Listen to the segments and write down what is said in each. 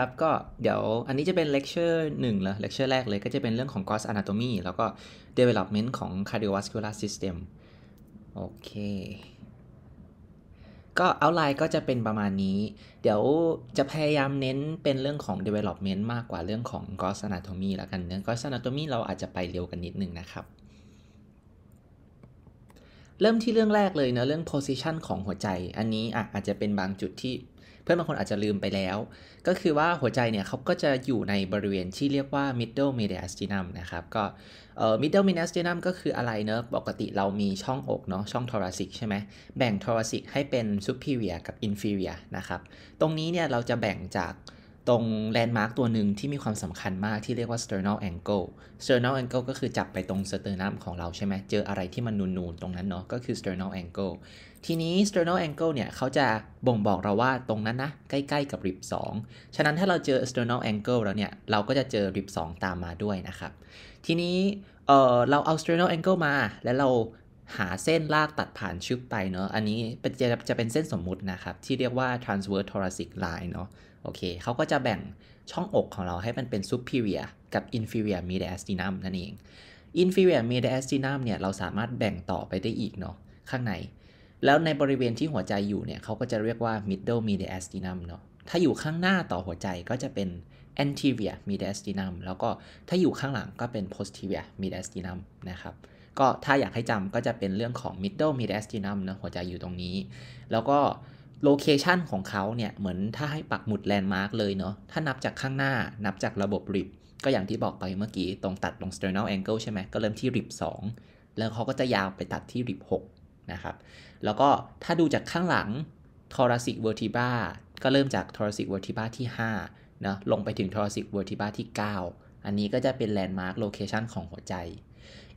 ครับก็เดี๋ยวอันนี้จะเป็นเลคเชอร์หนึ่งเลยเลคเชอร์แรกเลยก็จะเป็นเรื่องของ c r o s s Anatomy แล้วก็ Development ของ Cardiovascular System โอเคก็เอาไลน์ก็จะเป็นประมาณนี้ เดี๋ยวจะพยายามเน้นเป็นเรื่องของ Development มากกว่าเรื่องของ c r o s s Anatomy แล้วกันเนื่อง c r o s s Anatomy เราอาจจะไปเร็วกันนิดนึงนะครับ เริ่มที่เรื่องแรกเลยนะ เรื่อง position ของหัวใจ อันนี้อ่ะอาจจะเป็นบางจุดที่เพื่อนบางคนอาจจะลืมไปแล้ว ก็คือว่าหัวใจเนี่ยเขาก็จะอยู่ในบริเวณที่เรียกว่า middle mediastinum นะครับ ก็ middle mediastinum ก็คืออะไรเนอะ ปกติเรามีช่องอกเนาะ ช่อง thoracic ใช่ไหม แบ่ง thoracic ให้เป็น superior กับ inferior นะครับ ตรงนี้เนี่ยเราจะแบ่งจากตรงแลนด์มาร์กตัวหนึ่งที่มีความสำคัญมากที่เรียกว่า sternal angle sternal angle ก็คือจับไปตรง sternum ของเราใช่ไหมเจออะไรที่มันนูนๆ ตรงนั้นเนาะ ก็คือ sternal angle ทีนี้ sternal angle เนี่ยเขาจะบ่งบอกเราว่าตรงนั้นนะใกล้ๆกับบสอ2ฉะนั้นถ้าเราเจอ sternal angle แล้วเนี่ย เราก็จะเจอบสอ2ตามมาด้วยนะครับ ทีนี้เเราเอา sternal angle มาแล้วเราหาเส้นลากตัดผ่านชุบไปเนาะ อันนี้จะจะเป็นเส้นสมมุตินะครับ ที่เรียกว่า transverse thoracic line เนาะ โอเคเขาก็จะแบ่งช่องอกของเราให้มันเป็น superior กับ inferior mediastinum นั่นเอง inferior mediastinum เนี่ยเราสามารถแบ่งต่อไปได้อีกเนาะข้างในแล้วในบริเวณที่หัวใจอยู่เนี่ยเขาก็จะเรียกว่า middle mediastinum เนาะ ถ้าอยู่ข้างหน้าต่อหัวใจก็จะเป็น anterior mediastinum แล้วก็ถ้าอยู่ข้างหลังก็เป็น posterior mediastinum นะครับ ก็ถ้าอยากให้จำก็จะเป็นเรื่องของ middle mediastinum นะหัวใจอยู่ตรงนี้ แล้วก็โลเคชันของเขาเนี่ยเหมือนถ้าให้ปักหมุดแลนด์มาร์กเลยเนาะ ถ้านับจากข้างหน้านับจากระบบริบ ก็อย่างที่บอกไปเมื่อกี้ตรงตัดตรง sternal angle ใช่ไหมก็เริ่มที่ริบ2 แล้วเขาก็จะยาวไปตัดที่ริบ 6นะครับ แล้วก็ถ้าดูจากข้างหลังทร o r a c i c v e r t e b r าก็เริ่มจากทร o r a c i c v e r t e b r าที่5นะลงไปถึงทร o r a c i c v e r t e b ้าที่ 9 อันนี้ก็จะเป็นแลนด์มาร์คโลเคชันของหัวใจ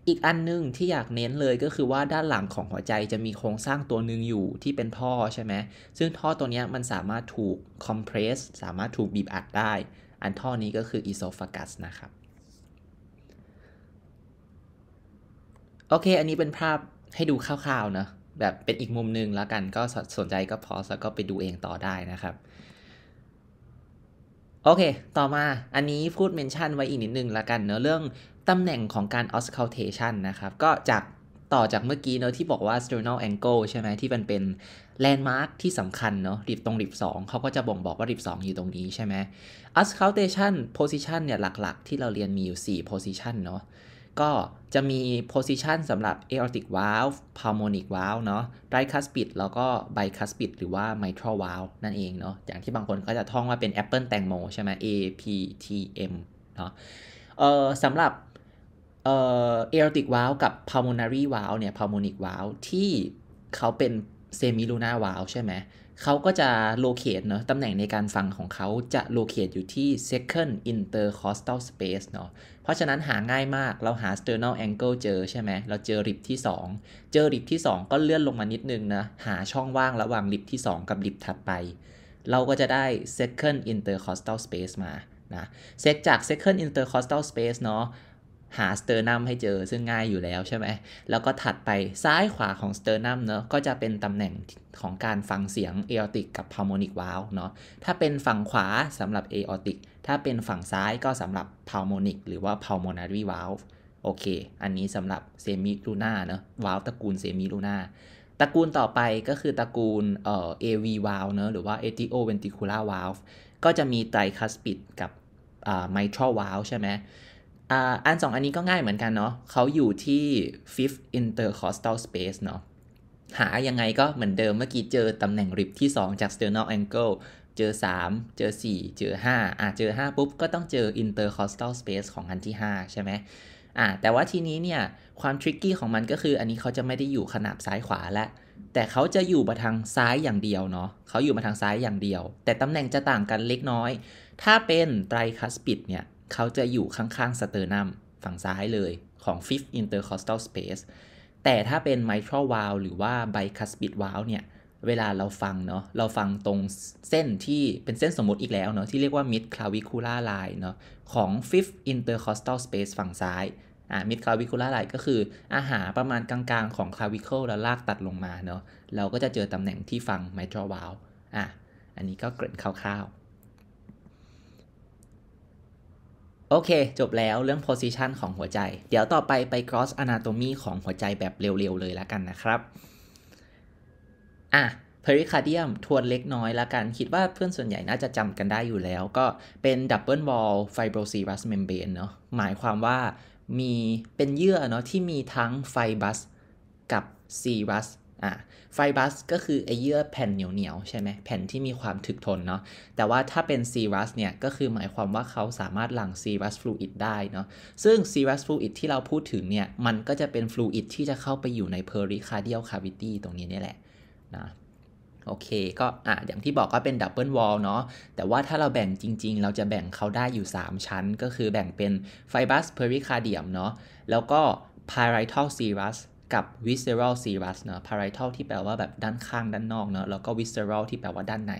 อีกอันนึงที่อยากเน้นเลยก็คือว่าด้านหลังของหัวใจจะมีโครงสร้างตัวหนึ่งอยู่ที่เป็นท่อใช่ไหมซึ่งท่อตัวนี้มันสามารถถูกคอมเพรสสามารถถูกบีบอัดได้ อันท่อนี้ก็คืออีโซฟากัสนะครับโอเคอันนี้เป็นภาพให้ดูคร่าวๆเนะแบบเป็นอีกมุมหนึ่งแล้วกันก็สนใจก็พอแล้วก็ไปดูเองต่อได้นะครับ โอเค ต่อมาอันนี้พูดเมนชั่นไว้อีกนิดนึงละกันเนอะเรื่องตำแหน่งของการออสคาลเ a ชันนะครับ ก็จากต่อจากเมื่อกี้เนอะที่บอกว่า sternal angle ใช่ไหมที่มันเป็นแลนด์มาร์คที่สำคัญเนาะริบตรงริบ2เขาก็จะบ่งบอกว่าริบ2อยู่ตรงนี้ใช่ไหม auscultation position เนี่ยหลักๆ ที่เราเรียนมีอยู่ 4 position เนาะก็จะมี position สำหรับ aortic valve pulmonic valve เนาะ right cuspid แล้วก็ bicuspid หรือว่า mitral valve นั่นเองเนาะ อย่างที่บางคนก็จะท่องว่าเป็น apple แตงโมใช่ไหม APTM เนาะ เอ่อสำหรับเอ่อ aortic valve กับ pulmonary valve เนี่ย pulmonic valve ที่เขาเป็น semilunar valve ใช่ไหมเขาก็จะโลเคตเนาะตำแหน่งในการฟังของเขาจะโลเคตอยู่ที่ second intercostal space เนาะเพราะฉะนั้นหาง่ายมากเราหา sternal angle เจอใช่ไหมเราเจอริบที่ 2 เจอริบที่ 2 ก็เลื่อนลงมานิดนึงนะ หาช่องว่างระหว่างริบที่ 2 กับริบถัดไป เราก็จะได้ second intercostal space มานะเซกจาก second intercostal space เนาะหาสเตอร์นัมให้เจอซึ่งง่ายอยู่แล้วใช่ไหมแล้วก็ถัดไปซ้ายขวาของสเตอร์นัมเนาะก็จะเป็นตำแหน่งของการฟังเสียงเอออติกกับพาร์โมนิกวาลเนาะถ้าเป็นฝั่งขวาสำหรับเอออติกถ้าเป็นฝั่งซ้ายก็สำหรับพาร์โมนิกหรือว่าพาร์โมนารีวาลโอเค อันนี้สำหรับเซมิลูน่าเนาะวาลตระกูลเซมิลูน่าตระกูลต่อไปก็คือตระกูลเอ่อ AV v a ว v e เนอะหรือว่าเอติโอเวนติคูล่าวาล e ก็จะมีไตรคัสปิดกับอ่า m i t วาล v a ใช่ไหมอันสองอันนี้ก็ง่ายเหมือนกันเนาะเขาอยู่ที่ fifth intercostal space เนาะ หายังไงก็เหมือนเดิมเมื่อกี้เจอตำแหน่งริบที่ 2 จาก sternal angle เจอ 3 เจอ 4 เจอ5อ่ะเจอ 5 ปุ๊บก็ต้องเจอ intercostal space ของอันที่ 5 ใช่ไหมอ่ะแต่ว่าทีนี้เนี่ย ความทริกกี้ของมันก็คืออันนี้เขาจะไม่ได้อยู่ขนาบซ้ายขวาและแต่เขาจะอยู่มาทางซ้ายอย่างเดียวเนาะเขาอยู่มาทางซ้ายอย่างเดียว แต่ตำแหน่งจะต่างกันเล็กน้อย ถ้าเป็นไตรคัสปิดเนี่ยเขาจะอยู่ข้างๆสเตอร์นัมฝั่งซ้ายเลยของ fifth intercostal space แต่ถ้าเป็น mitral valve หรือว่า bicuspid valve เนี่ย เวลาเราฟังเนาะเราฟังตรงเส้นที่เป็นเส้นสมมติอีกแล้วเนาะที่เรียกว่า mid clavicular line เนาะของ fifth intercostal space ฝั่งซ้ายอ่า mid clavicular line ก็คือ อาหารประมาณกลางๆของ clavicle แล้วลากตัดลงมาเนาะเราก็จะเจอตำแหน่งที่ฟัง mitral valve อ่ะอันนี้ก็เกริ่นคร่าวๆโอเค จบแล้วเรื่อง position ของหัวใจ เดี๋ยวต่อไป ไป cross anatomy ของหัวใจแบบเร็ว ๆ เลยละกันนะครับ อ่ะ pericardium ทวนเล็กน้อยละกันคิดว่าเพื่อนส่วนใหญ่น่าจะจำกันได้อยู่แล้วก็เป็น double wall fibrosis membrane เนาะหมายความว่ามีเป็นเยื่อเนาะที่มีทั้งไฟบัสกับซีรัสอ่ะไฟบัสก็คือไอเยื่อแผ่นเหนียวๆ ใช่ไหมแผ่นที่มีความถึกทนเนาะแต่ว่าถ้าเป็นซีรัสเนี่ย ก็คือหมายความว่าเขาสามารถหลั่งซีรัสฟลูอิดได้เนาะซึ่งซีรัสฟลูอิดที่เราพูดถึงเนี่ย มันก็จะเป็นฟลูอิดที่จะเข้าไปอยู่ในเพอริคาเดียลคาวิตี้ตรงนี้นี่แหละนะโอเค ก็อ่ะอย่างที่บอกก็เป็นดับเบิลวอลเนาะแต่ว่าถ้าเราแบ่งจริงๆ เราจะแบ่งเขาได้อยู่ 3 ชั้นก็คือแบ่งเป็นไฟบัสเพอริคาเดียมเนาะแล้วก็พาไรทอลซีรัสกับ visceral serous เนอะ parietal ที่แปลว่าแบบด้านข้างด้านนอกเนอะแล้วก็ visceral ที่แปลว่าด้านใน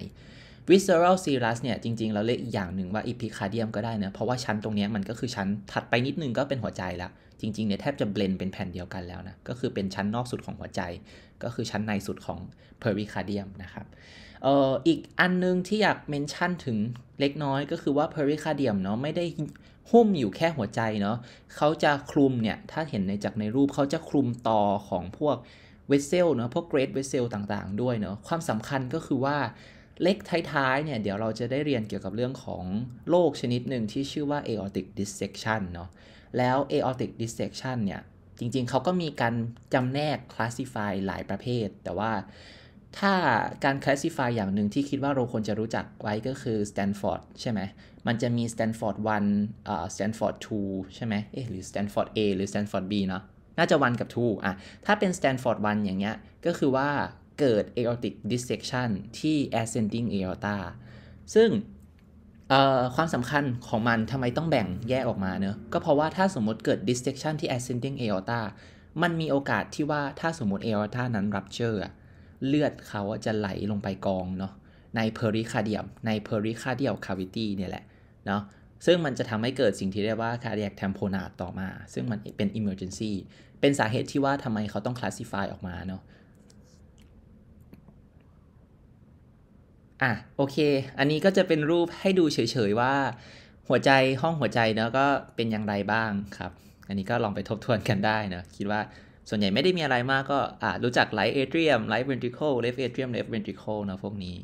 visceral serous เนี่ยจริงๆ เราเรียกอีกอย่างหนึ่งว่า epicardium ก็ได้เนอะเพราะว่าชั้นตรงนี้มันก็คือชั้นถัดไปนิดนึงก็เป็นหัวใจละจริง ๆ เนี่ยแทบจะเบลนเป็นแผ่นเดียวกันแล้วนะก็คือเป็นชั้นนอกสุดของหัวใจ ก็คือชั้นในสุดของ pericardium นะครับเอ่ออีกอันนึงที่อยากเมนชั่นถึงเล็กน้อยก็คือว่า pericardium เนาะไม่ได้หุ้มอยู่แค่หัวใจเนาะเขาจะคลุมเนี่ย ถ้าเห็นในจากในรูปเขาจะคลุมต่อของพวกเวสเซลเนาะพวกเกรดเวสเซลต่างๆด้วยเนาะ ความสำคัญก็คือว่าเล็กท้าย ๆ เนี่ย เดี๋ยวเราจะได้เรียนเกี่ยวกับเรื่องของโรคชนิดหนึ่งที่ชื่อว่า aortic dissection เนาะ แล้ว aortic dissection เนี่ย จริงๆเขาก็มีการจำแนก classify หลายประเภท แต่ว่าถ้าการ classify อย่างหนึ่งที่คิดว่าเราควรจะรู้จักไว้ก็คือ Stanford ใช่ไหมมันจะมี Stanford 1อ่อ Stanford 2ใช่ไหมเอ๊ะหรือ Stanford A หรือ Stanford B เนาะ น่าจะ 1 กับ 2 อ่ะ ถ้าเป็น Stanford 1อย่างเงี้ยก็คือว่าเกิด aortic dissection ที่ ascending aorta ซึ่งความสำคัญของมันทำไมต้องแบ่งแยกออกมาเนะก็เพราะว่าถ้าสมมติเกิด dissection ที่ ascending aorta มันมีโอกาสที่ว่าถ้าสมมติ aorta นั้น rupture เลือดเขาจะไหลลงไปกองเนาะ ใน pericardium ใน pericardial cavity เนี่ยแหละนาะซึ่งมันจะทำให้เกิดสิ่งที่เรียกว่า cardiac tamponade ต่อมา ซึ่งมันเป็น emergency เป็นสาเหตุที่ว่าทำไมเขาต้อง classify ออกมาเนาะอ่ะโอเค อันนี้ก็จะเป็นรูปให้ดูเฉยๆว่า หัวใจห้องหัวใจเนาะก็เป็นอย่างไรบ้างครับ อันนี้ก็ลองไปทบทวนกันได้นะคิดว่าส่วนใหญ่ไม่ได้มีอะไรมากก็ อ่ะ รู้จักไลท์เอเทียมไลท์เวนทริเคิลเลฟเอเทียมเลฟเวนทริเคิลนะพวกนี้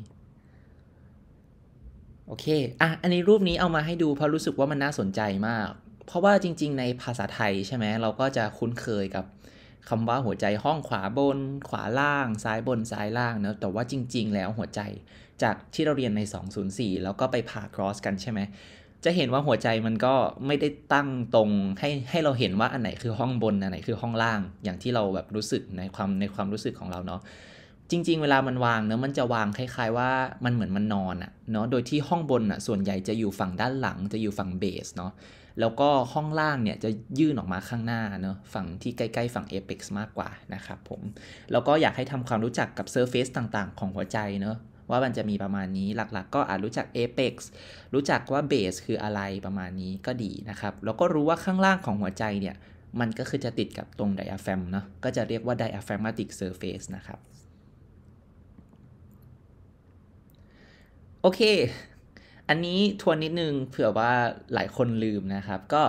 โอเค อ่ะ อันนี้รูปนี้เอามาให้ดู เพราะรู้สึกว่ามันน่าสนใจมาก เพราะว่าจริง ๆ ในภาษาไทยใช่ไหมเราก็จะคุ้นเคยกับคำว่าหัวใจห้องขวาบน ขวาล่าง ซ้ายบนซ้ายล่างนะแต่ว่าจริง ๆ แล้วหัวใจจากที่เราเรียนใน204แล้วก็ไปผ่า cross กันใช่ไหมจะเห็นว่าหัวใจมันก็ไม่ได้ตั้งตรง ให้ให้เราเห็นว่าอันไหนคือห้องบนอันไหนคือห้องล่างอย่างที่เราแบบรู้สึกในความในความรู้สึกของเราเนาะจริงๆ เวลามันวางเนอะมันจะวางคล้าย ๆ ว่ามันเหมือนมันนอนอะเนาะโดยที่ห้องบนอะส่วนใหญ่จะอยู่ฝั่งด้านหลัง จะอยู่ฝั่งเบสเนาะแล้วก็ห้องล่างเนี่ยจะยื่นออกมาข้างหน้าเนาะฝั่งที่ใกล้ๆฝั่งเ a กซ์มากกว่านะครับผม แล้วก็อยากให้ทำความรู้จักกับ s u r f a ฟ e ต่างๆ ของหัวใจเนาะว่ามันจะมีประมาณนี้หลักๆ ก็อาจรู้จักเ a กซ์ รู้จักว่าเบสคืออะไรประมาณนี้ก็ดีนะครับ แล้วก็รู้ว่าข้างล่างของหัวใจเนี่ย มันก็คือจะติดกับตรงไดอะแฟมเนาะก็จะเรียกว่าไดอะแฟมติกเซอร์ฟ f ซนะครับโอเค อันนี้ทวนนิดนึงเผื่อว่าหลายคนลืมนะครับ ก็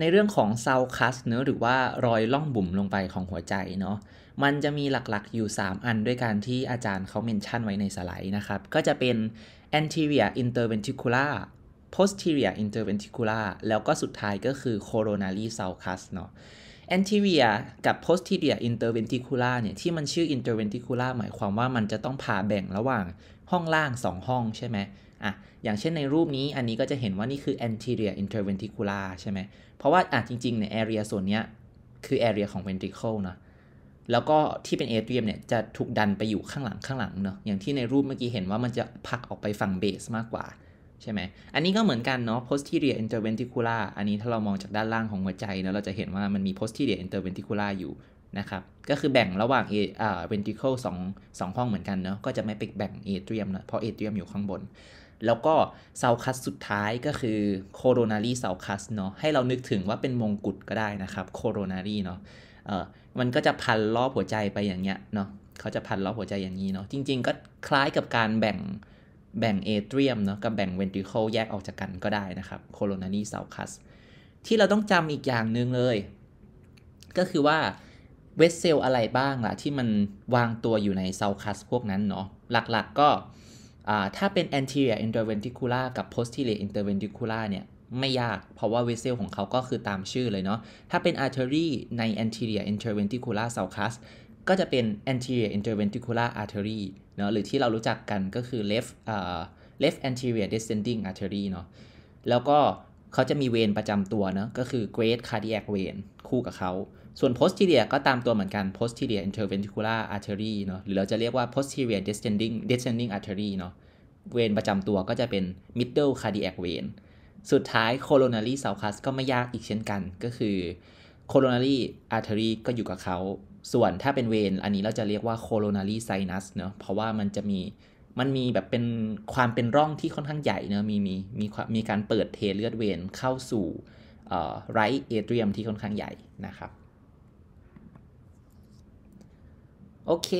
ในเรื่องของซาวคัสเนื้อหรือว่ารอยล่องบุ๋มลงไปของหัวใจเนาะมันจะมีหลักๆอยู่ 3 อันด้วยการที่อาจารย์เขาเมนชั่นไว้ในสไลด์นะครับ ก็จะเป็น anterior interventricular posterior interventricular แล้วก็สุดท้ายก็คือ coronary sulcus เนาะ anterior กับ posterior interventricular เนี่ยที่มันชื่อ interventricular หมายความว่ามันจะต้องผ่าแบ่งระหว่างห้องล่าง 2 ห้องใช่ไหมอ่ะ อย่างเช่นในรูปนี้อันนี้ก็จะเห็นว่านี่คือ anterior interventricular ใช่ไหม เพราะว่า อ่ะ จริงๆเนี่ย area ส่วนนี้คือ area ของ ventricle เนาะ แล้วก็ที่เป็น atrium เนี่ย จะถูกดันไปอยู่ข้างหลังข้างหลังเนาะ อย่างที่ในรูปเมื่อกี้เห็นว่ามันจะพักออกไปฝั่ง base มากกว่า ใช่ไหม อันนี้ก็เหมือนกันเนาะ posterior interventricular อันนี้ถ้าเรามองจากด้านล่างของหัวใจเนาะ เราจะเห็นว่ามันมี posterior interventricular อยู่นะครับก็คือแบ่งระหว่างเอ่อเวนติเคิลสองสองห้องเหมือนกันเนาะก็จะไม่ไปแบ่งเอเทรียมนะเพราะเอเทรียมอยู่ข้างบน แล้วก็เซาคัสสุดท้ายก็คือโคโรนารีเซาคัสเนาะให้เรานึกถึงว่าเป็นมงกุฎก็ได้นะครับโคโรนารีเนาะเออมันก็จะพันรอบหัวใจไปอย่างเงี้ยเนาะเขาจะพันรอบหัวใจอย่างนี้เนาะจริงๆ ก็คล้ายกับการแบ่งแบ่งเอเทรียมเนาะกับแบ่งเวนทริเคิลแยกออกจากกันก็ได้นะครับโคโรนารีเซาคัสที่เราต้องจำอีกอย่างหนึ่งเลย ก็คือว่าเวสเซลอะไรบ้างล่ะ ที่มันวางตัวอยู่ในเซาคัสพวกนั้นเนาะหลักๆก็ถ้าเป็น anterior interventricular กับ posterior interventricular เนี่ย ไม่ยาก เพราะว่าเวสเซลของเขาก็คือตามชื่อเลยเนาะถ้าเป็น artery ใน anterior interventricular s u l c ัสก็จะเป็น anterior interventricular artery เนาะหรือที่เรารู้จักกันก็คือ left อ left anterior descending artery เนาะแล้วก็เขาจะมีเวนประจำตัวเนาะก็คือ great cardiac vein คู่กับเขาส่วน posterior ก็ตามตัวเหมือนกัน posterior interventricular artery เนาะหรือเราจะเรียกว่า posterior descending descending artery เนาะเวนประจำตัวก็จะเป็น middle cardiac vein สุดท้าย coronary sulcus ก็ไม่ยากอีกเช่นกันก็คือ coronary artery ก็อยู่กับเขาส่วนถ้าเป็นเวนอันนี้เราจะเรียกว่า coronary sinus เนาะเพราะว่ามันจะมีมันมีแบบเป็นความเป็นร่องที่ค่อนข้างใหญ่เนะมีมีมีมีการเปิดเทเลือดเวนเข้าสู่ไรเอเดรียม ที่ค่อนข้างใหญ่นะครับโอเค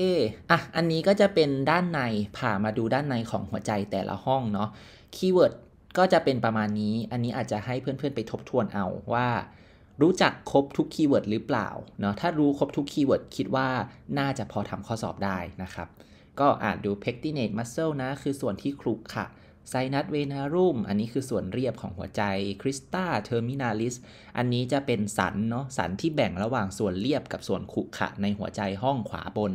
อ่ะ อันนี้ก็จะเป็นด้านในผ่ามาดูด้านในของหัวใจแต่ละห้องเนาะ คีย์เวิร์ดก็จะเป็นประมาณนี้ อันนี้อาจจะให้เพื่อนๆไปทบทวนเอาว่า รู้จักครบทุกคีย์เวิร์ดหรือเปล่า เนาะ ถ้ารู้ครบทุกคีย์เวิร์ดคิดว่าน่าจะพอทำข้อสอบได้นะครับ ก็อาจดู pectinate muscle นะ คือส่วนที่คลุกค่ะไซนัสเวนารุมอันนี้คือส่วนเรียบของหัวใจคริสตาเทอร์มินาลิสอันนี้จะเป็นสันเนาะสันที่แบ่งระหว่างส่วนเรียบกับส่วนขุขะในหัวใจห้องขวาบน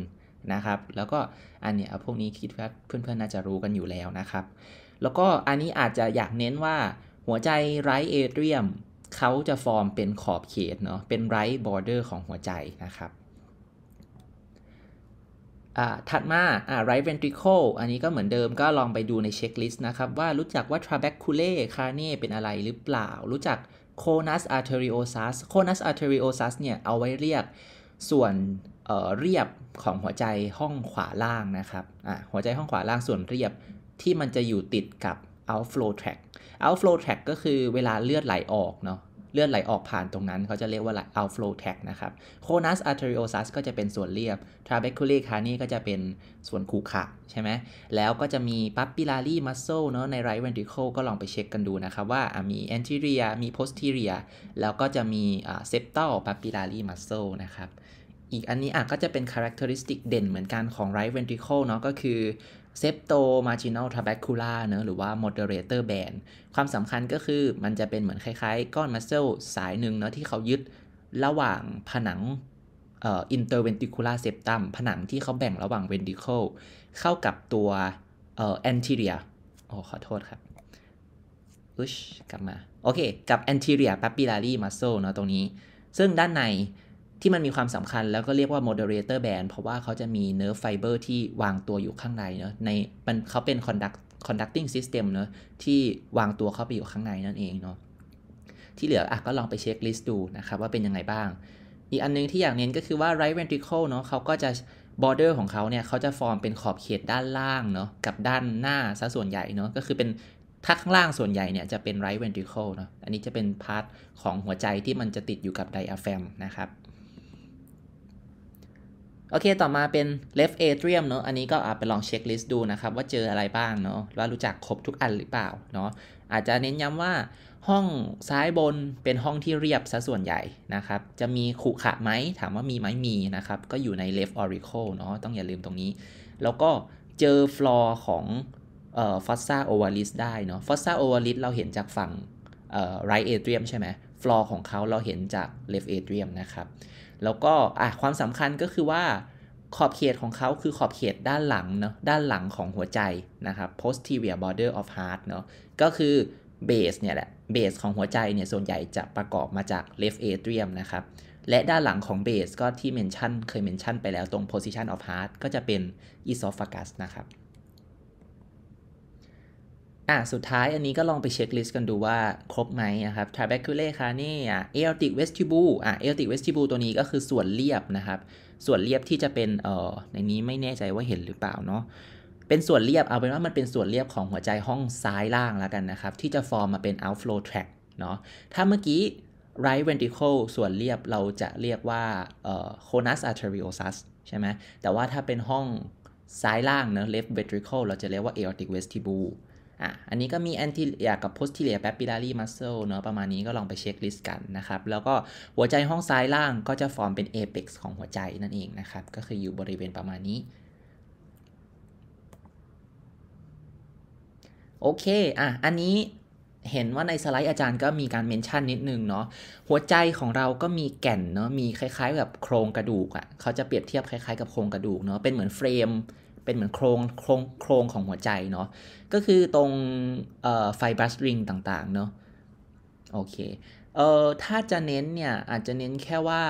นะครับ แล้วก็อันเนี้ยพวกนี้คิดว่าเพื่อนๆนน่าจะรู้กันอยู่แล้วนะครับ แล้วก็อันนี้อาจจะอยากเน้นว่าหัวใจไรเอเทรียมเขาจะฟอร์มเป็นขอบเขตเนาะเป็นไรบอร์เดอร์ของหัวใจนะครับถัดมา right ventricle อันนี้ก็เหมือนเดิมก็ลองไปดูในเช็คลิสต์นะครับว่ารู้จักว่า trabeculae carnae เป็นอะไรหรือเปล่า รู้จัก conus arteriosus conus arteriosus เนี่ยเอาไว้เรียกส่วนเเรียบของหัวใจห้องขวาล่างนะครับ หัวใจห้องขวาล่างส่วนเรียบที่มันจะอยู่ติดกับ outflow tract outflow tract ก็คือเวลาเลือดไหลออกเนาะเลือดไหลออกผ่านตรงนั้น เขาจะเรียกว่าไ outflow tract นะครับ conus arteriosus ก็จะเป็นส่วนเรียบ trabecular c r a n n ก็จะเป็นส่วนขูขระใช่ไหม แล้วก็จะมี papillary muscle เนาะใน right ventricle ก็ลองไปเช็คกันดูนะครับว่ามี anterior มี posterior แล้วก็จะมี septal papillary muscle นะครับ อีกอันนี้อ่ะก็จะเป็น characteristic เด่นเหมือนกันของ right ventricle เนาะก็คือเซปโตมาจิน n a ท t ั b คูล่าเนอะหรือว่า m o d เรเตอร์แบนความสำคัญก็คือมันจะเป็นเหมือนคล้ายๆ ก้อนมัสเซลสายหนึ่งเนาะที่เขายึดระหว่างผนังเอ่อเตอร์เวนติคูล่าเซปตัมผนังที่เขาแบ่งระหว่างเวนดิเคิลเข้ากับตัวเอ่อ a n t ี r i โอ้ขอโทษครับอุ๊ชกลับมาโอเคกับ a น t ที i ร r ป a ปปิลารีมัสเซลเนาะตรงนี้ ซึ่งด้านในที่มันมีความสำคัญแล้วก็เรียกว่า moderator band เพราะว่าเขาจะมีเนื้อไฟเบอร์ที่วางตัวอยู่ข้างในเนาะในมันเขาเป็น conduct conducting system เนาะที่วางตัวเข้าไปอยู่ข้างในนั่นเองเนาะที่เหลืออ่ะก็ลองไปเช็คลิสต์ดูนะครับว่าเป็นยังไงบ้าง อีกอันนึงที่อยากเน้นก็คือว่า right ventricle เนาะเขาก็จะ border ของเขาเนี่ยเขาจะฟอร์มเป็นขอบเขตด้านล่างเนาะกับด้านหน้าซะส่วนใหญ่เนาะก็คือเป็นถ้าข้างล่างส่วนใหญ่เนี่ยจะเป็น right ventricle เนาะอันนี้จะเป็นพาร์ทของหัวใจที่มันจะติดอยู่กับ diaphragm นะครับโอเค ต่อมาเป็น left atrium เนอะ อันนี้ก็อาไปลองเช็คลิสต์ดูนะครับ ว่าเจออะไรบ้างเนาะว่ารู้จักครบทุกอันหรือเปล่าเนาะอาจจะเน้นย้ำว่าห้องซ้ายบนเป็นห้องที่เรียบซะส่วนใหญ่นะครับ จะมีขรุขระไหมถามว่ามีไหมมีนะครับ ก็อยู่ใน left auricle เนาะต้องอย่าลืมตรงนี้ แล้วก็เจอฟลอร์ของเอ fossa ovalis ได้เนาะ fossa ovalis เราเห็นจากฝั่ง i g h อ atrium ใช่ไหมฟลอร์ของเขาเราเห็นจาก left atrium นะครับแล้วก็อ่ะความสำคัญก็คือว่าขอบเขตของเขาคือขอบเขตด้านหลังเนาะด้านหลังของหัวใจนะครับ posterior border of heart เนาะก็คือเบสเนี่ยแหละเบสของหัวใจเนี่ย ส่วนใหญ่จะประกอบมาจาก left atrium นะครับ และด้านหลังของเบสก็ที่เมนชั่นเคยเมนชั่นไปแล้วตรง position of heart ก็จะเป็น esophagus นะครับอ่ะ สุดท้ายอันนี้ก็ลองไปเช็คลิสต์กันดูว่าครบไหมนะครับ t r a b a c u l a คานี่อ่ะ aortic vestibule อ่ะ aortic vestibule ตัวนี้ก็คือส่วนเรียบนะครับ ส่วนเรียบที่จะเป็น เอ่อในนี้ไม่แน่ใจว่าเห็นหรือเปล่าเนาะ เป็นส่วนเรียบ เอาเป็นว่ามันเป็นส่วนเรียบของหัวใจห้องซ้ายล่างแล้วกันนะครับ ที่จะฟอร์มมาเป็น outflow tract เนาะ ถ้าเมื่อกี้ right ventricle ส่วนเรียบเราจะเรียกว่าเอ่อ conus arteriosus ใช่ไหมแต่ว่าถ้าเป็นห้องซ้ายล่างเนะ left ventricle เราจะเรียกว่า aortic vestibule อ่ะ อันนี้ก็มีแอนติเลียกับโพสติเลียแปปิลารีมัสเซลเนาะ ประมาณนี้ก็ลองไปเช็คลิสต์กันนะครับ แล้วก็หัวใจห้องซ้ายล่างก็จะฟอร์มเป็นเอเพ็กซ์ของหัวใจนั่นเองนะครับ ก็คืออยู่บริเวณประมาณนี้ โอเค อ่ะ อันนี้เห็นว่าในสไลด์อาจารย์ก็มีการเมนชั่นนิดนึงเนาะ หัวใจของเราก็มีแก่นเนาะ มีคล้ายๆแบบโครงกระดูกอะ่ะเขาจะเปรียบเทียบคล้ายๆกับโครงกระดูกเนาะ เป็นเหมือนเฟรมเป็นเหมือนโครงโครงโครงของหัวใจเนาะก็คือตรงไฟบรัสริงต่าง ๆ เนาะโอเค เอ่อถ้าจะเน้นเนี่ย อาจจะเน้นแค่ว่า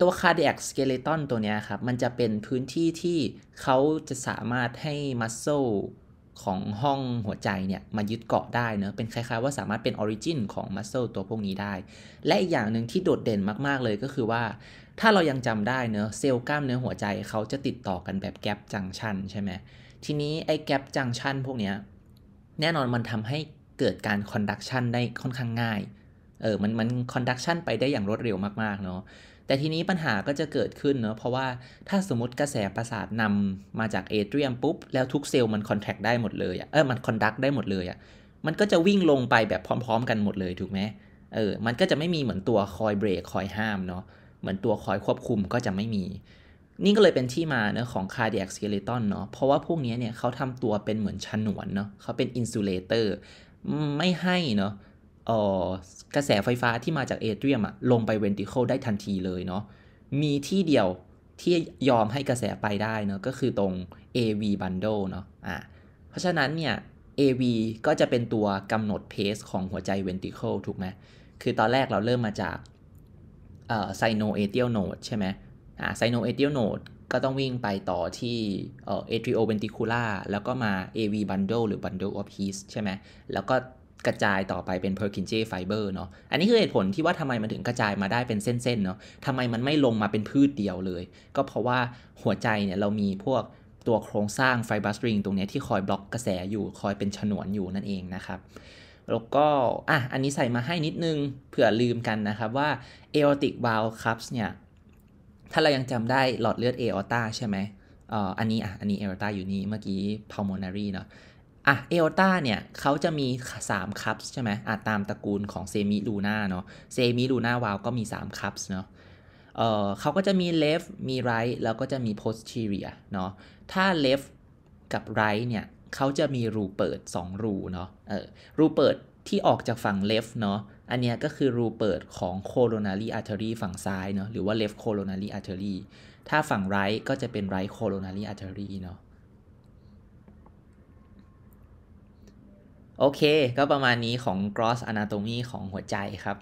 ตัว cardiac skeleton ตัวเนี้ยครับ มันจะเป็นพื้นที่ที่เขาจะสามารถให้ muscle ของห้องหัวใจเนี่ย มายึดเกาะได้เนะเป็นคล้ายๆว่าสามารถเป็นออริจินของมัสเซลตัวพวกนี้ได้ และอีกอย่างหนึ่งที่โดดเด่นมาก ๆเลยก็คือว่าถ้าเรายังจำได้เนอะ เซลล์กล้ามเนื้อหัวใจเขาจะติดต่อกันแบบแกลบจังชันใช่ไหม ทีนี้ไอ้แกลบจังชันพวกเนี้ย แน่นอนมันทำให้เกิดการคอนดักชันได้ค่อนข้างง่าย เออมันมันคอนดักชันไปได้อย่างรวดเร็วมากๆเนาะ แต่ทีนี้ปัญหาก็จะเกิดขึ้นเนาะ เพราะว่าถ้าสมมติกระแสประสาทนำมาจากเอเตรียมปุ๊บ แล้วทุกเซลล์มันคอนแทคได้หมดเลยอะเออมันคอนดักได้หมดเลยอะะมันก็จะวิ่งลงไปแบบพร้อม ๆ กันหมดเลย ถูกไหมเออมันก็จะไม่มีเหมือนตัวคอยเบรกคอยห้ามเนาะเหมือนตัวคอยควบคุมก็จะไม่มี นี่ก็เลยเป็นที่มาเนะของ cardiac skeleton เนาะ เพราะว่าพวกนี้เนี่ยเขาทำตัวเป็นเหมือนฉนวน เนาะเขาเป็นอินซูเลเตอร์ไม่ให้ เนาะกระแสไฟฟ้าที่มาจากเอเทรียมอะลงไปเวนติเคิลได้ทันทีเลย เนาะ มีที่เดียวที่ยอมให้กระแสไปได้ เนาะ ก็คือตรง AV bundle เนาะอ่าเพราะฉะนั้นเนี่ย AV ก็จะเป็นตัวกำหนดเพสของหัวใจเวนติเคิลถูกไหมคือตอนแรกเราเริ่มมาจากไซโนเอเทียลโนดใช่ไหมอไซโนเอเทียลโนดก็ต้องวิ่งไปต่อที่เอทริโอเวนติคูล่าแล้วก็มา AV bundle หรือ bundle of h i s ใช่ไหม แล้วก็กระจายต่อไปเป็น p e r k i n j e fiber เนาะ อันนี้คือเหตุผลที่ว่าทำไมมันถึงกระจายมาได้เป็นเส้น ๆ เนาะทำไมมันไม่ลงมาเป็นพืชเดียวเลย ก็เพราะว่าหัวใจเนี่ยเรามีพวกตัวโครงสร้างไฟบัสริงตรงนี้ที่คอยบล็อกกระแสอยู่คอยเป็นฉนวนอยู่นั่นเองนะครับแล้วก็อ่ะอันนี้ใส่มาให้นิดนึงเผื่อลืมกันนะครับว่า aortic valve cups เนี่ย ถ้าเรายังจำได้หลอดเลือด aorta ใช่ไหมอ่ออันนี้อ่ะ อันนี้ a อ r t a อยู่นี่ เมื่อกี้ pulmonary เนาะอ่ะเอลตาเนี่ยเขาจะมี3คัพใช่ไหมอ่ะตามตระกูลของเซมิลูน่าเนาะเซมิลูน่าวาลก็มี3คัพเนาะเออเขาก็จะมีเลฟมีไรท์แล้วก็จะมีโพส t e r เรียเนาะถ้าเลฟกับไรท์เนี่ยเขาจะมีรูเปิด 2 รูเนาะ เออ รูเปิดที่ออกจากฝั่ง left เนาะ อันเนี้ยก็คือรูเปิดของโโค c นา o ีอาร์เทอรีฝั่งซ้ายเนาะ หรือว่า left c นา o ีอาร์เทอรี ถ้าฝั่ง right ก็จะเป็น right c นา o ีอาร์เทอรีเนาะ โอเค ก็ประมาณนี้ของ c r o s s anatomy ของหัวใจครับ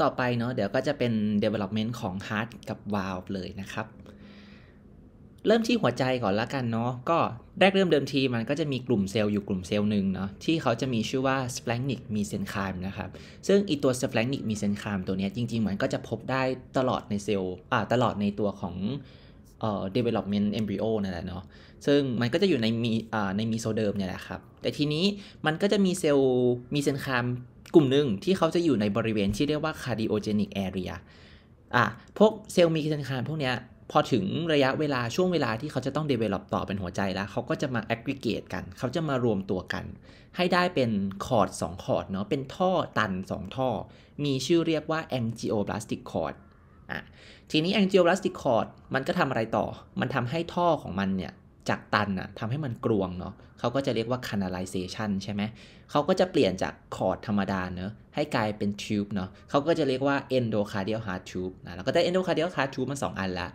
ต่อไปเนาะ เดี๋ยวก็จะเป็น development ของ heart กับ valve เลยนะครับเริ่มที่หัวใจก่อนละกันเนาะก็แรกเริ่มเดิมทีมันก็จะมีกลุ่มเซลล์อยู่กลุ่มเซลล์หนึ่งเนาะที่เขาจะมีชื่อว่าสแปลนิกมีเซนคา y m นะครับ ซึ่งอีตัวสแปลนิกมีเซนคา y m ตัวนี้จริงๆ มันก็จะพบได้ตลอดในเซลล์อ่าตลอดในตัวของเอ่อ development embryo นั่นแหละเนาะซึ่งมันก็จะอยู่ในมีอ่าในมีโซเดิมเนี่ยแหละครับ แต่ทีนี้มันก็จะมีเซลล์มีเซนคามกลุ่มหนึ่งที่เขาจะอยู่ในบริเวณที่เรียกว่า cardiogenic area อ่ะพวกเซลล์มีเซนคามพวกเนี้ยพอถึงระยะเวลาช่วงเวลาที่เขาจะต้อง develop ต่อเป็นหัวใจแล้ว เขาก็จะมา aggregate กัน เขาจะมารวมตัวกัน ให้ได้เป็นคอร์ด 2 คอร์ดเนาะเป็นท่อตัน 2 ท่อ มีชื่อเรียกว่า angioplastic cord อ่ะทีนี้ angioplastic cord มันก็ทำอะไรต่อ มันทำให้ท่อของมันเนี่ย จากตันอะทำให้มันกลวงเนาะเขาก็จะเรียกว่า canalization ใช่ไหมเขาก็จะเปลี่ยนจากคอร์ด ธรรมดาเนาะให้กลายเป็น tube เนาะเขาก็จะเรียกว่า endocardial heart tube นะเราก็ได้ endocardial heart tube มา 2 อันละ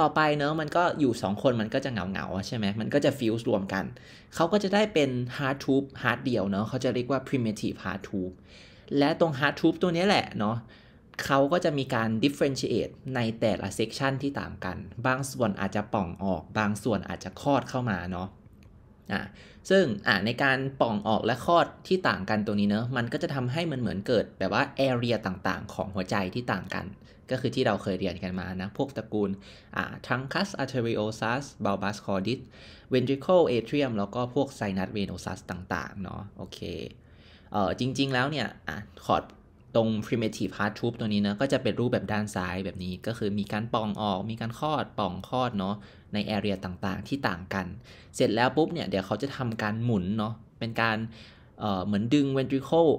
ต่อไปเนอะมันก็อยู่ 2 คนมันก็จะเหงาเหงาใช่ไหมมันก็จะฟิลส์รวมกัน เขาก็จะได้เป็นฮาร์ดทูบฮาร์ดเดียวเนอะเขาจะเรียกว่า primitive hard tube และตรงฮาร์ดทูบตัวนี้แหละเนาะเขาก็จะมีการ differentiate ในแต่ละ section ที่ต่างกันบางส่วนอาจจะป่องออก บางส่วนอาจจะคลอดเข้ามาเนาะอ่ะซึ่งอ่ะในการป่องออกและคลอดที่ต่างกันตัวนี้เนอะมันก็จะทำให้มันเหมือนเกิด แบบว่าแอเรียต่างๆของหัวใจที่ต่างกันก็คือที่เราเคยเรียนกันมานะ พวกตระกูลทรังคัสอ์เทริโอซัสบัลบัสคอร์ดิส เวนทริโคลเอเทรียม แล้วก็พวกไซนัสเวโอซัสต่าง ๆ เนาะโอเค เออจริงๆแล้วเนี่ยอคอร์ดตรง primitive heart tube ตัวนี้นะก็จะเป็นรูปแบบด้านซ้ายแบบนี้ก็คือมีการป่องออก มีการคลอดป่องคลอดเนาะใน area ต่างๆที่ต่างกันเสร็จแล้วปุ๊บเนี่ยเดี๋ยวเขาจะทำการหมุนเนาะเป็นการเเหมือนดึง ventricle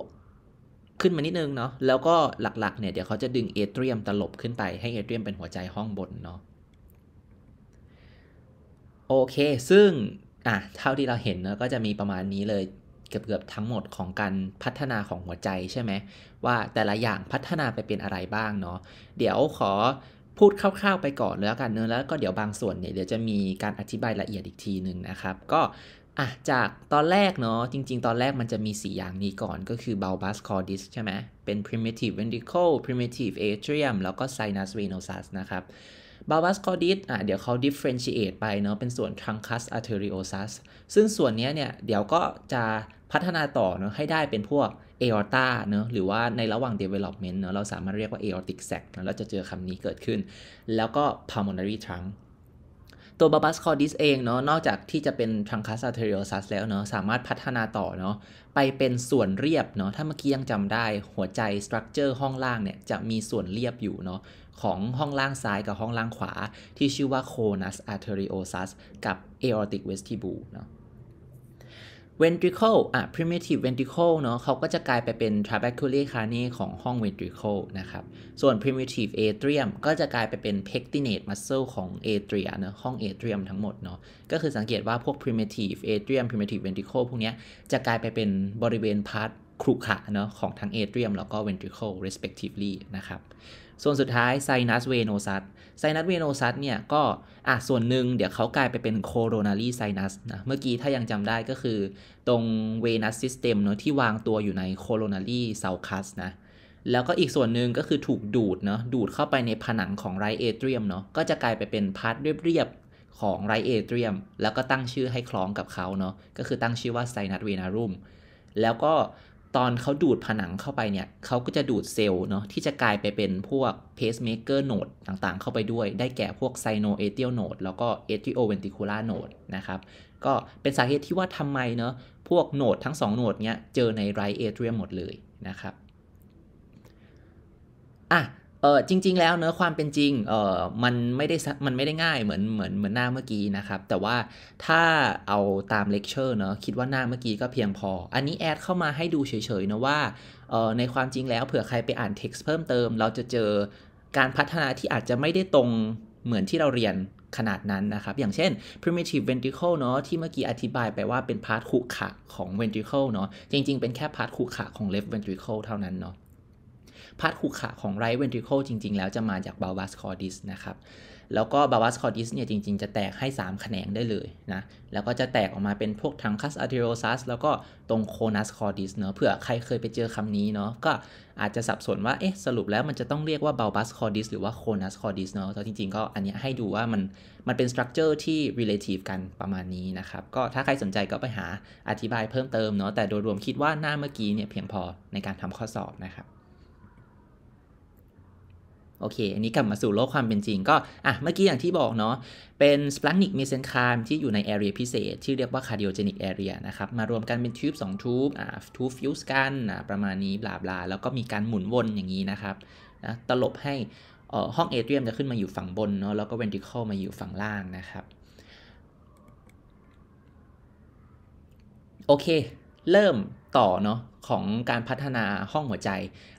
ขึ้นมานิดนึงเนาะ แล้วก็หลักๆเนี่ยเดี๋ยวเขาจะดึงเอเทรียมตลบขึ้นไปให้เอเทรียมเป็นหัวใจห้องบนเนาะโอเค ซึ่งอ่ะเท่าที่เราเห็นเนาะก็จะมีประมาณนี้เลยเกือบเกือบทั้งหมดของการพัฒนาของหัวใจใช่ไหมว่าแต่ละอย่างพัฒนาไปเป็นอะไรบ้างเนาะเดี๋ยวขอพูดคร่าวๆไปก่อนแล้วกันเนืะแล้วก็เดี๋ยวบางส่วนเนี่ยเดี๋ยวจะมีการอธิบายละเอียดอีกทีหนึ่งนะครับก็อ่ะจากตอนแรกเนาะจริงๆตอนแรกมันจะมี 4 อย่างนี้ก่อน ก็คือ bulbous cordis ใช่ไหมเป็น primitive ventricle primitive atrium แล้วก็ sinus venosus นะครับ bulbous cordis อ่ะเดี๋ยวเขา differentiate ไปเนาะเป็นส่วน truncus arteriosus ซึ่งส่วนนี้เนี่ยเดี๋ยวก็จะพัฒนาต่อเนาะให้ได้เป็นพวก aorta เนาะหรือว่าในระหว่าง development เนาะเราสามารถเรียกว่า aortic sac เนาะราจะเจอคำนี้เกิดขึ้น แล้วก็ pulmonary trunk ตัวบับัสคอร์ดิสเองเนาะนอกจากที่จะเป็นทรังคัสอาร์เทริโอซัสแล้วเนาะสามารถพัฒนาต่อเนาะไปเป็นส่วนเรียบเนาะถ้าเมื่อกี้ยังจำได้หัวใจสตรัคเจอร์ห้องล่างเนี่ย จะมีส่วนเรียบอยู่เนาะของห้องล่างซ้ายกับห้องล่างขวาที่ชื่อว่าโคนัสอาร์เทริโอซัสกับเอออร์ติกเวสติบูเนาะ ventricle อ่ะ primitive ventricle เนาะเขาก็จะกลายไปเป็น trabecular cranny ของห้อง ventricle นะครับ ส่วน primitive atrium ก็จะกลายไปเป็น pectinate muscle ของ atria เนาะห้อง atrium ทั้งหมดเนาะก็คือสังเกตว่าพวก primitive atrium primitive ventricle พวกนี้จะกลายไปเป็นบริเวณพาร์ทครุขะเนาะของทั้ง atrium แล้วก็ ventricle respectively นะครับ ส่วนสุดท้าย sinus venosus ไซนัสเวโนซัสเนี่ยก็อ่ะส่วนหนึ่ง เดี๋ยวเขากลายไปเป็นโคโรนารีไซนัสนะ เมื่อกี้ถ้ายังจำได้ก็คือ ตรงเวนัสซิสเต็มเนาะที่วางตัวอยู่ในโคโรนารีเซาคัสนะ แล้วก็อีกส่วนหนึ่งก็คือถูกดูดเนาะดูดเข้าไปในผนังของไรเอเทรียมเนาะก็จะกลายไปเป็นพาร์ทเรียบๆ ของไรเอเทรียมแล้วก็ตั้งชื่อให้คล้องกับเขาเนาะก็คือตั้งชื่อว่าไซนัสเวนารุมแล้วก็ตอนเขาดูดผนังเข้าไปเนี่ยเขาก็จะดูดเซลล์เนาะที่จะกลายไปเป็นพวกเพสเมเกอร์โนดต่างๆ เข้าไปด้วย ได้แก่พวกไซโนเอเทียลโนดแล้วก็เอทิโอเวนติคูล่าโนดนะครับ ก็เป็นสาเหตุที่ว่าทำไมเนาะพวกโนดทั้ง2โนดเนี่ยเจอในไรเอเทียมหมดเลยนะครับอ่ะเออจริง ๆแล้วเนื้อความเป็นจริงเออมันไม่ได้มันไม่ได้ง่ายเหมือนเหมือนเหมือนหน้าเมื่อกี้นะครับ แต่ว่าถ้าเอาตามเลคเชอร์เนาะคิดว่าหน้าเมื่อกี้ก็เพียงพอ อันนี้แอดเข้ามาให้ดูเฉยๆนะว่าเออในความจริงแล้วเผื่อใครไปอ่านเท็กซ์เพิ่มเติม เราจะเจอการพัฒนาที่อาจจะไม่ได้ตรงเหมือนที่เราเรียนขนาดนั้นนะครับ อย่างเช่น primitive ventricle เนาะที่เมื่อกี้อธิบายไปว่าเป็นพาร์ทขุขะของ ventricle เนาะจริงๆเป็นแค่พาร์ทขุขะของ left ventricle เท่านั้นเนาะพาดขุขาของไรเวนทริโคลจริงๆ แล้วจะมาจากบาวัสคอร์ดิสนะครับ แล้วก็บาวัสคอร์ดิสเนี่ยจริงๆ จะแตกให้3แขนงได้เลยนะ แล้วก็จะแตกออกมาเป็นพวกทังคัสอะเทโรซัสแล้วก็ตรงโคนัสคอร์ดิสเนาะเผื่อใครเคยไปเจอคำนี้เนาะ ก็อาจจะสับสนว่า เอ๊ะ สรุปแล้วมันจะต้องเรียกว่าบาวัสคอร์ดิสหรือว่าโคนัสคอร์ดิสเนาะแต่จริง ๆ ก็อันนี้ให้ดูว่ามัน มันเป็นสตรัคเจอร์ที่ relative กันประมาณนี้นะครับ ก็ถ้าใครสนใจก็ไปหาอธิบายเพิ่มเติมเนาะ แต่โดยรวมคิดว่าหน้าเมื่อกี้เนี่ยเพียงพอในการทำข้อสอบนะครับโอเค อันนี้กลับมาสู่โลกความเป็นจริงก็ อ่ะ เมื่อกี้อย่างที่บอกเนาะ เป็นสปลักนิกมมเซนคามที่อยู่ในแอเรียพิเศษ ที่เรียกว่าคาร์ดิโอเจนิกแอเรียนะครับ มารวมกันเป็นทูบสองทูบอ่าทูบฟิวส์กันอ่าประมาณนี้ บลาบลาแล้วก็มีการหมุนวนอย่างนี้นะครับ นะ ตลบให้อ่อห้องเอเทรียมจะขึ้นมาอยู่ฝั่งบนเนาะ แล้วก็เวนติเคิลมาอยู่ฝั่งล่างนะครับ โอเคเริ่มต่อเนาะของการพัฒนาห้องหัวใจ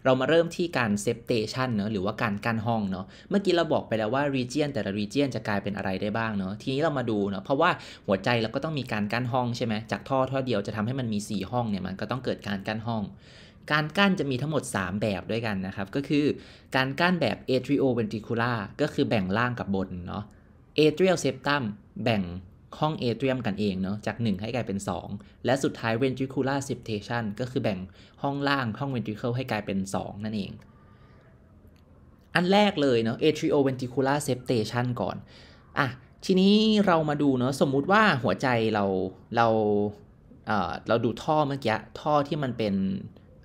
เรามาเริ่มที่การเซฟเตชันเนาะหรือว่าการกั้นห้องเนาะเมื่อกี้เราบอกไปแล้วว่ารีเจียนแต่ละรีเจียนจะกลายเป็นอะไรได้บ้างเนาะทีนี้เรามาดูเนาะเพราะว่าหัวใจเราก็ต้องมีการกั้นห้องใช่ไหมจากท่อท่อเดียวจะทำให้มันมี 4 ห้องเนี่ยมันก็ต้องเกิดการกั้นห้อง การกั้นจะมีทั้งหมด 3 แบบด้วยกันนะครับก็คือการกั้นแบบ atrioventricular ก็คือแบ่งล่างกับบนเนาะ atrial septum แบ่งห้องเอเทรียมกันเองเนาะจาก 1 ให้กลายเป็น 2 และสุดท้าย ventricular septation ก็คือแบ่งห้องล่างห้อง ventricle ให้กลายเป็น 2 นั่นเอง อันแรกเลยเนาะ atrioventricular septation ก่อนอ่ะทีนี้เรามาดูเนาะสมมุติว่าหัวใจเราเราเเราดูท่อเมื่อกี้ ท่อที่มันเป็น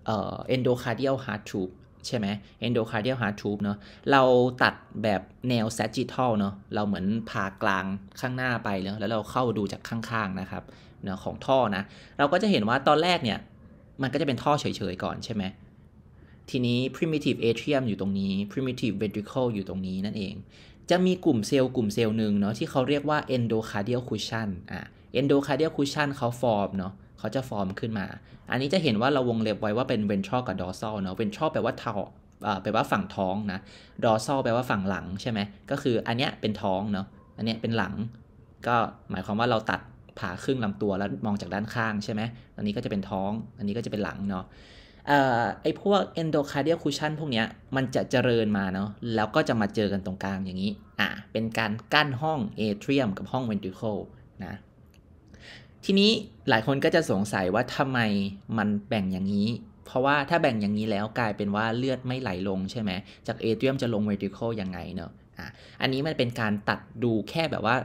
เอ่อ endocardial heart tube ใช่ไหม endocardial heart tube เนาะเราตัดแบบแนว sagittal เนาะเราเหมือนผ่ากลางข้างหน้าไปเนาะแล้วเราเข้าดูจากข้างๆนะครับเนาะของท่อนะ เราก็จะเห็นว่าตอนแรกเนี่ยมันก็จะเป็นท่อเฉยๆก่อนใช่ไหมทีนี้ primitive atrium อยู่ตรงนี้ primitive ventricle อยู่ตรงนี้นั่นเอง จะมีกลุ่มเซลล์กลุ่มเซลล์หนึ่งเนาะที่เขาเรียกว่า endocardial cushion อ่ะ endocardial cushion เขาฟอร์มเนาะเขาจะฟอร์มขึ้นมาอันนี้จะเห็นว่าเราวงเล็บไว้ว่าเป็นเวนทรอกับดอซอลเนาะเวนทรอแปลว่าเท้าแปลว่าฝั่งท้องนะดอซอลแปลว่าฝั่งหลังใช่ไหมก็คืออันเนี้ยเป็นท้องเนาะอันเนี้ยเป็นหลัง ก็หมายความว่าเราตัดผ่าครึ่งลำตัวแล้วมองจากด้านข้างใช่ไหมอันนี้ก็จะเป็นท้อง อันนี้ก็จะเป็นหลังเนาะไอ้พวก endocardial cushion พวกเนี้ยมันจะเจริญมาเนาะแล้วก็จะมาเจอกันตรงกลางอย่างนี้อ่ะเป็นการกั้นห้อง atrium กับห้อง ventricle นะทีนี้หลายคนก็จะสงสัยว่าทำไมมันแบ่งอย่างนี้ เพราะว่าถ้าแบ่งอย่างนี้แล้วกลายเป็นว่าเลือดไม่ไหลลงใช่ไหม จากเอเทียมจะลงเวทิคอลยังไงเนาะอ่ะอันนี้มันเป็นการตัดดูแค่แบบว่า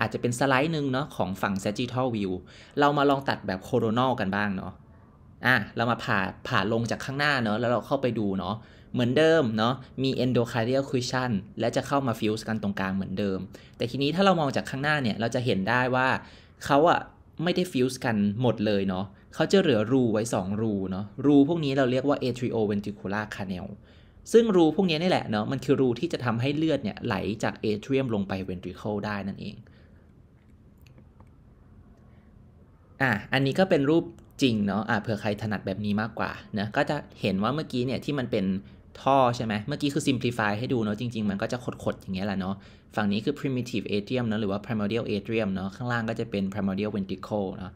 อาจจะเป็นสไลด์หนึ่งเนาะของฝั่งเซจิทัลวิว เรามาลองตัดแบบโคโรนอลกันบ้างเนาะอ่ะเรามาผ่าผ่าลงจากข้างหน้าเนาะแล้วเราเข้าไปดูเนาะเหมือนเดิมเนาะมีเโดคาร์เดียลคุชชั่นและจะเข้ามาฟิวส์กันตรงกลางเหมือนเดิม แต่ทีนี้ถ้าเรามองจากข้างหน้าเนี่ยเราจะเห็นได้ว่าเขาอะไม่ได้ฟิวส์กันหมดเลยเนาะเขาจะเหลือรูไว้ 2 รู เนาะ รูพวกนี้เราเรียกว่า atrioventricular canal ซึ่งรูพวกนี้นี่แหละเนาะ มันคือรูที่จะทำให้เลือดเนี่ยไหลจากเอเทรียมลงไปเวนทริเคิลได้นั่นเอง อ่ะ อันนี้ก็เป็นรูปจริงเนาะ อ่ะ เผื่อใครถนัดแบบนี้มากกว่านะก็จะเห็นว่าเมื่อกี้เนี่ยที่มันเป็นท่อใช่ไหม เมื่อกี้คือ simplify ให้ดูเนาะ จริง ๆ มันก็จะขดๆอย่างเงี้ยแหละเนาะฝั่งนี้คือ primitive atrium นะหรือว่า primordial atrium เนาะ ข้างล่างก็จะเป็น primordial ventricle เนาะ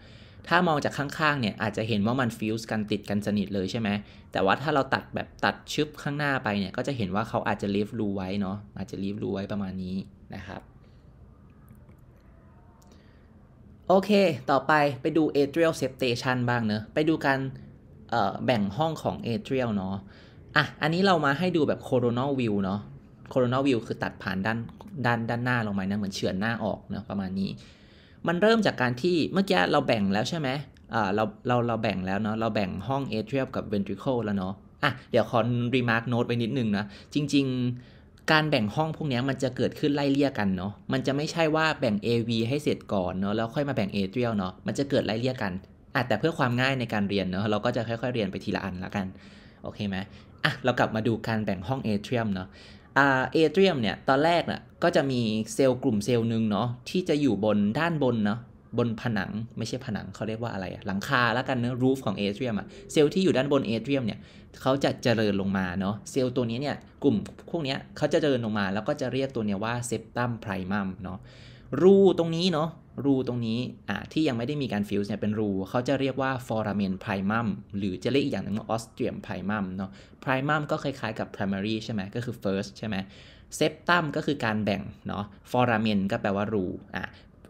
ถ้ามองจากข้างๆเนี่ย อาจจะเห็นว่ามันฟิวส์กันติดกันสนิทเลยใช่ไหม แต่ว่าถ้าเราตัดแบบตัดชึบข้างหน้าไปเนี่ย ก็จะเห็นว่าเขาอาจจะลีฟรูไว้ เนาะ อาจจะลีฟรูไว้ประมาณนี้นะครับ โอเค ต่อไปไปดู atrial septation บ้างเนะไปดูการแบ่งห้องของ atrial เนาะ อ่ะ อันนี้เรามาให้ดูแบบ coronal view เนาะ coronal view คือตัดผ่านด้านด้านด้านหน้าลงมานะเหมือนเฉือนหน้าออกนะประมาณนี้ มันเริ่มจากการที่เมื่อกี้เราแบ่งแล้วใช่ไหมอ่าเราเราเราแบ่งแล้วเนาะเราแบ่งห้องเอเทรียมกับเวนทริเคิลแล้วเนาะอ่ะเดี๋ยวขอรีมาร์กโน้ตไปนิดนึงนะจริง ๆการแบ่งห้องพวกนี้มันจะเกิดขึ้นไล่เลี่ยกันเนาะมันจะไม่ใช่ว่าแบ่ง AV ให้เสร็จก่อนเนาะแล้วค่อยมาแบ่งเอเทรียมเนาะมันจะเกิดไล่เลี่ยกันอ่ะแต่เพื่อความง่ายในการเรียนเนาะเราก็จะค่อย ๆเรียนไปทีละอันละกันโอเคไหมอ่ะเรากลับมาดูการแบ่งห้องเอเทรียมเนาะอาเอเทรียมเนี่ยตอนแรกน่ะก็จะมีเซลล์กลุ่มเซลล์หนึ่งเนาะที่จะอยู่บนด้านบนเนาะบนผนังไม่ใช่ผนังเขาเรียกว่าอะไรหลังคาแล้วกันเนื้อรูฟของเอเทรียมอะเซลล์ที่อยู่ด้านบนเอเทรียมเนี่ยเขาจะเจริญลงมาเนาะเซลล์ตัวนี้เนี่ย กลุ่มพวกนี้เขาจะเจริญลงมา แล้วก็จะเรียกตัวเนี้ยว่าเซปตัมไพรมัมเนาะรูตรงนี้เนาะรูตรงนี้อ่ที่ยังไม่ได้มีการฟิวส์เนี่ยเป็นรูเขาจะเรียกว่าฟอร์เมนไพรมัมหรือจะเรียกอีกอย่างหนึ่งว่าออสเตรียมไพรมัมเนาะไพรมัมก็คล้ายๆกับ primary ใช่ไหมก็คือ first ใช่ไหมเซปตัมก็คือการแบ่งเนาะฟอร์เมนก็แปลว่ารูอ่ะ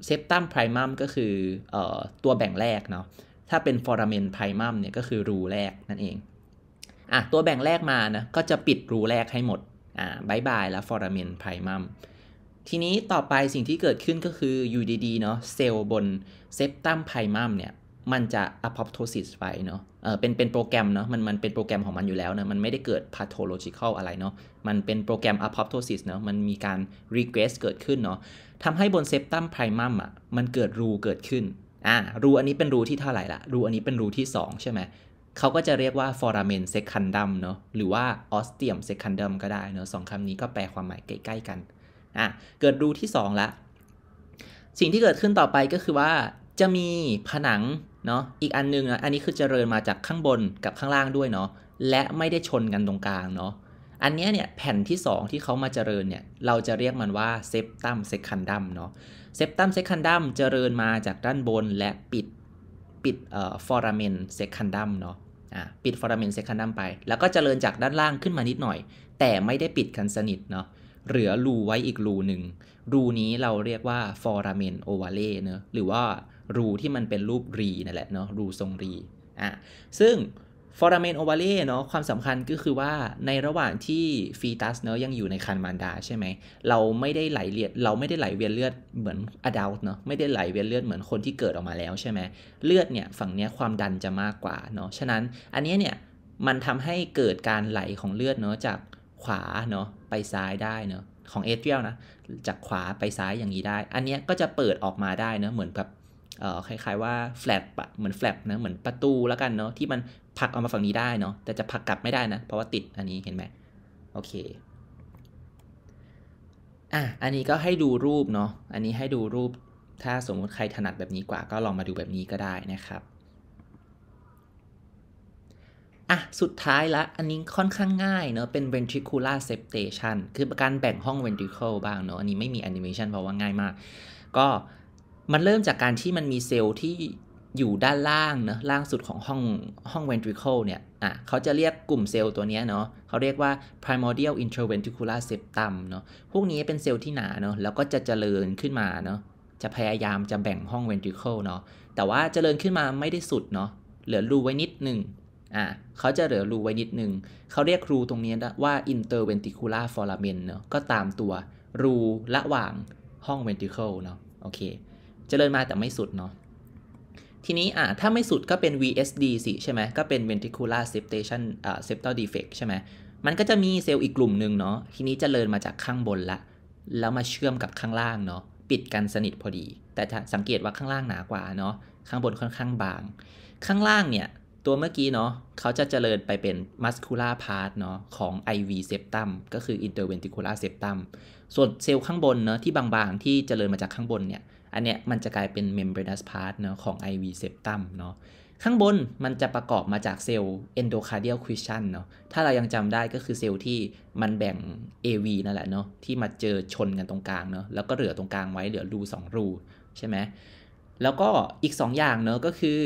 เซปตัมไพรมัมก็คือออตัวแบ่งแรกเนาะถ้าเป็นฟอร์เมนไพรมัมเนี่ยก็คือรูแรกนั่นเองอ่ะตัวแบ่งแรกมานะก็จะปิดรูแรกให้หมดอ่าบายบายแล้วฟอร์เมนไพรมัมทีนี้ต่อไปสิ่งที่เกิดขึ้นก็คืออยู่ดีๆเนาะเซลล์บนเซปตัมไพมัมเนี่ยมันจะอ p o p t o s i s ไปเนาะเออเป็นเป็นโปรแกรมเนาะมันมันเป็นโปรแกรมของมันอยู่แล้วนะมันไม่ได้เกิด pathological อะไรเนาะมันเป็นโปรแกรม apoptosis เนาะมันมีการ r e g r e s เกิดขึ้นเนาะทำให้บนเซปตัมไพรมัมอ่ะมันเกิดรูเกิดขึ้นอ่ารูอันนี้เป็นรูที่เท่าไหร่ละรูอันนี้เป็นรูที่ 2 ใช่ไหมเขาก็จะเรียกว่า foramen s e c ั n d u m เนาะหรือว่า ostium s e c ั n d u m ก็ได้เนาะสองคำนี้ก็แปลความหมายใกล้ๆกันอ่ะเกิดรูที่2ละสิ่งที่เกิดขึ้นต่อไปก็คือว่าจะมีผนังเนาะอีกอันนึงะอันนี้คือเจริญมาจากข้างบนกับข้างล่างด้วยเนาะและไม่ได้ชนกันตรงกลางเนาะอันนี้เนี่ยแผ่นที่ 2 ที่เขามาเจริญเนี่ยเราจะเรียกมันว่าเซปตัมเซคันดัมเนาะเซปตัมเซคันดัมเจริญมาจากด้านบนและปิดปิดเอ่อฟอราเมนเซคันดัมเนาะอ่ะปิดฟอราเมนเซคันดัมไป แล้วก็เจริญจากด้านล่างขึ้นมานิดหน่อย แต่ไม่ได้ปิดกันสนิทเนาะเหลือรูไว้อีกรูหนึ่งรูนี้เราเรียกว่าฟอราเมนโอวาเล่เนอะหรือว่ารูที่มันเป็นรูปรีนั่นแหละเนาะรูทรงรีอ่ะซึ่งฟอราเมนโอวาเล่เนาะความสำคัญก็คือว่าในระหว่างที่ฟีตัสเนาะยังอยู่ในคันมารดาใช่ไหมเราไม่ได้ไหลเลือดเราไม่ได้ไหลเวียนเลือดเหมือนอดัลต์เนาะไม่ได้ไหลเวียนเลือดเหมือนคนที่เกิดออกมาแล้วใช่ไหมเลือดเนี่ยฝั่งเนี้ยความดันจะมากกว่าเนาะฉะนั้นอันนี้เนี่ยมันทำให้เกิดการไหลของเลือดเนาะจากขวาเนาะไปซ้ายได้เนอะของเอเทียลนะ จากขวาไปซ้ายอย่างนี้ได้ อันนี้ก็จะเปิดออกมาได้เนอะเหมือนแบบ เอ่อคล้าย ๆว่าแฟลปเหมือนแฟลปนะเหมือนประตูแล้วกันเนาะที่มันผลักออกมาฝั่งนี้ได้เนาะแต่จะผลักกลับไม่ได้นะ เพราะว่าติดอันนี้เห็นไหมโอเคอ่ะอันนี้ก็ให้ดูรูปเนาะอันนี้ให้ดูรูปถ้าสมมุติใครถนัดแบบนี้กว่าก็ลองมาดูแบบนี้ก็ได้นะครับอ่ะ สุดท้ายละ อันนี้ค่อนข้างง่ายเนาะ เป็น ventricular septation คือ การแบ่งห้อง ventricle บ้างเนาะ อันนี้ไม่มี animation เพราะว่าง่ายมาก ก็มันเริ่มจากการที่มันมีเซลล์ที่อยู่ด้านล่างเนาะ ล่างสุดของห้องห้อง ventricle เนี่ย อ่ะ เขาจะเรียกกลุ่มเซลล์ตัวนี้เนาะ เขาเรียกว่า primordial intraventricular septum เนาะ พวกนี้เป็นเซลล์ที่หนาเนาะ แล้วก็จะเจริญขึ้นมาเนาะ จะพยายามจะแบ่งห้อง ventricle เนาะ แต่ว่าเจริญขึ้นมาไม่ได้สุดเนาะ เหลือรูไว้นิดหนึ่งอ่าเขาจะเหลือรูไว้นิดนึงเขาเรียกรูตรงนี้ว่า interventricular foramen เนาะ ก็ตามตัวรูระหว่างห้อง ventricle เนาะ โอเคจเจริญมาแต่ไม่สุดเนาะ ทีนี้อ่าถ้าไม่สุดก็เป็น VSD สิ ใช่ไหม ก็เป็น ventricular septation อ่า septal defect ใช่ไหม มันก็จะมีเซลล์อีกกลุ่มหนึ่งเนาะ ทีนี้จเจริญมาจากข้างบนละ แล้วมาเชื่อมกับข้างล่างเนาะ ปิดกันสนิทพอดี แต่สังเกตว่าข้างล่างหนากว่าเนาะ ข้างบนค่อนข้างบาง ข้างล่างเนี่ยตัวเมื่อกี้เนาะเขาจะเจริญไปเป็น muscular part เนาะของ IV septum ก็คือ interventricular septum ส่วนเซลล์ข้างบนเนาะที่บางๆ ที่เจริญมาจากข้างบนเนี่ยอันเนี้ยมันจะกลายเป็น membranous part เนาะของ IV septum เนาะข้างบนมันจะประกอบมาจากเซลล์ endocardial cushion เนาะถ้าเรายังจำได้ก็คือเซลล์ที่มันแบ่ง AV นั่นแหละเนาะที่มาเจอชนกันตรงกลางเนาะแล้วก็เหลือตรงกลางไว้เหลือรู 2 รูใช่ไหมแล้วก็อีก 2 อย่างเนอะก็คือ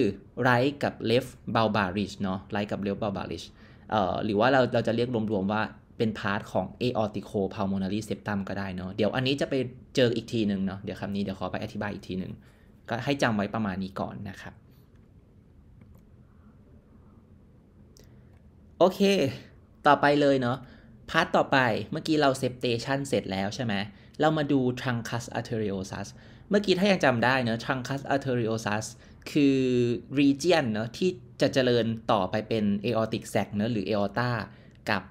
right กับ left b a l b a r i s เนอะ right กับ left b a l b a r i s เอ่อหรือว่าเราเราจะเรียกรวม ๆ ว่าเป็นพาร์ทของ aortico pulmonary septum ก็ได้เนอะเดี๋ยวอันนี้จะไปเจออีกทีหนึ่งเนอะเดี๋ยวคำนี้เดี๋ยวขอไปอธิบายอีกทีหนึ่งก็ให้จำไว้ประมาณนี้ก่อนนะครับ โอเคต่อไปเลยเนอะพาร์ทต่อไปเมื่อกี้เราเซปเตชันเสร็จแล้วใช่ไหมเรามาดู truncus arteriosus เมื่อกี้ถ้ายังจำได้เนอะ truncus arteriosus คือ region เนอะที่จะเจริญต่อไปเป็น aortic sac เนอะหรือ aorta กับ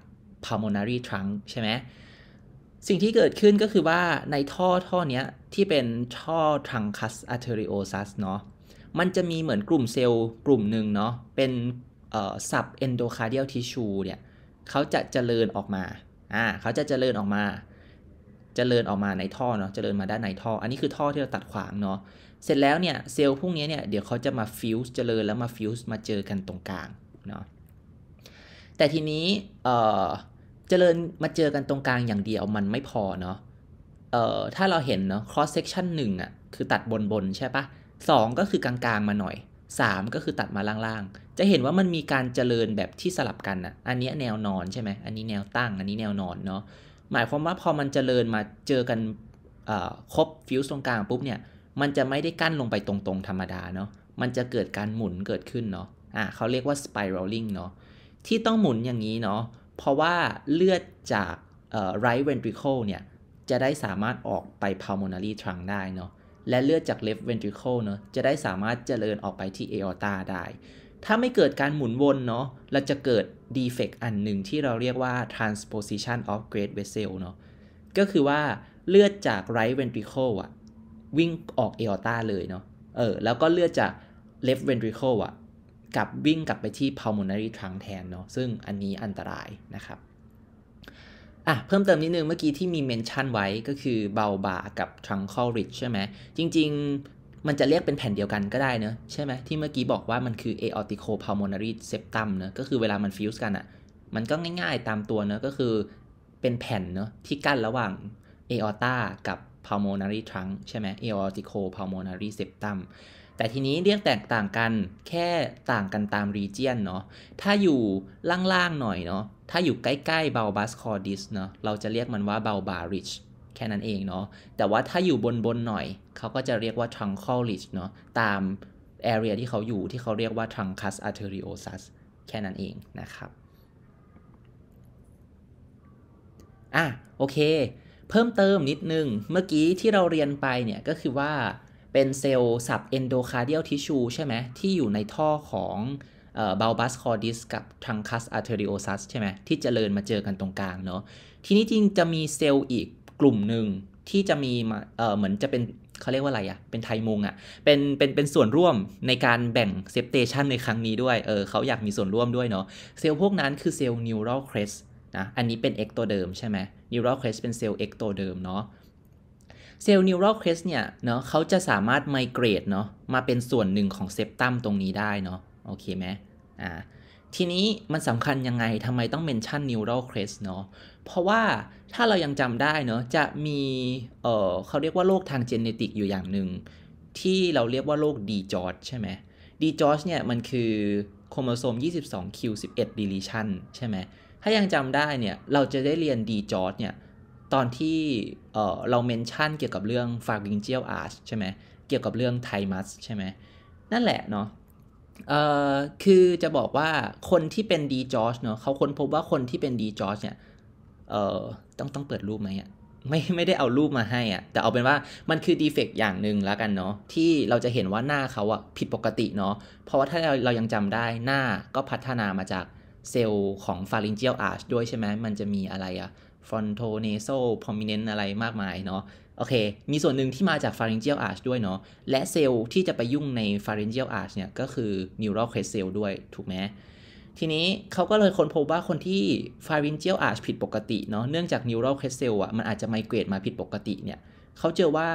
pulmonary trunk ใช่ไหม สิ่งที่เกิดขึ้นก็คือว่าในท่อท่อนี้ที่เป็นท่อ truncus arteriosus เนาะมันจะมีเหมือนกลุ่มเซลล์กลุ่มหนึ่งเนาะเป็น sub endocardial tissue เนี่ยเขาจะเจริญออกมา อ่าเขาจะเจริญออกมาจเจริญออกมาในท่อเนาะจเจริญมาด้านในท่อ อันนี้คือท่อที่เราตัดขวางเนาะเสร็จแล้วเนี่ยเซลล์พวกนี้เนี่ยเดี๋ยวเขาจะมาฟิวส์เจริญแล้วมาฟิวส์มาเจอกันตรงกลางเนาะแต่ทีนี้เออเจริญมาเจอกันตรงกลางอย่างเดียวมันไม่พอเนาะเอ่อถ้าเราเห็นเนาะ cross section หนึ่งอะ่ะคือตัดบนบนใช่ปะสองก็คือกลาง ๆ มาหน่อยสามก็คือตัดมาล่างๆ จะเห็นว่ามันมีการเจริญแบบที่สลับกันอะ่ะอันนี้แนวนอนใช่ไหมอันนี้แนวตั้งอันนี้แนวนอนเนาะหมายความว่าพอมันเจริญมาเจอกันครบฟิวส์ตรงกลางปุ๊บเนี่ย มันจะไม่ได้กั้นลงไปตรง ๆ ธรรมดาเนาะมันจะเกิดการหมุนเกิดขึ้นเนาะอ่ะเขาเรียกว่าสไปรัลลิงเนาะที่ต้องหมุนอย่างนี้เนาะเพราะว่าเลือดจาก right ventricle เนี่ย จะได้สามารถออกไป pulmonary trunk ได้เนาะและเลือดจาก left ventricle เนาะจะได้สามารถเจริญออกไปที่ aorta ได้ถ้าไม่เกิดการหมุนวนเนาะเราจะเกิด defect อันหนึ่งที่เราเรียกว่า transposition of great vessel เนาะก็คือว่าเลือดจาก right ventricle อะวิ่งออกเออตาเลยเนาะเออ แล้วก็เลือดจาก left ventricle อะกลับวิ่งกลับไปที่ pulmonary trunk แทนเนาะซึ่งอันนี้อันตรายนะครับ อ่ะ เพิ่มเติมนิดนึงเมื่อกี้ที่มีเมนชั่นไว้ก็คือเบาบากับ t r u n c o l ridge ใช่ไหมจริงมันจะเรียกเป็นแผ่นเดียวกันก็ได้เนอะใช่ไหมที่เมื่อกี้บอกว่ามันคือ aortico pulmonary septum เนอะก็คือเวลามันฟิวส์กันอะ่ะมันก็ง่ายๆตามตัวเนอะก็คือเป็นแผ่นเนอะที่กั้นระหว่าง aorta กับ pulmonary trunk ใช่ไหม aortico pulmonary septum แต่ทีนี้เรียกแตกต่างกันแค่ต่างกันตาม region เนาะถ้าอยู่ล่างๆหน่อยเนาะถ้าอยู่ใกล้ๆ bulbous cordis เนาะเราจะเรียกมันว่า bulbar ridge แค่นั้นเองเนาะแต่ว่าถ้าอยู่บนๆหน่อยเขาก็จะเรียกว่า truncal ridge เนาะตาม area ที่เขาอยู่ที่เขาเรียกว่า truncus arteriosus แค่นั้นเองนะครับ อ่ะโอเค เพิ่มเติมนิดนึงเมื่อกี้ที่เราเรียนไปเนี่ย ก็คือว่าเป็นเซลล์สับ endocardial tissue ใช่ไหมที่อยู่ในท่อของบ b u l b u s cordis กับ truncus arteriosus ใช่ไหมที่จเจริญมาเจอกันตรงกลางเนาะทีนี้จริงจะมีเซลล์อีกกลุ่มหนึ่งที่จะมีเหมือนจะเป็นเขาเรียกว่าอะไรอะเป็นไทยมุงอะเป็น เป็น เป็นส่วนร่วมในการแบ่งเซปเตชันในครั้งนี้ด้วย เออ เขาอยากมีส่วนร่วมด้วยเนาะ เซลล์พวกนั้นคือเซลล์นิวโรครสนะ อันนี้เป็นเอกตัวเดิมใช่ไหมนิวโรครสเป็นเซลล์เอกตัวเดิมเนาะ เซลล์นิวโรครสเนี่ย เนาะเขาจะสามารถไมเกรดเนาะ มาเป็นส่วนหนึ่งของเซปตัมตรงนี้ได้เนาะ โอเคไหมอ่าทีนี้มันสำคัญยังไง ทำไมต้องเมนชั่นนิวโรเครสเนาะ เพราะว่าถ้าเรายังจำได้เนาะจะมีเออเขาเรียกว่าโรคทางเจเนติกอยู่อย่างหนึ่ง ที่เราเรียกว่าโรคดีจอร์ใช่ไหมดีจอร์เนี่ย มันคือโครโมโซม 22q11 deletion ใช่ไหมถ้ายังจำได้เนี่ย เราจะได้เรียนดีจอร์เนี่ย ตอนที่เออเราเมนชั่นเกี่ยวกับเรื่องฟากิงเจียลอาร์ชใช่ไหมเกี่ยวกับเรื่องไทมัสใช่ไหมนั่นแหละเนาะเอ่อคือจะบอกว่าคนที่เป็นดีจอ์ชเนาะเขาค้นพบว่าคนที่เป็นดีจอ์ชเนี่ยเอ่อต้องต้องเปิดรูปไหมอ่ะ ไม่ไม่ได้เอารูปมาให้อ่ะแต่เอาเป็นว่ามันคือดีเฟกต์อย่างหนึ่งแล้วกันเนาะที่เราจะเห็นว่าหน้าเขาอ่ะผิดปกติเนาะเพราะว่าถ้าเราเรายังจำได้หน้าก็พัฒนามาจากเซลล์ของฟาริงเจียลอาร์ชด้วยใช่ไหมมันจะมีอะไรอะฟรอนโทเนโซพอมิเนนอะไรมากมายเนาะโอเค มีส่วนหนึ่งที่มาจาก pharyngeal arch ด้วยเนาะ และเซลล์ที่จะไปยุ่งใน pharyngeal arch เนี่ย ก็คือ neural crest cell ด้วยถูกไหม ทีนี้เขาก็เลยค้นพบว่าคนที่ pharyngeal arch ผิดปกติเนาะ เนื่องจาก neural crest cell อ่ะมันอาจจะไมเกรดมาผิดปกติเนี่ย เขาเจอว่า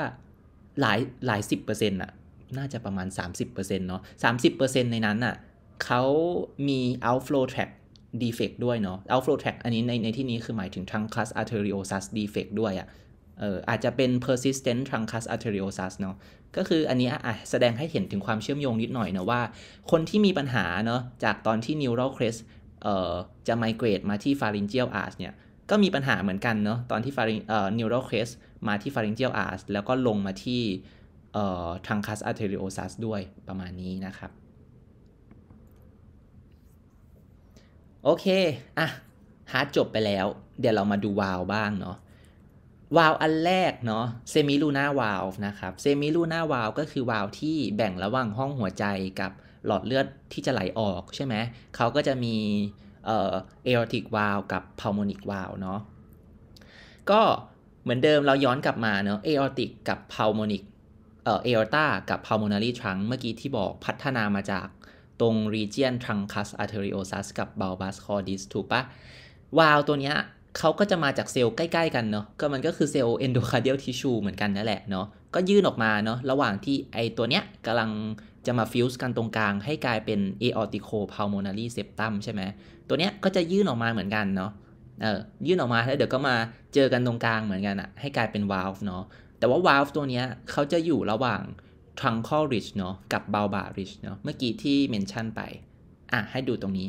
หลายหลายสิบเปอร์เซ็นต์อ่ะ น่าจะประมาณ 30%เนาะ30%ในนั้นอ่ะเขามี outflow tract defect ด้วยเนาะ outflow tract อันนี้ในในที่นี้คือหมายถึง truncus arteriosus defect ด้วยอะ่ะเอออาจจะเป็น persistent truncus arteriosus เนาะก็คืออันนี้แสดงให้เห็นถึงความเชื่อมโยงนิดหน่อยนะว่าคนที่มีปัญหาเนาะจากตอนที่ neural crest เอ่อจะ migrate มาที่ pharyngeal arch เนี่ย ก็มีปัญหาเหมือนกันเนาะตอนที่ pharynge เอ่อ neural crest มาที่ pharyngeal arch แล้วก็ลงมาที่เอ่อ truncus arteriosus ด้วยประมาณนี้นะครับ โอเค อ่ะฮาร์ดจบไปแล้ว เดี๋ยวเรามาดูวาวบ้างเนาะวาล์วอันแรกเนาะเซมิลูน่าวาล์วนะครับเซมิลูน่าวาล์วก็คือวาล์วที่แบ่งระหว่างห้องหัวใจกับหลอดเลือดที่จะไหลออกใช่ไหม เขาก็จะมีเออเอร์ติกวาล์วกับพาวมอนิกวาล์วเนาะก็เหมือนเดิมเราย้อนกลับมาเนาะเออร์ติกกับพาวมอนิกเออเอร์ตากับพาวมอนารีทรังเมื่อกี้ที่บอกพัฒนามาจากตรงเรจียนทรังคัสอาร์เทริโอซัสกับาลบัสคอร์ดิสถูกปะวาล์วตัวเนี้ยเขาก็จะมาจากเซลล์ใกล้ๆกันเนาะก็มันก็คือเซลล์ endocardial tissue เหมือนกันนั่นแหละเนาะก็ยื่นออกมาเนาะระหว่างที่ไอตัวเนี้ยกำลังจะมาฟิวส์กันตรงกลาง ให้กลายเป็น aorticopulmonary septum ใช่ไหมตัวเนี้ยก็จะยื่นออกมาเหมือนกันเนาะเออยื่นออกมาแล้วเดี๋ยวก็มาเจอกันตรงกลางเหมือนกันอะให้กลายเป็น valve เนาะแต่ว่า valve ตัวเนี้ยเขาจะอยู่ระหว่าง t r ังค a l ridge เนาะกับ b า l บ a r ิ i เนาะเมื่อกี้ที่เมนชั่นไปอ่ะให้ดูตรงนี้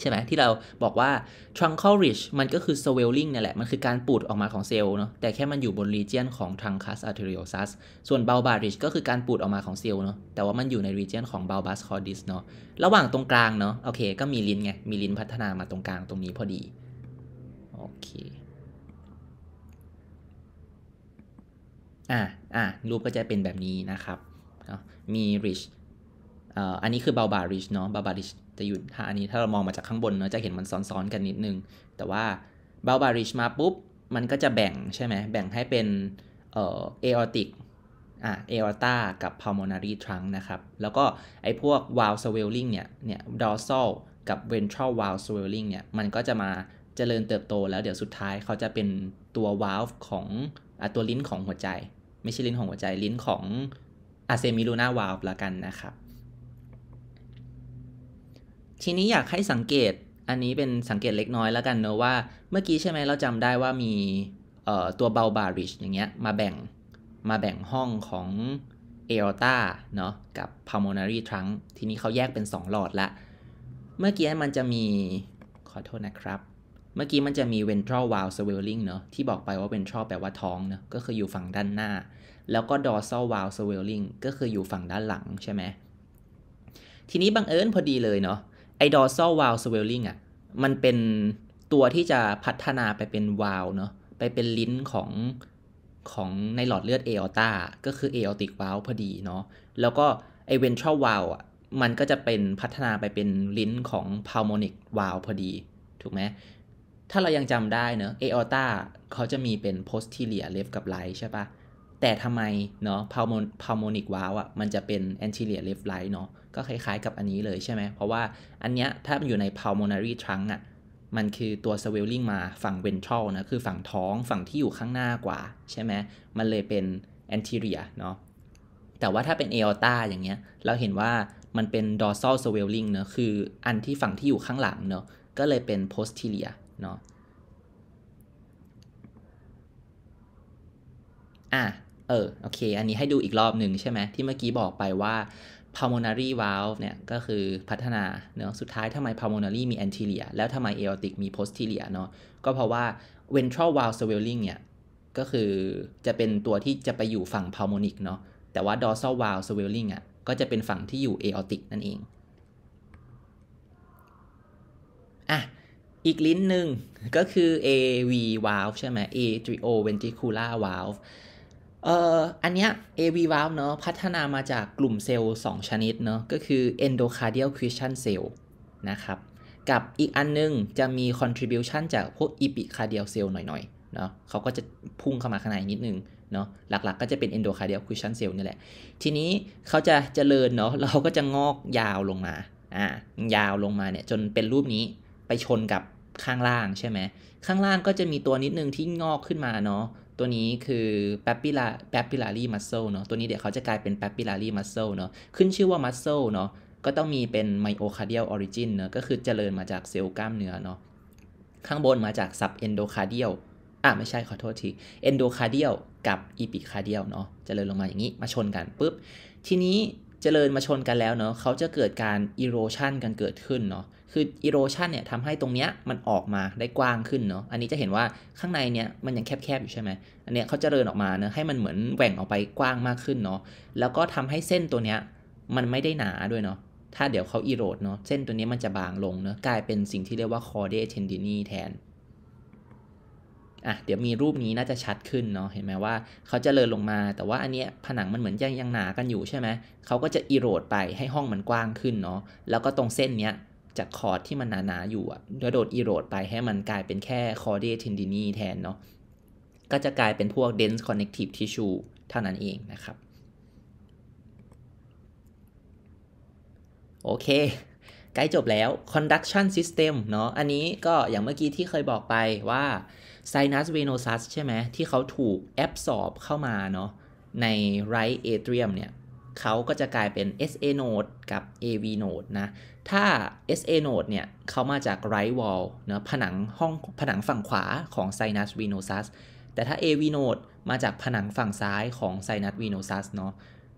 ใช่ไหมที่เราบอกว่า truncal ridge มันก็คือ swelling นี่แหละ มันคือการปูดออกมาของเซลล์เนาะแต่แค่มันอยู่บน region ของ truncus arteriosus ส่วน bulbar ridge ก็คือการปูดออกมาของเซลล์เนาะแต่ว่ามันอยู่ใน region ของ bulbus cordis เนาะระหว่างตรงกลางเนาะโอเค ก็มีลิ้นไง มีลิ้นพัฒนามาตรงกลางตรงนี้พอดี โอเค อ่ะ อ่ะ รูปก็จะเป็นแบบนี้นะครับมี ridge อันนี้คือ bulbar ridge เนาะ bulbar ridge จะอยู่ท่าอันนี้ถ้าเรามองมาจากข้างบนเนาะจะเห็นมันซ้อนๆกันนิดนึง แต่ว่าเบลบาริชมาปุ๊บมันก็จะแบ่งใช่ไหม แบ่งให้เป็นเอ่อเออติกอ่าเออตากับพาวมอนารีทรังนะครับ แล้วก็ไอ้พวกวาลสเวลลิงเนี่ยเนี่ยอร์ซอลกับเวนทรัลวาลสเวลลิงเนี่ย มันก็จะมาเจริญเติบโตแล้วเดี๋ยวสุดท้ายเขาจะเป็นตัววาลของอตัวลิ้นของหัวใจไม่ใช่ลิ้นของหัวใจลิ้นของอาเซมิลูน่าวาลละกันนะครับทีนี้อยากให้สังเกต อันนี้เป็นสังเกตเล็กน้อยแล้วกันเนอะว่า เมื่อกี้ใช่ไหมเราจำได้ว่ามีตัวเบลบาริชอย่างเงี้ย มาแบ่ง มาแบ่งห้องของเอลตาเนาะกับ pulmonary trunk ทีนี้เขาแยกเป็น 2 หลอดละ เมื่อกี้มันจะมีขอโทษนะครับ เมื่อกี้มันจะมี ventral ว a l สเ swelling เนาะที่บอกไปว่า ventral แปลว่าท้องเนาะก็คืออยู่ฝั่งด้านหน้า แล้วก็ dorsal ล a l ลส swelling ก็คืออยู่ฝั่งด้านหลังใช่ไหมทีนี้บังเอิญพอดีเลยเนาะไอ้อซ r วาวสวีล e s w อ่ะมันเป็นตัวที่จะพัฒนาไปเป็นวาลเนาะไปเป็นลิ้นของของในหลอดเลือดเอออตาก็คือเอออติกวาลพอดีเนาะแล้วก็ไอเวนทรัลวาลอ่ะมันก็จะเป็นพัฒนาไปเป็นลิ้นของพาวโมนิกวาลพอดีถูกไหมถ้าเรายังจำได้เนาะเอออตาเขาจะมีเป็นโพสติเลียเลฟกับไลใช่ปะแต่ทำไมเนาะพาวโมพาวโมนิกวาลอ่ะมันจะเป็นแอนติเลียเลฟไลเนาะก็คล้ายๆกับอันนี้เลยใช่ไหม เพราะว่า อันเนี้ยถ้ามันอยู่ใน pulmonary trunk อะมันคือตัว swelling มาฝั่ง ventral นะ คือฝั่งท้องฝั่งที่อยู่ข้างหน้ากว่าใช่ไหมมันเลยเป็น anterior เนาะ แต่ว่าถ้าเป็น aorta อย่างเงี้ย เราเห็นว่ามันเป็น dorsal swelling เนาะ คืออันที่ฝั่งที่อยู่ข้างหลัง เนาะ ก็เลยเป็น posterior เนาะ อ่ะ เออ โอเค อันนี้ให้ดูอีกรอบหนึ่งใช่ไหมที่เมื่อกี้บอกไปว่า pulmonary valve เนี่ยก็คือพัฒนาเนาะสุดท้ายทำไม pulmonary มี anterior แล้วทำไม aortic มี posterior เนาะก็เพราะว่า ventral valve swelling เนี่ยก็คือจะเป็นตัวที่จะไปอยู่ฝั่ง pulmonic เนาะแต่ว่า dorsal valve swelling อะ่ะก็จะเป็นฝั่งที่อยู่ aortic นั่นเอง อ่ะอีกลิ้นหนึ่งก็คือ AV valve ใช่ไหม atrioventricular valve เอ่ออันเนี้ย AV valve เนาะพัฒนามาจากกลุ่มเซลล์2ชนิดเนาะก็คือ endocardial c u s h i o n cell นะครับ กับอีกอันนึงจะมี contribution จากพวก epicardial cell หน่อยๆเนาะเขาก็จะพุ่งเข้ามาข้างในนิดนึงเนาะหลักๆก็จะเป็น endocardial c u s h i o n cell นี่แหละ ทีนี้เขาจะเจริญเนาะเราก็จะงอกยาวลงมาอ่ายาวลงมาเนี่ยจนเป็นรูปนี้ไปชนกับข้างล่างใช่ไหมข้างล่างก็จะมีตัวนิดนึงที่งอกขึ้นมาเนาะตัวนี้คือ papilla- papillary muscle เนาะ ตัวนี้เดี๋ยวเขาจะกลายเป็น papillary muscle เนาะ ขึ้นชื่อว่า muscle เนาะ ก็ต้องมีเป็น myocardial origin เนาะ ก็คือเจริญมาจากเซลล์กล้ามเนื้อ เนาะ ข้างบนมาจาก subendocardial อ่ะไม่ใช่ขอโทษที endocardial กับ epicardial เนาะ เจริญลงมาอย่างนี้มาชนกันปุ๊บ ทีนี้เจริญมาชนกันแล้วเนาะ เขาจะเกิดการ erosion กันเกิดขึ้นเนาะคือ erosion เนี่ยทำให้ตรงเนี้ยมันออกมาได้กว้างขึ้นเนาะ อันนี้จะเห็นว่าข้างในเนี่ยมันยังแคบๆ อยู่ใช่ไหม อันเนี้ยเขาจะเรินออกมาเนะให้มันเหมือนแหว่งออกไปกว้างมากขึ้นเนาะ แล้วก็ทำให้เส้นตัวเนี้ยมันไม่ได้หนาด้วยเนาะ ถ้าเดี๋ยวเขาอีโรดเนาะเส้นตัวนี้มันจะบางลงเนาะกลายเป็นสิ่งที่เรียกว่า c อ o r d a e tendini แทน อ่ะเดี๋ยวมีรูปนี้น่าจะชัดขึ้นเนาะเห็นไหมว่าเขาจะเลินลงมา แต่ว่าอันเนี้ยผนังมันเหมือนยังยังหนากันอยู่ใช่ไหมเขาก็จะอีโรดไปให้ห้องมันกว้างขึ้นเนาะ แล้วก็ตรงเส้นเนี้ยจากคอร์ดที่มันหนาๆอยู่อะแล้วโดดอีโรดไปให้มันกลายเป็นแค่คอร์เดเทนดินีแทนเนาะก็จะกลายเป็นพวก dense connective tissue เท่านั้นเองนะครับ โอเค ใกล้จบแล้ว conduction system เนาะอันนี้ก็อย่างเมื่อกี้ที่เคยบอกไปว่า sinus venosus ใช่ไหมที่เขาถูก absorb เข้ามาเนาะใน right atrium เนี่ยเขาก็จะกลายเป็น SA node กับ AV node นะถ้า SA node เนี่ยเขามาจาก right wall นะผนังห้องผนังฝั่งขวาของ sinus venosus แต่ถ้า AV node มาจากผนังฝั่งซ้ายของ sinus venosus เนาะ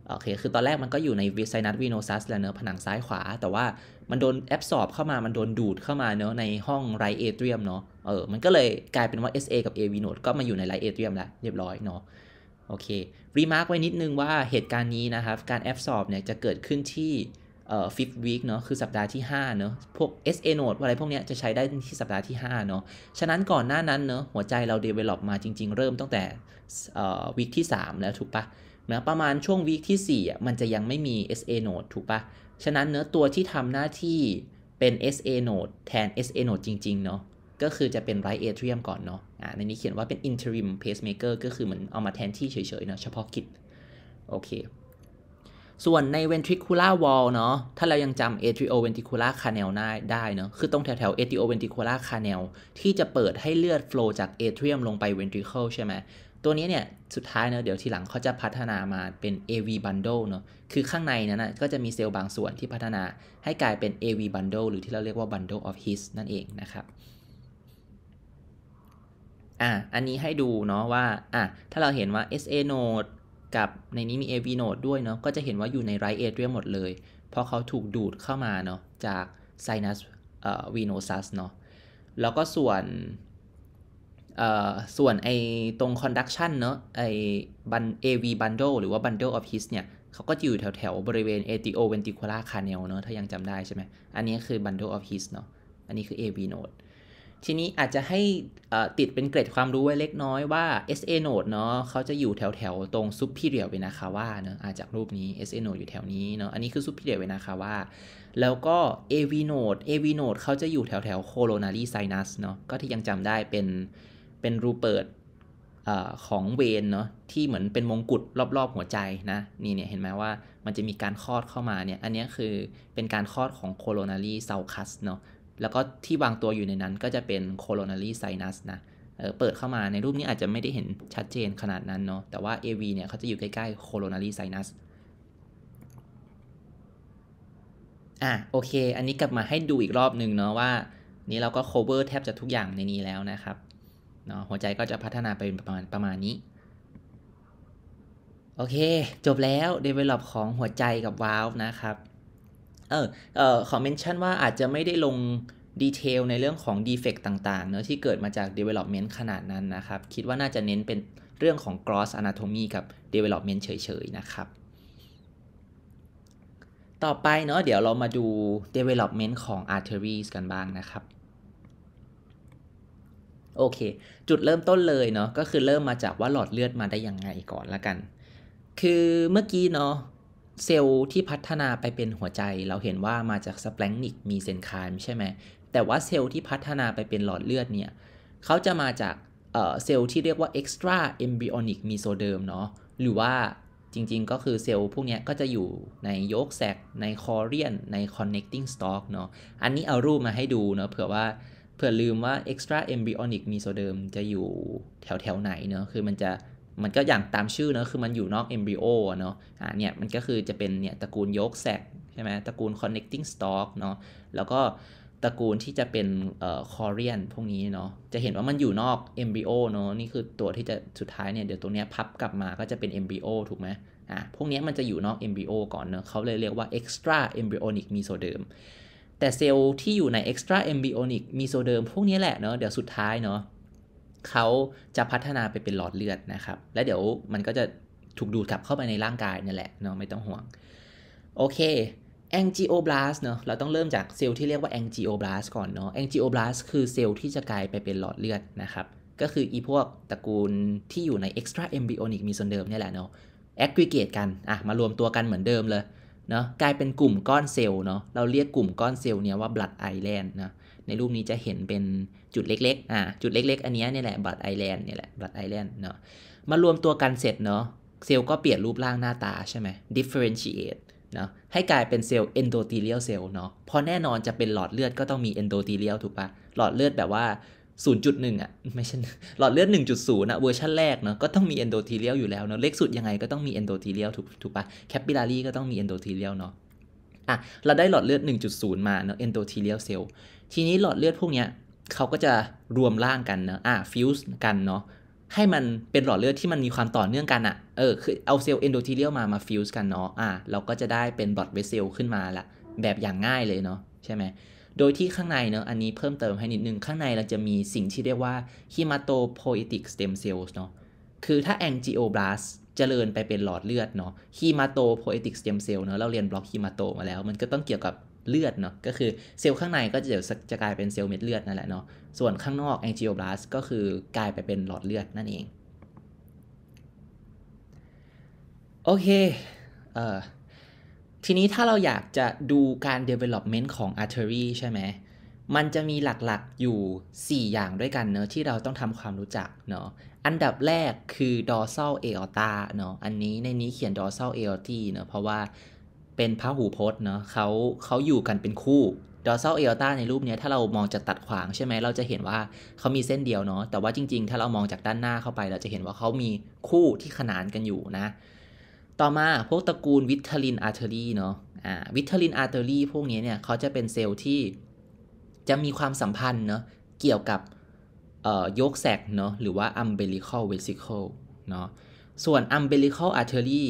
โอเค คือตอนแรกมันก็อยู่ใน sinus venosus แล้วเนอะผนังซ้ายขวา แต่ว่า มันโดนแอบสอบเข้ามามันโดนดูดเข้ามาเนอะในห้อง right atrium เนาะเออ มันก็เลยกลายเป็นว่า SA กับ AV node ก็มาอยู่ใน right atrium แล้วเรียบร้อยเนาะโอเครีมาร์กไว้นิดนึงว่าเหตุการณ์นี้นะครับการแอบสอบเนี่ยจะเกิดขึ้นที่เอ่อ fifth week เนาะ คือสัปดาห์ที่ 5 เนาะ พวก SA note อะไรพวกเนี้ยจะใช้ได้ที่สัปดาห์ที่ 5 เนาะ ฉะนั้นก่อนหน้านั้นเนาะหัวใจเรา develop มาจริง ๆ เริ่มตั้งแต่เอ่อ week ที่ 3 แล้ว ถูกปะนะประมาณช่วง week ที่4อ่ะมันจะยังไม่มี SA note ถูกปะฉะนั้นเนื้อตัวที่ทำหน้าที่เป็น SA node แทน SA node จริง ๆ เนาะ ก็คือจะเป็น right atrium ก่อนเนาะ อ่าในนี้เขียนว่าเป็น interim pacemaker ก็คือเหมือนเอามาแทนที่เฉยๆเนาะเฉพาะกิจ โอเคส่วนใน ventricular wall เนาะ ถ้าเรายังจำ atrioventricular canal ได้ได้เนาะ คือตรงแถวแถว atrioventricular canal ที่จะเปิดให้เลือด flow จาก atrium ลงไป ventricle ใช่ไหม ตัวนี้เนี่ย สุดท้ายเนาะเดี๋ยวทีหลังเขาจะพัฒนามาเป็น AV bundle เนาะ คือข้างในนั้นนะก็จะมีเซลล์บางส่วนที่พัฒนาให้กลายเป็น AV bundle หรือที่เราเรียกว่า bundle of His นั่นเองนะครับ อ่ะอันนี้ให้ดูเนาะว่า อ่ะ ถ้าเราเห็นว่า SA node กับในนี้มี AV Node ด้วยเนาะ ก็จะเห็นว่าอยู่ใน right atrium หมดเลย เพราะเขาถูกดูดเข้ามาเนาะจาก Sinus เอ่อ Venosus เนาะ แล้วก็ส่วนส่วนไอตรง conduction เนาะไอบัน AV bundle หรือว่า bundle of his เนี่ย เขาก็จะอยู่แถวแถวบริเวณ atio r ventricular canal เนาะ ถ้ายังจำได้ใช่ไหม อันนี้คือ bundle of his เนาะ อันนี้คือ AV node ทีนี้อาจจะให้ติดเป็นเกร็ดความรู้ไว้เล็กน้อยว่า SA n o d e เนาะเขาจะอยู่แถวแถวตรง Superior v e n a k a ่ a เนาะจากรูปนี้ SA n o d e อยู่แถวนี้เนาะอันนี้คือ Superior v e n a k a ่ a แล้วก็ AV n o d e AV n o d e เขาจะอยู่แถวแถว Coronary Sinus เนาะก็ที่ยังจำได้เป็น เป็นรูเปิดอของเวนเนาะที่เหมือนเป็นมงกุฎรอบๆหัวใจนะ นี่เนี่ยเห็นไหมว่ามันจะมีการคลอดเข้ามาเนี่ยอันนี้คือเป็นการคลอดของ Coronary Sulcus เนาะแล้วก็ที่วางตัวอยู่ในนั้นก็จะเป็น c o r o n a r y sinus นะเเปิดเข้ามาในรูปนี้อาจจะไม่ได้เห็นชัดเจนขนาดนั้นเนาะ แต่ว่า AV เนี่ยเขาจะอยู่ใกล้ๆ c o r o n a r y sinus อ่ะโอเค อันนี้กลับมาให้ดูอีกรอบหนึ่งเนาะว่า นี้เราก็ cover แทบจะทุกอย่างในนี้แล้วนะครับ เนาะหัวใจก็จะพัฒนาไปเป็นประมาณประมาณนี้ โอเคจบแล้ว develop ของหัวใจกับ valve นะครับเออเออขอเมนชั่นว่าอาจจะไม่ได้ลงดีเทลในเรื่องของ Defect ต่างๆเนาะที่เกิดมาจาก Development ขนาดนั้นนะครับ คิดว่าน่าจะเน้นเป็นเรื่องของ Cross Anatomy กับ Development เฉยๆ นะครับ ต่อไปเนาะเดี๋ยวเรามาดู Development ของ Arteries กันบ้างนะครับ โอเค จุดเริ่มต้นเลยเนาะก็คือเริ่มมาจากว่าหลอดเลือดมาได้ยังไงก่อนละกัน คือเมื่อกี้เนาะเซลล์ที่พัฒนาไปเป็นหัวใจเราเห็นว่ามาจากสแปลงนิกมีเซนไคม์ใช่ไหม แต่ว่าเซลล์ที่พัฒนาไปเป็นหลอดเลือดเนี่ยเขาจะมาจากเซลล์ที่เรียกว่า extra embryonic mesoderm เนาะหรือว่าจริงๆ ก็คือเซลล์พวกนี้ก็จะอยู่ในโยกแซกในคอเรียนใน connecting stalk เนาะอันนี้เอารูปมาให้ดูเนาะเผื่อว่าเผื่อลืมว่า extra embryonic mesoderm จะอยู่แถวๆไหนเนาะคือมันจะมันก็อย่างตามชื่อเนะคือมันอยู่นอกเอมบริโอเนาะอ่าเนี่ยมันก็คือจะเป็นเนี่ยตระกูลยกแสกใช่ไหมตระกูล connecting stalk เนาะแล้วก็ตระกูลที่จะเป็นเอ่อคอเรียน พวกนี้เนาะจะเห็นว่ามันอยู่นอกเอมบริโอเนาะนี่คือตัวที่จะสุดท้ายเนี่ยเดี๋ยวตัวเนี้ยพับกลับมาก็จะเป็นเอมบริโอถูกไหมอ่าพวกนี้มันจะอยู่นอกเอมบริโอก่อนเนาะเขาเลยเรียกว่า extra embryonic mesoderm แต่เซลล์ที่อยู่ใน extra embryonic mesoderm พวกนี้แหละเนาะเดี๋ยวสุดท้ายเนาะเขาจะพัฒนาไปเป็นหลอดเลือดนะครับ และเดี๋ยวมันก็จะถูกดูดกลับเข้าไปในร่างกายนั่นแหละเนาะไม่ต้องห่วง โอเค angioblast เนาะเราต้องเริ่มจากเซลล์ที่เรียกว่า angioblast ก่อนเนาะ angioblast คือเซลล์ที่จะกลายไปเป็นหลอดเลือดนะครับ ก็คืออีพวกตระกูลที่อยู่ใน extra embryonic mesoderm เนี่ยแหละเนาะ aggregate กันอ่ะมารวมตัวกันเหมือนเดิมเลยเนาะกลายเป็นกลุ่มก้อนเซลล์เนาะเราเรียกกลุ่มก้อนเซลล์เนี้ยว่า blood island นะในรูปนี้จะเห็นเป็นจุดเล็กๆอ่าจุดเล็กๆ อันนี้นี่แหละบัตไอแลนด์นี่แหละบัตไอแลนด์เนาะมารวมตัวกันเสร็จเนาะเซลล์ก็เปลี่ยนรูปร่างหน้าตาใช่ไหม differentiate เนาะให้กลายเป็นเซลล์ endothelial cell เนาะพอแน่นอนจะเป็นหลอดเลือดก็ต้องมี endothelial ถูกปะหลอดเลือดแบบว่า 0.1 อ่ะไม่ใช่หลอดเลือด 1.0นะเวอร์ชันแรกเนาะก็ต้องมี endothelial อยู่แล้วเนาะเล็กสุดยังไงก็ต้องมี endothelial ถูกถูกปะ capillary ก็ต้องมี endothelial เนาะอ่ะเราได้หลอดเลือด 1.0 มาเนาะ endothelial cell ทีนี้หลอดเลือดพวกเนี้ยเขาก็จะรวมร่างกันเนาะอ่ะ fuse กันเนาะให้มันเป็นหลอดเลือดที่มันมีความต่อเนื่องกันอะเออคือเอาเซลล์ endothelial มามา fuse กันเนาะอ่ะเราก็จะได้เป็น blood vessel ขึ้นมาละแบบอย่างง่ายเลยเนาะใช่ไหมโดยที่ข้างในเนาะอันนี้เพิ่มเติมให้นิดนึงข้างในเราจะมีสิ่งที่เรียกว่า hematopoietic stem cells เนาะคือถ้า a n g i o b l a s t เจริญไปเป็นหลอดเลือดเนาะ ฮีมาโตโพเอติกสเต็มเซลล์เนาะ เราเรียนบล็อกฮีมาโตมาแล้ว มันก็ต้องเกี่ยวกับเลือดเนาะ ก็คือเซลล์ข้างในก็จะเดี๋ยวจะกลายเป็นเซลล์เม็ดเลือดนั่นแหละเนาะ ส่วนข้างนอกแองจิโอบลาสก็คือกลายไปเป็นหลอดเลือดนั่นเอง โอเค เอ่อ ทีนี้ถ้าเราอยากจะดูการ development ของ artery ใช่ไหม มันจะมีหลักๆอยู่ 4 อย่างด้วยกันเนอะที่เราต้องทำความรู้จักเนาะอันดับแรกคือ dorsal aorta เนาะอันนี้ในนี้เขียน dorsal aorti เนาะเพราะว่าเป็นพหูพจน์เนาะเขาเขาอยู่กันเป็นคู่ dorsal aorta ในรูปนี้ถ้าเรามองจากตัดขวางใช่ไหมเราจะเห็นว่าเขามีเส้นเดียวเนาะแต่ว่าจริง ๆ ถ้าเรามองจากด้านหน้าเข้าไป เราจะเห็นว่าเขามีคู่ที่ขนานกันอยู่นะต่อมาพวกตระกูลวิทลินอาร์เทอรี่เนาะอ่าวิทลินอาร์เทอรี่พวกนี้เนี่ยเขาจะเป็นเซลล์ที่จะมีความสัมพันธ์เนาะเกี่ยวกับยกแสกเนาะหรือว่า umbilical vesicle เนาะส่วน umbilical artery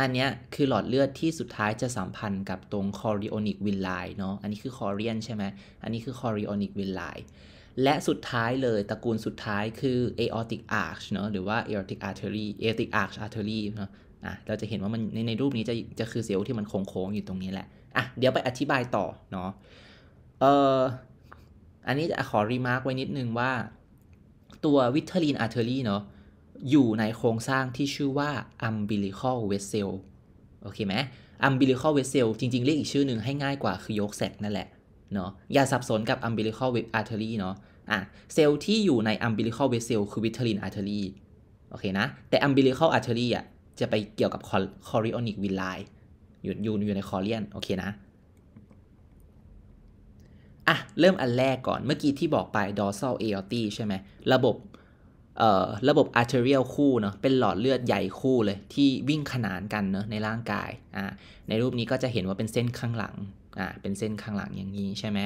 อันเนี้ยคือหลอดเลือดที่สุดท้ายจะสัมพันธ์กับตรง chorionic villi เนาะอันนี้คือ chorion ใช่ไหมอันนี้คือ chorionic villi และสุดท้ายเลยตระกูลสุดท้ายคือ aortic arch เนาะหรือว่า aortic artery aortic arch artery เนาะอ่ะเราจะเห็นว่ามันในในรูปนี้จะจะคือเซลล์ที่มันโค้งๆอยู่ตรงนี้แหละอ่ะเดี๋ยวไปอธิบายต่อเนาะเอ่ออันนี้จะขอรีมาร์กไว้นิดนึงว่าตัววิตเทอรีนอาร์เทอรี่เนาะอยู่ในโครงสร้างที่ชื่อว่าัมบิลิคอลเวสเซลโอเคไหมัมบิลิคอลเวสเซลจริงๆเรียกอีกชื่อหนึ่งให้ง่ายกว่า คือยกแสกนั่นแหละเนาะอย่าสับสนกับอัมบิลิคอลเวสอาร์เทอนาะอ่ะเซลล์ที่อยู่ในัมบิลิคอลเวสเซลคือวิเ v i ีนอาร์เทอรีโอเคนะแต่ัมบิลิคอลอาร์เทอรี่ะจะไปเกี่ยวกับคอริออนิกวิลไลอยู่อยู่ในคอเลียนโอเคนะอ่ะ เริ่มอันแรกก่อนเมื่อกี้ที่บอกไป dorsal aorty ใช่ไหมระบบเอ่อระบบ arterial คู่เนาะเป็นหลอดเลือดใหญ่คู่เลยที่วิ่งขนานกันเนาะในร่างกายอ่าในรูปนี้ก็จะเห็นว่าเป็นเส้นข้างหลังอ่าเป็นเส้นข้างหลังอย่างนี้ใช่ไหม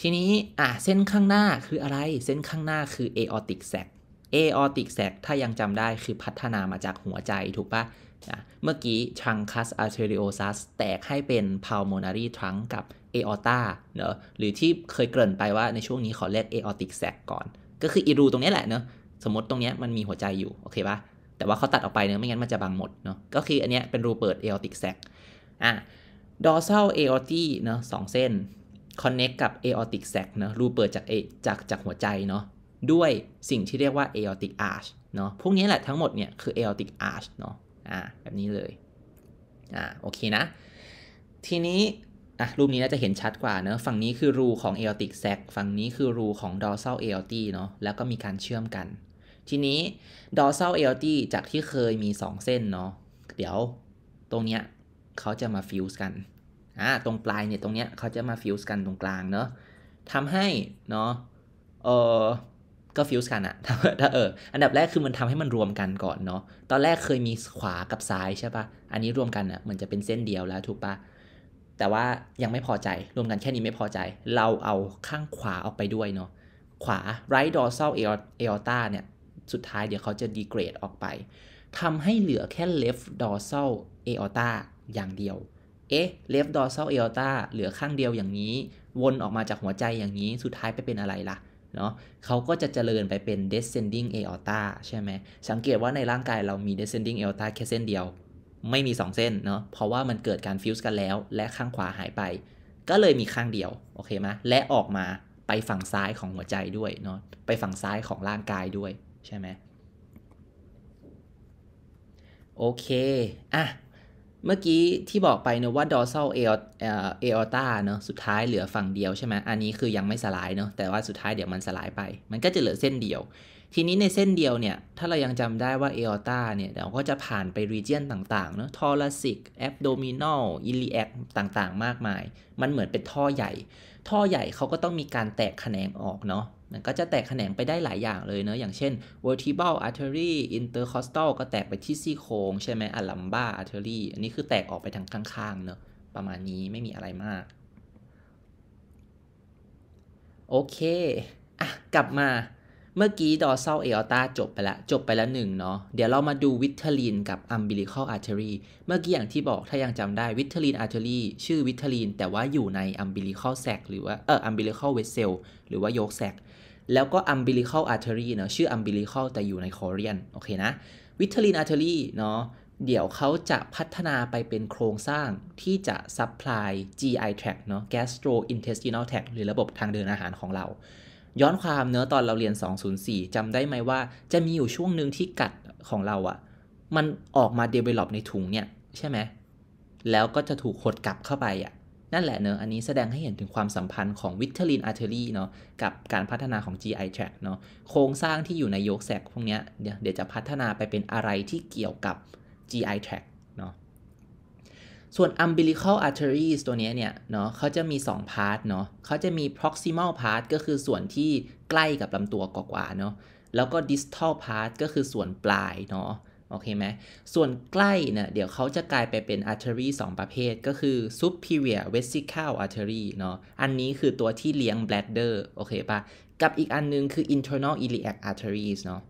ทีนี้อ่าเส้นข้างหน้าคืออะไรเส้นข้างหน้าคือ aortic sac aortic sac ถ้ายังจำได้คือพัฒนามาจากหัวใจถูกปะเมื่อกี้ truncus arteriosus แตกให้เป็น pulmonary trunk กับเอออตาเนอะหรือที่เคยเกริ่นไปว่าในช่วงนี้ขอเรียกเอออติกแซกก่อนก็คืออีรูตรงนี้แหละเนอะสมมติตรงนี้มันมีหัวใจอยู่โอเคปะแต่ว่าเขาตัดออกไปเนอะไม่งั้นมันจะบังหมดเนอะก็คืออันเนี้ยเป็นรูเปิดเอออติกแซกอ่ะดอ s a l aorti เนอะสองเส้น connect กับ aortic sac เนอะรูเปิดจากเอจาก จากหัวใจเนอะด้วยสิ่งที่เรียกว่า aortic arch เนอะพวกนี้แหละทั้งหมดเนี่ยคือ aortic arch เนอะอ่าแบบนี้เลยอ่าโอเคนะ ทีนี้อะรูปนี้น่าจะเห็นชัดกว่าเนะฝั่งนี้คือรูของเอลติกแซกฝั่งนี้คือรูของดอร์ซ a ลเอลตีเนาะ แล้วก็มีการเชื่อมกัน ทีนี้ดอร์ซ a ลเอลตีจากที่เคยมี 2 เส้นเนาะ เดี๋ยวตรงเนี้ยเขาจะมาฟิวส์กัน อ่า ตรงปลายเนี่ยตรงเนี้ยเขาจะมาฟิวส์กันตรงกลางเนาะทำให้เนาะ เออก็ฟิวส์กันอะถ้าเออ อันดับแรกคือมันทำให้มันรวมกันก่อนเนาะ ตอนแรกเคยมีขวากับซ้ายใช่ปะ่ะอันนี้รวมกันอะเหมือนจะเป็นเส้นเดียวแล้วถูกปะ่ะแต่ว่ายังไม่พอใจรวมกันแค่นี้ไม่พอใจ เราเอาข้างขวาออกไปด้วยเนาะขวา right dorsal aorta เนี่ย สุดท้ายเดี๋ยวเขาจะดีเกรดออกไปทำให้เหลือแค่ left dorsal aorta อย่างเดียว เอ๊ะ left dorsal aorta เหลือข้างเดียวอย่างนี้ วนออกมาจากหัวใจอย่างนี้สุดท้ายไปเป็นอะไรล่ะเนาะเขาก็จะเจริญไปเป็น descending aorta ใช่ไหมสังเกตว่าในร่างกายเรามี descending aorta แค่เส้นเดียวไม่มี 2 เส้นเนาะ เพราะว่ามันเกิดการฟิวส์กันแล้วและข้างขวาหายไป ก็เลยมีข้างเดียว โอเคไหมและออกมาไปฝั่งซ้ายของหัวใจด้วยเนาะ ไปฝั่งซ้ายของร่างกายด้วยใช่ไหม โอเค อ่ะ เมื่อกี้ที่บอกไปเนาะว่าดอ d o ลเอลเอลตาเนาะ สุดท้ายเหลือฝั่งเดียว ใช่ไหม อันนี้คือยังไม่สลายเนาะ แต่ว่าสุดท้ายเดี๋ยวมันสลายไป มันก็จะเหลือเส้นเดียวทีนี้ในเส้นเดียวเนี่ย ถ้าเรายังจำได้ว่าเอออต้าเนี่ยเราก็จะผ่านไปรีเจียนต่าง ๆ เนาะทอรัสิก แอปโดมินอล อิลิแอคต่างๆมากมาย มันเหมือนเป็นท่อใหญ่ ท่อใหญ่เขาก็ต้องมีการแตกแขนงออกเนาะมันก็จะแตกแขนงไปได้หลายอย่างเลยเนาะอย่างเช่น vertebral artery intercostal ก็แตกไปที่ซี่โครงใช่ไหม a l l u m า a r artery อันนี้คือแตกออกไปทางข้างๆเนาะประมาณนี้ไม่มีอะไรมากโอเคอ่ะกลับมาเมื่อกี้ดอเซ a เอลตาจบไปละ จบไปละหนึ่งเนาะเดี๋ยวเรามาดูวิทเทลีนกับ u m b i l ล c a l a r อ e ร y เมื่อกี้อย่างที่บอกถ้ายังจำได้วิทเทลีนอาร์เทอรีชื่อวิทเทลีนแต่ว่าอยู่ในอัมบิลิคอลแซกหรือว่าเอออัมบิลิคอลเวสเซลหรือว่าโยกแซกแล้วก็ u m b i l ล c a l a r อ e ร y เนาะชื่ออัมบิลิคอลแต่อยู่ในคอเรียนโอเคนะวิทเทลีนอาร์เทอรีเนาะเดี๋ยวเขาจะพัฒนาไปเป็นโครงสร้างที่จะ supply GI tract เนาะ gastrointestinal tract หรือระบบทางเดินอาหารของเราย้อนความเนื้อตอนเราเรียน 204 จำได้ไหมว่า จะมีอยู่ช่วงหนึ่งที่กัดของเราอะ่ะ มันออกมาเดเวล็อปในถุงเนี่ย ใช่ไหม แล้วก็จะถูกหดกลับเข้าไปอะ่ะ นั่นแหละเนอะอันนี้แสดงให้เห็นถึงความสัมพันธ์ของวิตเทอรีนอาร์เทอรี่เนาะกับการพัฒนาของ GI tract เนาะโครงสร้างที่อยู่ในโยกแสกพวกเนี้ยเดี๋ยวจะพัฒนาไปเป็นอะไรที่เกี่ยวกับ GI tract ส่วน umbilical arteries ตัวนี้เนี่ย เนาะเขาจะมี2พาร์ท เนาะเขาจะมี proximal part ก็คือส่วนที่ใกล้กับลำตัวกว่าเนาะแล้วก็ distal part ก็คือส่วนปลาย เนาะโอเคไหม ส่วนใกล้เนี่ย เดี๋ยวเขาจะกลายไปเป็น artery 2ประเภท ก็คือ superior vesical artery เนาะอันนี้คือตัวที่เลี้ยง bladder โอเคปะ กับอีกอันนึงคือ internal iliac arteries เนาะ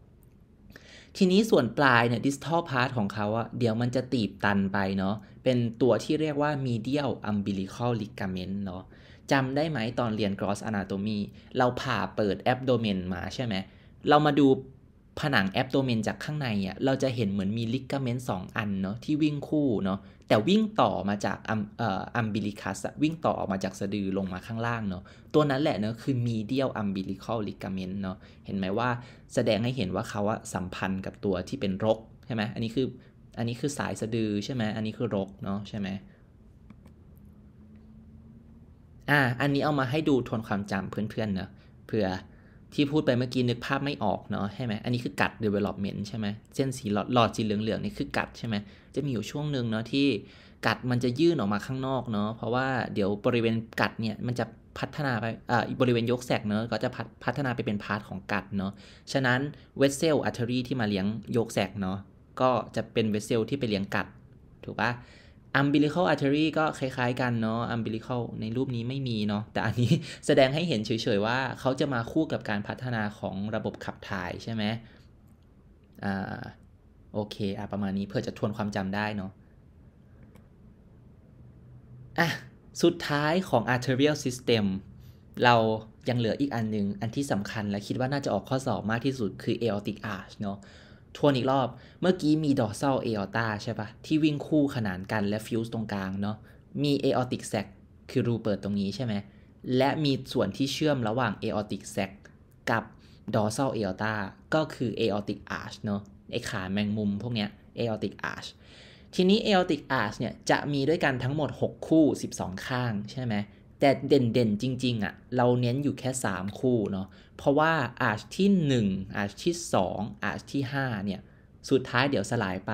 ทีนี้ส่วนปลาย เนี่ยดิสทัลพาร์ทของเขาอะเดี๋ยวมันจะตีบตันไปเนาะเป็นตัวที่เรียกว่า medial umbilical ligament เนาะจำได้ไหม ตอนเรียน cross anatomy เราผ่าเปิดอ b โดเมนมาใช่ไหมเรามาดูผนังแอบโดเมนจากข้างในอะ่เราจะเห็นเหมือนมีลิกาเมนต์สองอันเนาะที่วิ่งคู่เนาะแต่วิ่งต่อมาจากอัมบิลิคัสวิ่งต่อออกมาจากสะดือลงมาข้างล่างเนาะตัวนั้นแหละเนาะคือมีเดียลอัมบิลิคอลลิกาเมนต์เนาะเห็นไหมว่าแสดงให้เห็นว่าเขาอะสัมพันธ์กับตัวที่เป็นรกใช่ไหมอันนี้คืออันนี้คือสายสะดือใช่ไหมอันนี้คือรกเนาะใช่ไหมอ่าอันนี้เอามาให้ดูทวนความจำเพื่อนๆเนาะเผื่อที่พูดไปเมื่อกี้นึกภาพไม่ออกเนาะใช่ไหมอันนี้คือกัด development ใช่ไหมเส้นสีหลอดหลอดสีเหลืองๆนี่คือกัดใช่ไหมจะมีอยู่ช่วงหนึ่งเนาะที่กัดมันจะยื่นออกมาข้างนอกเนาะเพราะว่าเดี๋ยวบริเวณกัดเนี่ยมันจะพัฒนาไปอ่าบริเวณยกแสกเนาะก็จะพัฒนาไปเป็นพาร์ทของกัดเนาะฉะนั้นเวสเซลอัตเทอรี่ที่มาเลี้ยงยกแสกเนาะก็จะเป็นเวสเซลที่ไปเลี้ยงกัดถูกปะ umbilical artery ก็คล้ายๆกันเนาะ umbilical ในรูปนี้ไม่มีเนาะแต่อันนี้แสดงให้เห็นเฉยๆว่าเขาจะมาคู่กับการพัฒนาของระบบขับถ่ายใช่ไหมอ่าโอเค อ่ะประมาณนี้เพื่อจะทวนความจำได้เนาะอ่ะสุดท้ายของ arterial system เรายังเหลืออีกอันหนึ่งอันที่สำคัญและคิดว่าน่าจะออกข้อสอบมากที่สุดคือ aortic arch เนาะทวนอีกรอบ เมื่อกี้มีดอร์ซัลเอออตาใช่ปะที่วิ่งคู่ขนานกันและฟิวส์ตรงกลางเนาะ มีเอออติกแซกคือรูเปิดตรงนี้ใช่ไหม และมีส่วนที่เชื่อมระหว่างเอออติกแซกกับดอร์ซัลเอออตาก็คือเอออติกอาร์ชเนาะไอขาแมงมุมพวกเนี้ยเอออติกอาร์ชทีนี้เอออติกอาร์ชเนี่ยจะมีด้วยกันทั้งหมด 6 คู่ 12 ข้างใช่ไหมเแต่เด่นๆ จริงๆอะ่ะเราเน้นอยู่แค่ 3 คู่เนาะเพราะว่าอาชที่1อาชที่2อาชที่5เนี่ยสุดท้ายเดี๋ยวสลายไป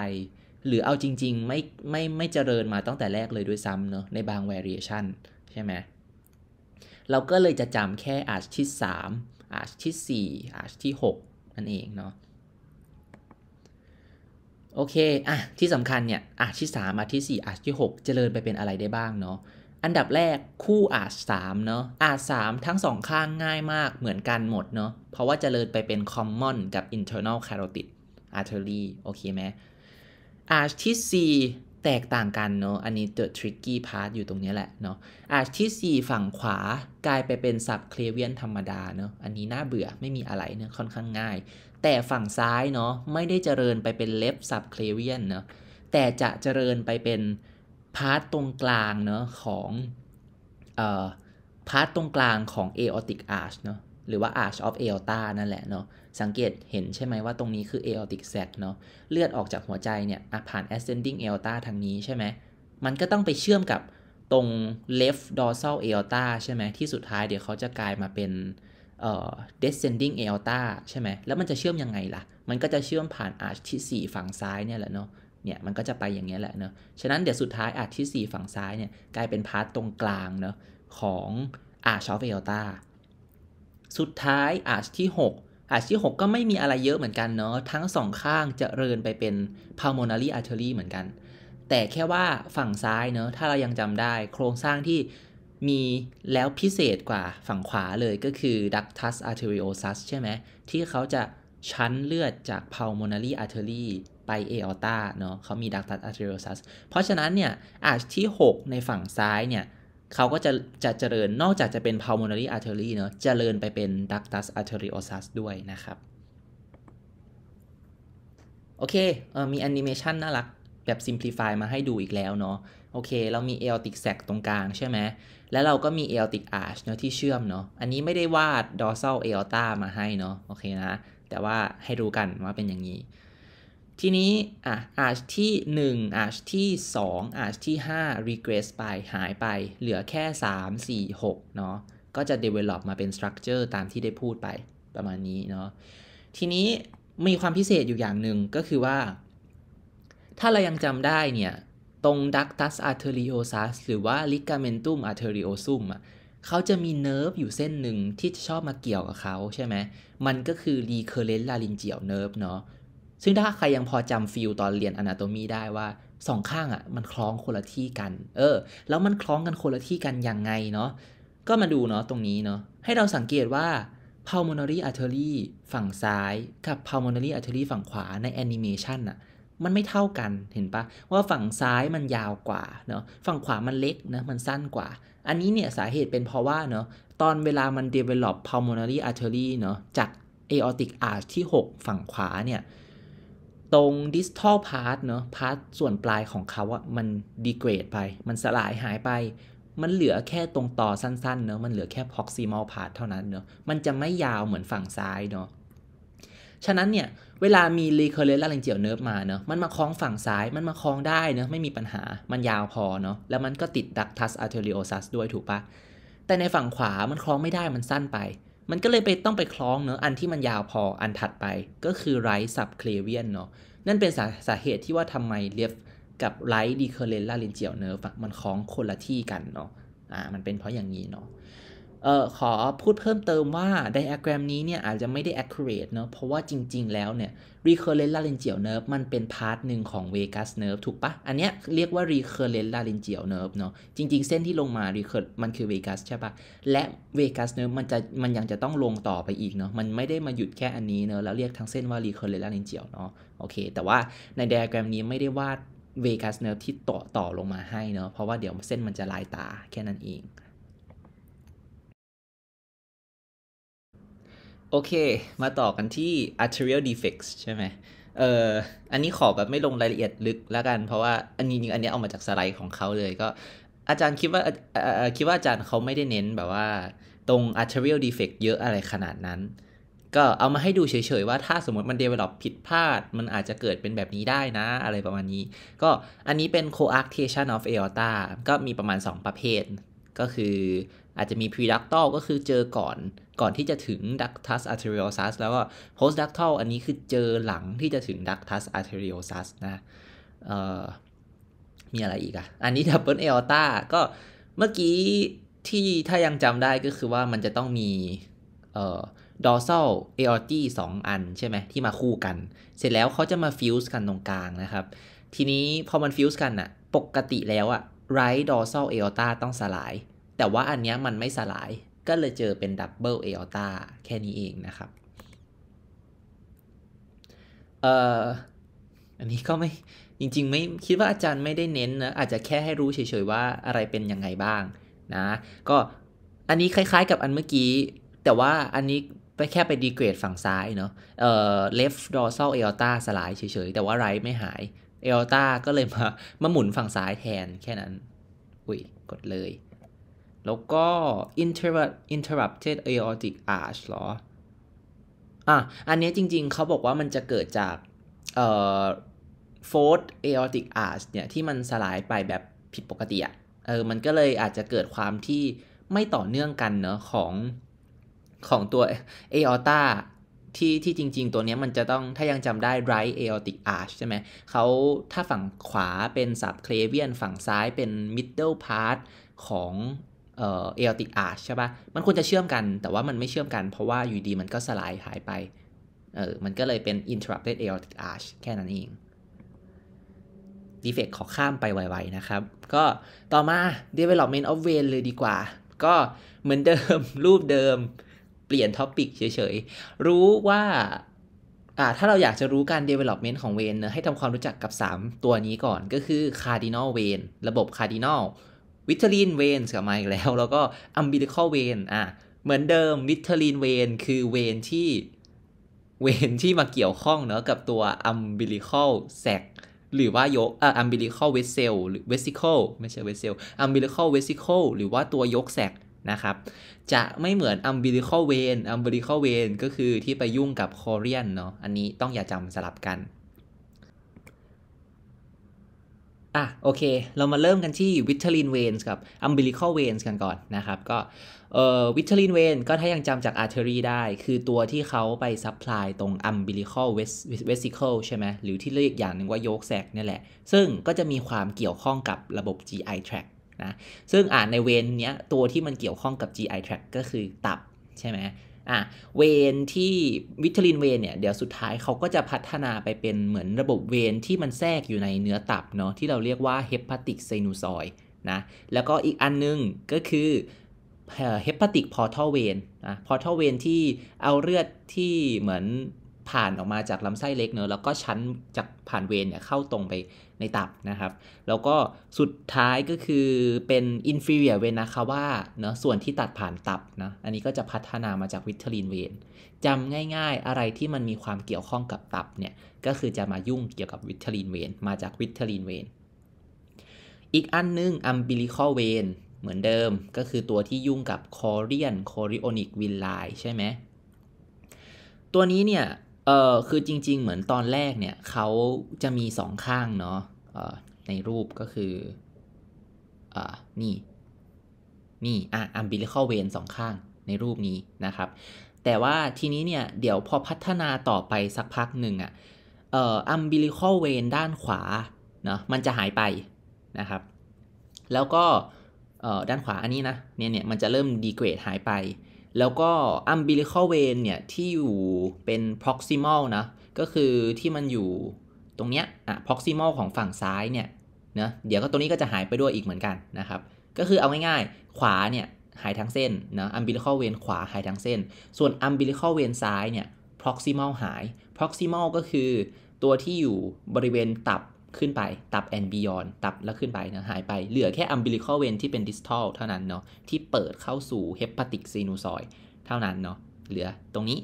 หรือเอาจริง ๆ ไม่ไม่ไม่เจริญมาตั้งแต่แรกเลยด้วยซ้ำเนาะในบาง variation ใช่ไหมเราก็เลยจะจำแค่อาชที่3อาชที่4อาชที่6นั่นเองเนาะโอเค อ่ะที่สำคัญเนี่ย อาชที่3อาชที่4อาชที่6 เจริญไปเป็นอะไรได้บ้างเนาะอันดับแรกคู่อาจ3เนาะอาจ3ทั้งสองข้างง่ายมากเหมือนกันหมดเนาะเพราะว่าจเจริญไปเป็น common กับ internal carotid artery โอเคไหมอาจที่4แตกต่างกันเนาะอันนี้ the tricky part อยู่ตรงนี้แหละเนาะอาจที่4ฝั่งขวากลายไปเป็น subclavian ธรรมดาเนาะอันนี้น่าเบื่อไม่มีอะไรเนาะค่อนข้างง่าย แต่ฝั่งซ้ายเนาะไม่ได้เจริญไปเป็น left subclavian เนาะแต่จะเจริญไปเป็นพาร์ตตรงกลางเนาะของเอ่อพาร์ตตรงกลางของ aortic arch เนาะหรือว่า arch of aorta นั่นแหละเนาะสังเกตเห็นใช่ไหมว่าตรงนี้คือ aortic sac เนาะเลือดออกจากหัวใจเนี่ยผ่าน ascending aorta ทางนี้ใช่ไหมมันก็ต้องไปเชื่อมกับตรง left dorsal aorta ใช่ไหมที่สุดท้ายเดี๋ยวเขาจะกลายมาเป็น descending aorta ใช่ไหมแล้วมันจะเชื่อมยังไงล่ะ มันก็จะเชื่อมผ่าน arch ที่4 ฝั่งซ้ายเนี่ยแหละเนาะเนี่ยมันก็จะไปอย่างเงี้ยแหละเนาะ ฉะนั้นเดี๋ยวสุดท้ายอาร์ทที่ 4 ฝั่งซ้ายเนี่ย กลายเป็นพาร์ตตรงกลางเนาะของอาร์ชอฟเอลตา สุดท้ายอาร์ชที่ 6 อาร์ชที่ 6 ก็ไม่มีอะไรเยอะเหมือนกันเนาะทั้งสองข้างจะเรินไปเป็นพาโมนา o ีอาร์เทอรีเหมือนกัน แต่แค่ว่าฝั่งซ้ายเนาะถ้าเรายังจำได้โครงสร้างที่มีแล้วพิเศษกว่าฝั่งขวาเลยก็คือดักทัสอาร์เทอริโอซัสใช่ไหมที่เขาจะชั้นเลือดจากพาโมนา o ีอาร์เทอรีไปเอออตาเนาะเขามีดักตัสอาร์เทริโอซัส เพราะฉะนั้นเนี่ย อาร์ชที่ 6 ในฝั่งซ้ายเนี่ยเขาก็จะจะเจริญนอกจากจะเป็นม u l ร o n อ r y a r อ e ร y เนาะเจริญไปเป็นดั u c t u s a r t ริโอซัสด้วยนะครับ โอเคเออมีแอนิเมชันน่ารักแบบซิมพลิฟายมาให้ดูอีกแล้วเนาะโอเค เรามีเอลติกแซกตรงกลางใช่ไหมแล้วเราก็มีเอลติกอาร์ชเนาะที่เชื่อมเนาะอันนี้ไม่ได้วาด d o r เ a l อ o r ตามาให้เนาะโอเคนะ แต่ว่าให้รู้กันว่าเป็นอย่างนี้ทีนี้อ่ะอาร์ชที่ 1 อาร์ชที่ 2 อาร์ชที่5 regress ไปหายไป เหลือแค่ 3 4 6 เนาะก็จะ develop มาเป็น structure ตามที่ได้พูดไปประมาณนี้เนาะทีนี้มีความพิเศษอยู่อย่างหนึ่งก็คือว่า ถ้าเรายังจำได้เนี่ย ตรง ductus arteriosus หรือว่า ligamentum arteriosum อ่ะเขาจะมีเนิร์ฟอยู่เส้นหนึ่งที่ชอบมาเกี่ยวกับเขาใช่ไหม มันก็คือ recurrent laryngeal nerve เนาะซึ่งถ้าใครยังพอจำฟิลตอนเรียนอนาโตมีได้ว่าสองข้างอะ่ะมันคล้องคนละที่กัน เออ แล้วมันคล้องกันคนละที่กันยังไงเนาะก็มาดูเนาะตรงนี้เนาะให้เราสังเกตว่า pulmonary artery ฝั่งซ้ายกับ pulmonary artery ฝั่งขวาในแอนิเมชันอะมันไม่เท่ากันเห็นปะว่าฝั่งซ้ายมันยาวกว่าเนาะฝั่งขวามันเล็กนะมันสั้นกว่า อันนี้เนี่ยสาเหตุเป็นเพราะว่าเนาะตอนเวลามัน develop pulmonary artery เนาะจาก aortic arch ที่6 ฝั่งขวาเนี่ยตรงดิสทัลพาร์ทเนาะพาร์ทส่วนปลายของเขาอะมันดีเกรดไป มันสลายหายไป มันเหลือแค่ตรงต่อสั้นๆเนาะมันเหลือแค่ proximal part เท่านั้นเนาะมันจะไม่ยาวเหมือนฝั่งซ้ายเนาะฉะนั้นเนี่ยเวลามี recurrent l a r เจียวเนิร์ฟมาเนาะมันมาคล้องฝั่งซ้ายมันมาคล้องได้เนาะไม่มีปัญหามันยาวพอเนาะแล้วมันก็ติด ductus arteriosus ด้วยถูกปะแต่ในฝั่งขวามันคล้องไม่ได้มันสั้นไปมันก็เลยไปต้องไปคล้องเนอะอันที่มันยาวพออันถัดไปก็คือไรซับเคลเวียนเนาะนั่นเป็นสาสาเหตุที่ว่าทำไมเลฟกับไรดีเคเรนลาลินเจียวเนอะฟมันคล้องคนละที่กันเนาะอ่ามันเป็นเพราะอย่างนี้เนาะเอ่อขอพูดเพิ่มเติมว่าไดอะแกรมนี้เนี่ยอาจจะไม่ได้ accurate เนาะเพราะว่าจริง ๆ แล้วเนี่ย recurrent laryngeal nerve มันเป็นพาร์ทหนึ่งของ vagus nerve ถูกปะอันเนี้ยเรียกว่า recurrent laryngeal nerve เนาะจริงๆเส้นที่ลงมา recurrent มันคือ vagus ใช่ปะและ vagus nerve มันจะมันยังจะต้องลงต่อไปอีกเนาะมันไม่ได้มาหยุดแค่อันนี้เนาะแล้วเรียกทั้งเส้นว่า recurrent laryngeal เนาะโอเค แต่ว่าใน diagram นี้ไม่ได้วาด vagus nerve ที่ต่อต่อลงมาให้เนาะเพราะว่าเดี๋ยวเส้นมันจะลายตาแค่นั้นเองโอเค มาต่อกันที่ arterial defects ใช่ไหมเอออันนี้ขอแบบไม่ลงรายละเอียดลึกแล้วกัน เพราะว่าอันนี้จริงอันนี้เอามาจากสไลด์ของเขาเลยก็อาจารย์คิดว่า คิดว่าอาจารย์เขาไม่ได้เน้นแบบว่าตรง arterial defect เยอะอะไรขนาดนั้น ก็เอามาให้ดูเฉยๆ ว่าถ้าสมมติมัน develop ผิดพลาดมันอาจจะเกิดเป็นแบบนี้ได้นะอะไรประมาณนี้ ก็อันนี้เป็น coarctation of aorta ก็มีประมาณ 2 ประเภท ก็คืออาจจะมี preductal ก็คือเจอก่อนก่อนที่จะถึง ductus arteriosus แล้วก็ postductal อันนี้คือเจอหลังที่จะถึง ductus arteriosus นะมีอะไรอีกอะอันนี้ double aorta ก็เมื่อกี้ที่ถ้ายังจำได้ก็คือว่ามันจะต้องมีอ dorsal a o r t องอันใช่ไหมที่มาคู่กัน เสร็จแล้วเขาจะมา fuse กันตรงกลางนะครับ ทีนี้พอมัน fuse กันอะปกติแล้วอะ right dorsal aorta ต้องสลายแต่ว่าอันนี้มันไม่สลาย ก็เลยเจอเป็นดับเบิลเออตาแค่นี้เองนะครับ เอ่ออันนี้ก็ไม่จริงๆ ไม่คิดว่าอาจารย์ไม่ได้เน้นนะอาจจะแค่ให้รู้เฉย ๆ ว่าอะไรเป็นยังไงบ้างนะก็อันนี้คล้าย ๆกับอันเมื่อกี้ แต่ว่าอันนี้ไปแค่ไปดีเกรดฝั่งซ้ายเนาะ เอ่อ left dorsal aorta สลายเฉยๆแต่ว่าไรไม่หายเอลตาก็เลยมามาหมุนฝั่งซ้ายแทนแค่นั้น อุ้ยกดเลยแล้วก็ interrupt interrupted aortic arch หรอ อ่ะ อันนี้จริงๆ เขาบอกว่ามันจะเกิดจากเอ่อ fourth aortic arch เนี่ย ที่มันสลายไปแบบผิดปกติอะเออ มันก็เลยอาจจะเกิดความที่ไม่ต่อเนื่องกันเนอะของ ของตัว aorta ที่ที่จริงๆ ตัวนี้มันจะต้องถ้ายังจำได้ right aortic arch ใช่ไหม เขาถ้าฝั่งขวาเป็น subclavian ฝั่งซ้ายเป็น middle part ของเออลติอาร์ใช่ปะมันควรจะเชื่อมกัน แต่ว่ามันไม่เชื่อมกัน เพราะว่าอยู่ดีมันก็สลายหายไป เออ มันก็เลยเป็น interrupted a o r t i c arch แค่นั้นเอง defect ขอข้ามไปไวๆนะครับ ก็ต่อมา development of vein เลยดีกว่า ก็เหมือนเดิมรูปเดิมเปลี่ยน topic เฉยๆ รู้ว่า อ่า ถ้าเราอยากจะรู้การ development ของ v e i เนะให้ทำความรู้จักกับ 3 ตัวนี้ก่อนก็คือ cardinal vein ระบบ cardinal วิทเทอรีนเวนกลับมาอีกแล้ว แล้วก็อัมบิลิคอลเวนอ่ะเหมือนเดิมวิทเทอรีนเวนคือเวนที่เวนที่มาเกี่ยวข้องเนาะกับตัวอัมบิลิคอลแซกหรือว่ายกอ่ะอัมบิลิคอลเวสเซลหรือเวสิคอลไม่ใช่เวสเซลอัมบิลิคอลเวสิคอลหรือว่าตัวยกแซกนะครับ จะไม่เหมือนอัมบิลิคอลเวนอัมบิลิคอลเวนก็คือที่ไปยุ่งกับคอเรียนเนาะ อันนี้ต้องอย่าจำสลับกันอ่ะโอเคเรามาเริ่มกันที่วิทเทอรินเวนส์กับอัมบิลิคอลเวนส์กันก่อนนะครับก็เอ่อวิทเทอรินเวนก็ถ้ายังจำจากอาร์เทอรี่ได้คือตัวที่เขาไปซัพพลายตรงอัมบิลิคอลเวสซิคิลใช่ไหมหรือที่เรียกอย่างหนึ่งว่าโยกแสกนี่แหละซึ่งก็จะมีความเกี่ยวข้องกับระบบ GI tract นะซึ่งอ่านในเวนเนี้ยตัวที่มันเกี่ยวข้องกับ GI tract ก็คือตับใช่ไหมอ่ะเวนที่วิทลินเวนเนี่ยเดี๋ยวสุดท้ายเขาก็จะพัฒนาไปเป็นเหมือนระบบเวนที่มันแทรกอยู่ในเนื้อตับเนาะที่เราเรียกว่าเฮปาติกไซนูซอยนะแล้วก็อีกอันนึงก็คือเฮปาติกพอร์ทัลเวนอ่ะพอร์ทัลเวนที่เอาเลือดที่เหมือนผ่านออกมาจากลำไส้เล็กเนอะแล้วก็ชั้นจากผ่านเวนเนี่ยเข้าตรงไปในตับนะครับ แล้วก็สุดท้ายก็คือเป็น inferior vena cava เนอะส่วนที่ตัดผ่านตับนะ อันนี้ก็จะพัฒนามาจากวิทลินเวนจำง่ายๆอะไรที่มันมีความเกี่ยวข้องกับตับเนี่ยก็คือจะมายุ่งเกี่ยวกับวิทลินเวนมาจากวิทลินเวนอีกอันนึง umbilical vein เหมือนเดิมก็คือตัวที่ยุ่งกับ c o r i o n c o r i o n i c villi ใช่ไหมตัวนี้เนี่ยเออคือ จริงๆเหมือนตอนแรกเนี่ยเขาจะมีสองข้างเนาะในรูปก็คืออนี่นี่อ่ะอัมบิลิคอเวนสองข้างในรูปนี้นะครับแต่ว่าทีนี้เนี่ยเดี๋ยวพอพัฒนาต่อไปสักพักหนึ่งอะ่ะอัมบิลิคอเวนด้านขวาเนาะมันจะหายไปนะครับแล้วก็ด้านขวาอันนี้นะเนี่ยเนี่ยมันจะเริ่มดีเกรดหายไปแล้วก็ umbilical vein เนี่ย ที่อยู่เป็น proximal นะก็คือที่มันอยู่ตรงเนี้ยอ่ะ proximal ของฝั่งซ้ายเนี่ยนะเดี๋ยวก็ตรงนี้ก็จะหายไปด้วยอีกเหมือนกันนะครับก็คือเอาง่ายๆขวาเนี่ยหายทั้งเส้นนะ umbilical vein ขวาหายทั้งเส้น ส่วน umbilical vein ซ้ายเนี่ย proximal หาย proximal ก็คือ ตัวที่อยู่บริเวณตับขึ้นไปตับ and beyond ตับแล้วขึ้นไปนะหายไปเหลือแค่ umbilical vein ที่เป็น distal เท่านั้นเนาะที่เปิดเข้าสู่ hepatic sinusoid เท่านั้นเนาะเหลือตรงนี้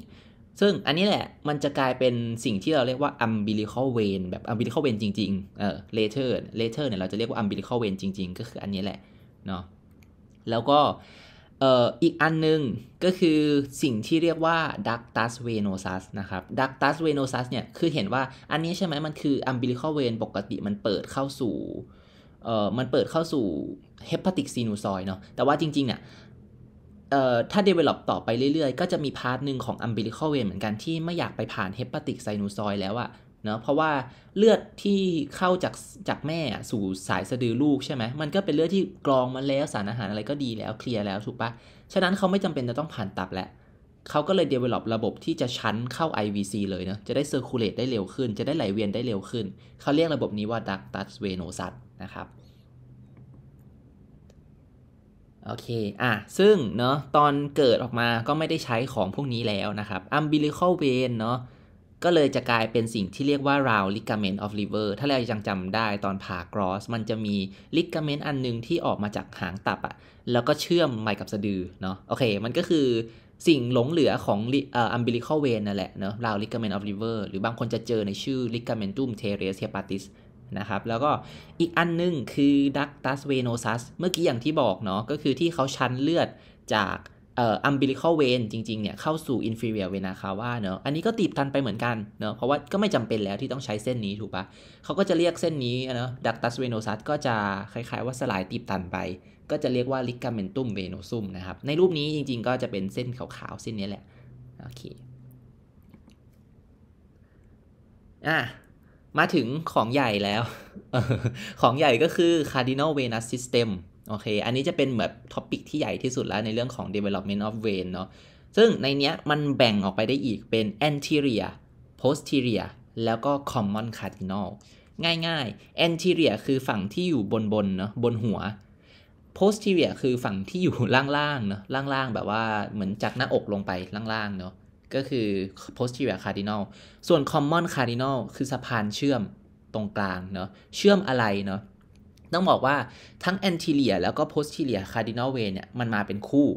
ซึ่งอันนี้แหละมันจะกลายเป็นสิ่งที่เราเรียกว่า umbilical vein แบบ umbilical vein จริงๆเออ later later เนี่ยเราจะเรียกว่า umbilical vein จริงๆ ก็คืออันนี้แหละเนาะแล้วก็เอ่ออีกอันนึงก็คือสิ่งที่เรียกว่าดักตัสเวโนซัสนะครับดักตัสเวโนซัสเนี่ยคือเห็นว่าอันนี้ใช่ไหมมันคืออัมบิลิคอลเวนปกติมันเปิดเข้าสู่เอ่อมันเปิดเข้าสู่เฮปาติกซีนูซอยเนาะแต่ว่าจริงๆ เนี่ยเอ่อถ้า develop ต่อไปเรื่อยๆ ก็จะมีพาร์ทหนึ่งของอัมบิลิคอลเวนเหมือนกันที่ไม่อยากไปผ่านเฮปาติกไซนูซอยแล้วอะเนาะเพราะว่าเลือดที่เข้าจากจากแม่สู่สายสะดือลูกใช่ไหม มันก็เป็นเลือดที่กรองมาแล้วสารอาหารอะไรก็ดีแล้วเคลียร์แล้วถูกปะฉะนั้นเขาไม่จำเป็นจะต้องผ่านตับแล้วเขาก็เลยดเวล็อประบบที่จะชั้นเข้า IVC เลยเนาะจะได้เซอร์คูลเลตได้เร็วขึ้น จะได้ไหลเวียนได้เร็วขึ้น เขาเรียกระบบนี้ว่าดักตัสเวโนซัสนะครับโอเคอ่ะซึ่งเนาะตอนเกิดออกมาก็ไม่ได้ใช้ของพวกนี้แล้วนะครับอัมบิลิคอลเวนเนาะก็เลยจะกลายเป็นสิ่งที่เรียกว่า round ligament of liver ถ้าเรายังจำได้ตอนผ่า cross มันจะมี ligament อันนึงที่ออกมาจากหางตับอะแล้วก็เชื่อมไปกับสะดือ เนาะ โอเค มันก็คือสิ่งหลงเหลือของอัม umbilical vein นั่นแหละ เนาะ round ligament of liver หรือบางคนจะเจอในชื่อ ligamentum teres hepatis นะครับ แล้วก็อีกอันนึงคือ ductus venosus เมื่อกี้อย่างที่บอก เนาะ ก็คือที่เขาชั้นเลือดจากเอ่ออัมบิลิคอลเวนจริง ๆ เนี่ย เข้าสู่อิฟิ f เ r i o เวนาคาว่าเนอะอันนี้ก็ตีบตันไปเหมือนกันเนอะเพราะว่าก็ไม่จำเป็นแล้วที่ต้องใช้เส้นนี้ถูกปะเขาก็จะเรียกเส้นนี้เนอะดักตัสเวโนซัสก็จะคล้าย ๆว่าสลายตีบตันไป ก็จะเรียกว่าลิกาเมนตุมเวโนซุมนะครับ ในรูปนี้จริงๆก็จะเป็นเส้นขาวๆเส้นนี้แหละ โอเค อ่ะมาถึงของใหญ่แล้วของใหญ่ก็คือ cardinal venous system โอเค อันนี้จะเป็นแบบท็อปิกที่ใหญ่ที่สุดแล้วในเรื่องของ development of vein เนาะ ซึ่งในเนี้ยมันแบ่งออกไปได้อีกเป็น anterior posterior แล้วก็ common cardinal ง่ายๆ anterior คือฝั่งที่อยู่บนบนเนาะบนหัว posterior คือฝั่งที่อยู่ล่างๆเนาะล่างๆ แบบว่าเหมือนจากหน้าอกลงไปล่างๆเนาะ ก็คือ posterior cardinal ส่วน common cardinal คือสะพานเชื่อมตรงกลางเนาะเชื่อมอะไรเนาะต้องบอกว่าทั้งแอนทิเลีย แล้วก็โพส t ิเลียคาร์ดิน l ลเว n เนี่ยมันมาเป็นคู่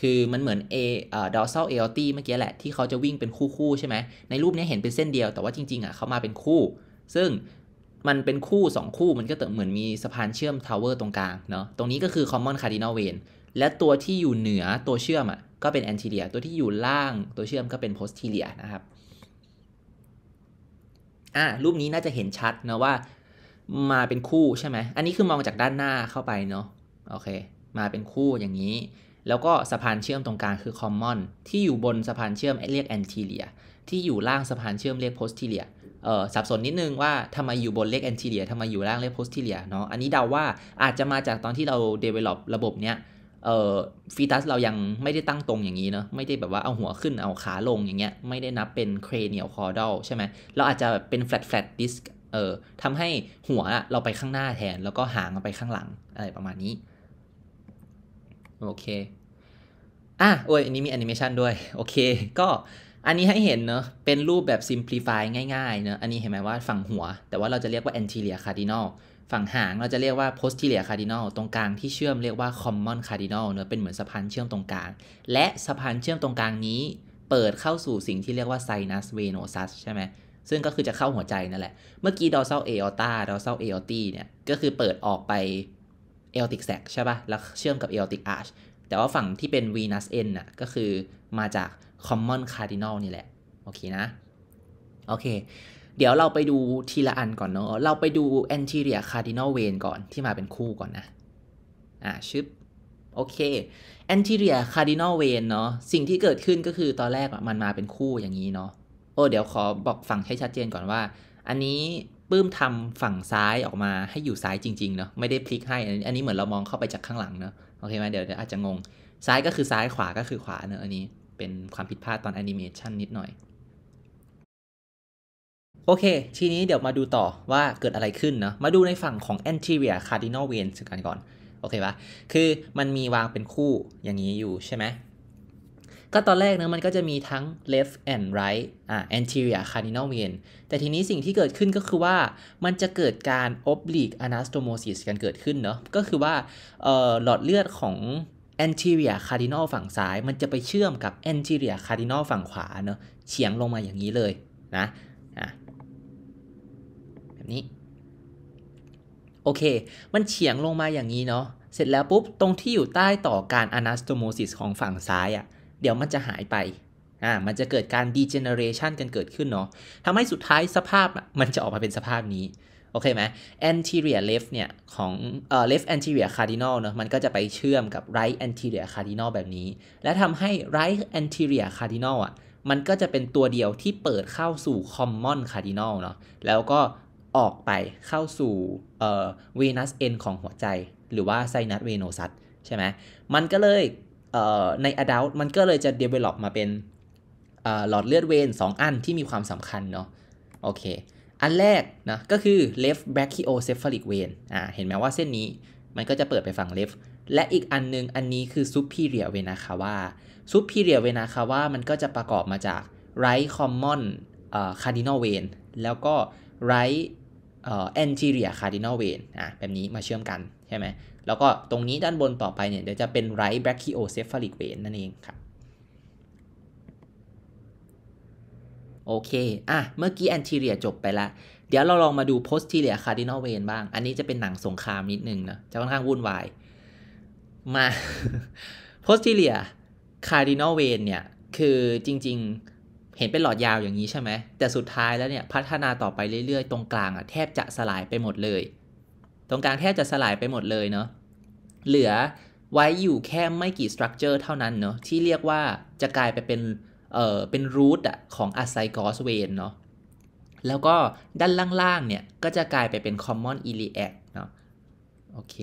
คือมันเหมือน A เอ่อดอสเซ l เอลตี้เมื่อกี้แหละที่เขาจะวิ่งเป็นคู่คู่ใช่ไหม ในรูปนี้เห็นเป็นเส้นเดียว แต่ว่าจริงๆอ่ะเขามาเป็นคู่ ซึ่งมันเป็นคู่ 2 คู่มันก็เหมือนมีสะพานเชื่อมทาวเวอร์ตรงกลางเนาะ ตรงนี้ก็คือคอมมอนคาร์ดิน l ลเวนและตัวที่อยู่เหนือตัวเชื่อมอ่ะก็เป็นแอนทิเลีย ตัวที่อยู่ล่างตัวเชื่อมก็เป็นโพสทิเลียนะครับ อ่ะรูปนี้น่าจะเห็นชัดนะว่ามาเป็นคู่ ใช่ไหมอันนี้คือมองจากด้านหน้าเข้าไปเนาะโอเคมาเป็นคู่อย่างนี้ แล้วก็สะพานเชื่อมตรงกลางคือคอมมอนที่อยู่บนสะพานเชื่อมเรียกอนทีเ i ียที่อยู่ล่างสะพานเชื่อมเรียกโพสทิเลียเออสับสนนิดนึงว่าทำไมอยู่บนเรียกอนทีเ i ียทำไมอยู่ล่างเรียกโพสทิเลียเนาะอันนี้เดาว่าอาจจะมาจากตอนที่เรา develop ระบบเนี้ยเออฟีตัสเรายังไม่ได้ตั้งตรงอย่างนี้เนาะไม่ได้แบบว่าเอาหัวขึ้นเอาขาลงอย่างเงี้ยไม่ได้นับเป็นรเนียลคอร์ดอลใช่ไหมเราอาจจะเป็นแฟลตแฟลตดิส c เออทำให้หัวเราไปข้างหน้าแทนแล้วก็หางไปข้างหลังอะไรประมาณนี้ โอเคอ่ะโอ้ยอันนี้มีแอนิเมชันด้วย โอเคก็อันนี้ให้เห็นเนอะเป็นรูปแบบซิมพลิฟายง่ายๆเนอะอันนี้เห็นไหมว่าฝั่งหัว แต่ว่าเราจะเรียกว่าแอนติเลียคาร์ดินอลฝั่งหางเราจะเรียกว่าโพสติเลียคาร์ดินอลตรงกลางที่เชื่อมเรียกว่าคอมมอนคาร์ดินอลเนอะเป็นเหมือนสะพานเชื่อมตรงกลาง และสะพานเชื่อมตรงกลางนี้ เปิดเข้าสู่สิ่งที่เรียกว่าไซนัสเวโนซัสใช่ไหมซึ่งก็คือจะเข้าหัวใจนั่นแหละ เมื่อกี้ดอเซลเอออตาดอเซลเอออตีเนี่ยก็คือเปิดออกไปเอลติกแซกใช่ปะ่ะ แล้วเชื่อมกับเอลติกอาร์ชแต่ว่าฝั่งที่เป็นวีนัสเอ็นน่ะก็คือมาจากคอมมอนคาร์ดินอลนี่แหละ โอเคนะ โอเค เดี๋ยวเราไปดูทีละอันก่อนเนาะเราไปดูแอนทีเรียคาร์ดินอลเวนก่อนที่มาเป็นคู่ก่อนนะ อ่าชึบ โอเคแอนทีเรียคาร์ดินอลเวนเนาะสิ่งที่เกิดขึ้นก็คือตอนแรกมันมาเป็นคู่อย่างนี้เนาะโอ้ เดี๋ยวขอบอกฝั่งให้ชัดเจนก่อนว่า อันนี้ปื้มทำฝั่งซ้ายออกมาให้อยู่ซ้ายจริงๆเนาะไม่ได้พลิกให้อันนี้เหมือนเรามองเข้าไปจากข้างหลังเนาะโอเคไหมเดี๋ยวอาจจะงงซ้ายก็คือซ้ายขวาก็คือขวาเนอะอันนี้เป็นความผิดพลาดตอนแอนิเมชันนิดหน่อย โอเคทีนี้เดี๋ยวมาดูต่อว่าเกิดอะไรขึ้นเนาะมาดูในฝั่งของ anterior cardinal v e i n กันก่อนโอเคปะคือมันมีวางเป็นคู่อย่างนี้อยู่ใช่ไหมก็ตอนแรกนะมันก็จะมีทั้ง left and right อ่า anterior cardinal vein แต่ทีนี้สิ่งที่เกิดขึ้นก็คือว่ามันจะเกิดการ oblique anastomosis กันเกิดขึ้นเนาะ ก็คือว่าเอ่อหลอดเลือดของ anterior cardinal ฝั่งซ้าย มันจะไปเชื่อมกับ anterior cardinal ฝั่งขวาเนาะ เฉียงลงมาอย่างนี้เลยนะ อ่ะแบบนี้ โอเค มันเฉียงลงมาอย่างนี้เนาะ เสร็จแล้วปุ๊บ ตรงที่อยู่ใต้ต่อการ anastomosis ของฝั่งซ้ายอะ่ะเดี๋ยวมันจะหายไป อ่า มันจะเกิดการดีเจเนเรชันกันเกิดขึ้นเนาะทำให้สุดท้ายสภาพมันจะออกมาเป็นสภาพนี้ โอเคไหม anterior left เนี่ย ของ เอ่อ left anterior cardinal เนาะ มันก็จะไปเชื่อมกับ right anterior cardinal แบบนี้ และทำให้ right anterior cardinal อ่ะ มันก็จะเป็นตัวเดียวที่เปิดเข้าสู่ common cardinal เนาะ แล้วก็ออกไปเข้าสู่ เอ่อสเอ็นของหัวใจ หรือว่าไซนัสเวโนซัส ใช่ไหม มันก็เลยใน adult มันก็เลยจะ develop มาเป็นหลอดเลือดเวน2 อันที่มีความสำคัญเนาะโอเค อันแรกนะก็คือ left brachiocephalic vein อ่าเห็นไหมว่าเส้นนี้มันก็จะเปิดไปฝั่ง left และอีกอันนึง อันนี้คือ superior vena cava superior vena cava มันก็จะประกอบมาจาก right common cardinal vein แล้วก็ right anterior cardinal vein อ่าแบบนี้มาเชื่อมกันใช่ไหมแล้วก็ตรงนี้ด้านบนต่อไปเนี่ยเดี๋ยวจะเป็น right brachiocephalic vein นั่นเองครับ โอเค อ่ะ เมื่อกี้ anterior จบไปละเดี๋ยวเราลองมาดู posterior cardinal vein บ้างอันนี้จะเป็นหนังสงครามนิดนึงนะจะค่อนข้างวุ่นวาย มา posterior cardinal vein เนี่ย คือจริงๆเห็นเป็นหลอดยาวอย่างนี้ใช่ไหมแต่สุดท้ายแล้วเนี่ยพัฒนาต่อไปเรื่อยๆ ตรงกลางอ่ะแทบจะสลายไปหมดเลยตรงกลางแทบจะสลายไปหมดเลยเนาะ เหลือไว้อยู่แค่ไม่กี่สตรัคเจอร์เท่านั้นเนาะที่เรียกว่าจะกลายไปเป็นเอ่อเป็นรูทอะของอะไซกอสเวนเนาะแล้วก็ด้านล่างๆเนี่ยก็จะกลายไปเป็นคมมอนอ n i l i a กเนาะโอเค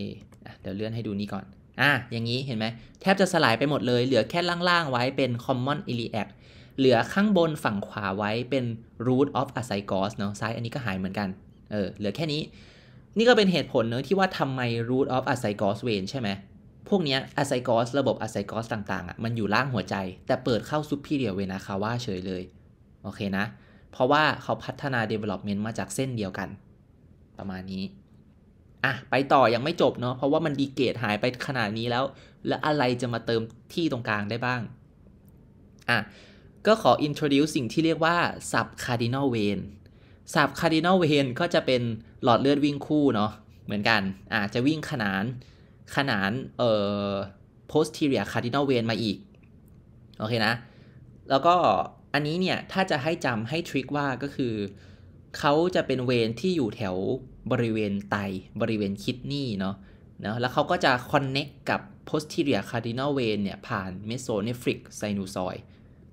เดี๋ยวเลื่อนให้ดูนี้ก่อนอ่ะอย่างนี้เห็นไหมแทบจะสลายไปหมดเลยเหลือแค่ล่างๆไว้เป็นคมมอนอ n i l i a กเหลือข้างบนฝั่งขวาไว้เป็น root of a s y g o s เนาะซ้ายอันนี้ก็หายเหมือนกันเออเหลือแค่นี้นี่ก็เป็นเหตุผลเนอะที่ว่าทำไม root of a s y g o s vein ใช่ไหม พวกนี้ a s y g o s ระบบ a s y g o s ต่างๆอ่ะมันอยู่ล่างหัวใจ แต่เปิดเข้า superior vena cava เฉยเลย โอเคนะ เพราะว่าเขาพัฒนา development มาจากเส้นเดียวกัน ประมาณนี้อ่ะไปต่อยังไม่จบเนาะเพราะว่ามันดีเกตหายไปขนาดนี้แล้ว แล้วอะไรจะมาเติมที่ตรงกลางได้บ้างอ่ะก็ขอ introduce สิ่งที่เรียกว่า subcardinal vein สับคาร์ดินอลเวนก็จะเป็นหลอดเลือดวิ่งคู่เนาะเหมือนกันอาจจะวิ่งขนานขนานเอ่อ posterior cardinal vein มาอีก โอเคนะ แล้วก็อันนี้เนี่ย ถ้าจะให้จำให้ทริคว่าก็คือเขาจะเป็นเวนที่อยู่แถวบริเวณไต บริเวณคิดนี่เนาะนะแล้วเขาก็จะ connect กับ posterior cardinal vein เนี่ย ผ่าน m e s o n e p h ิ r i c sinusoid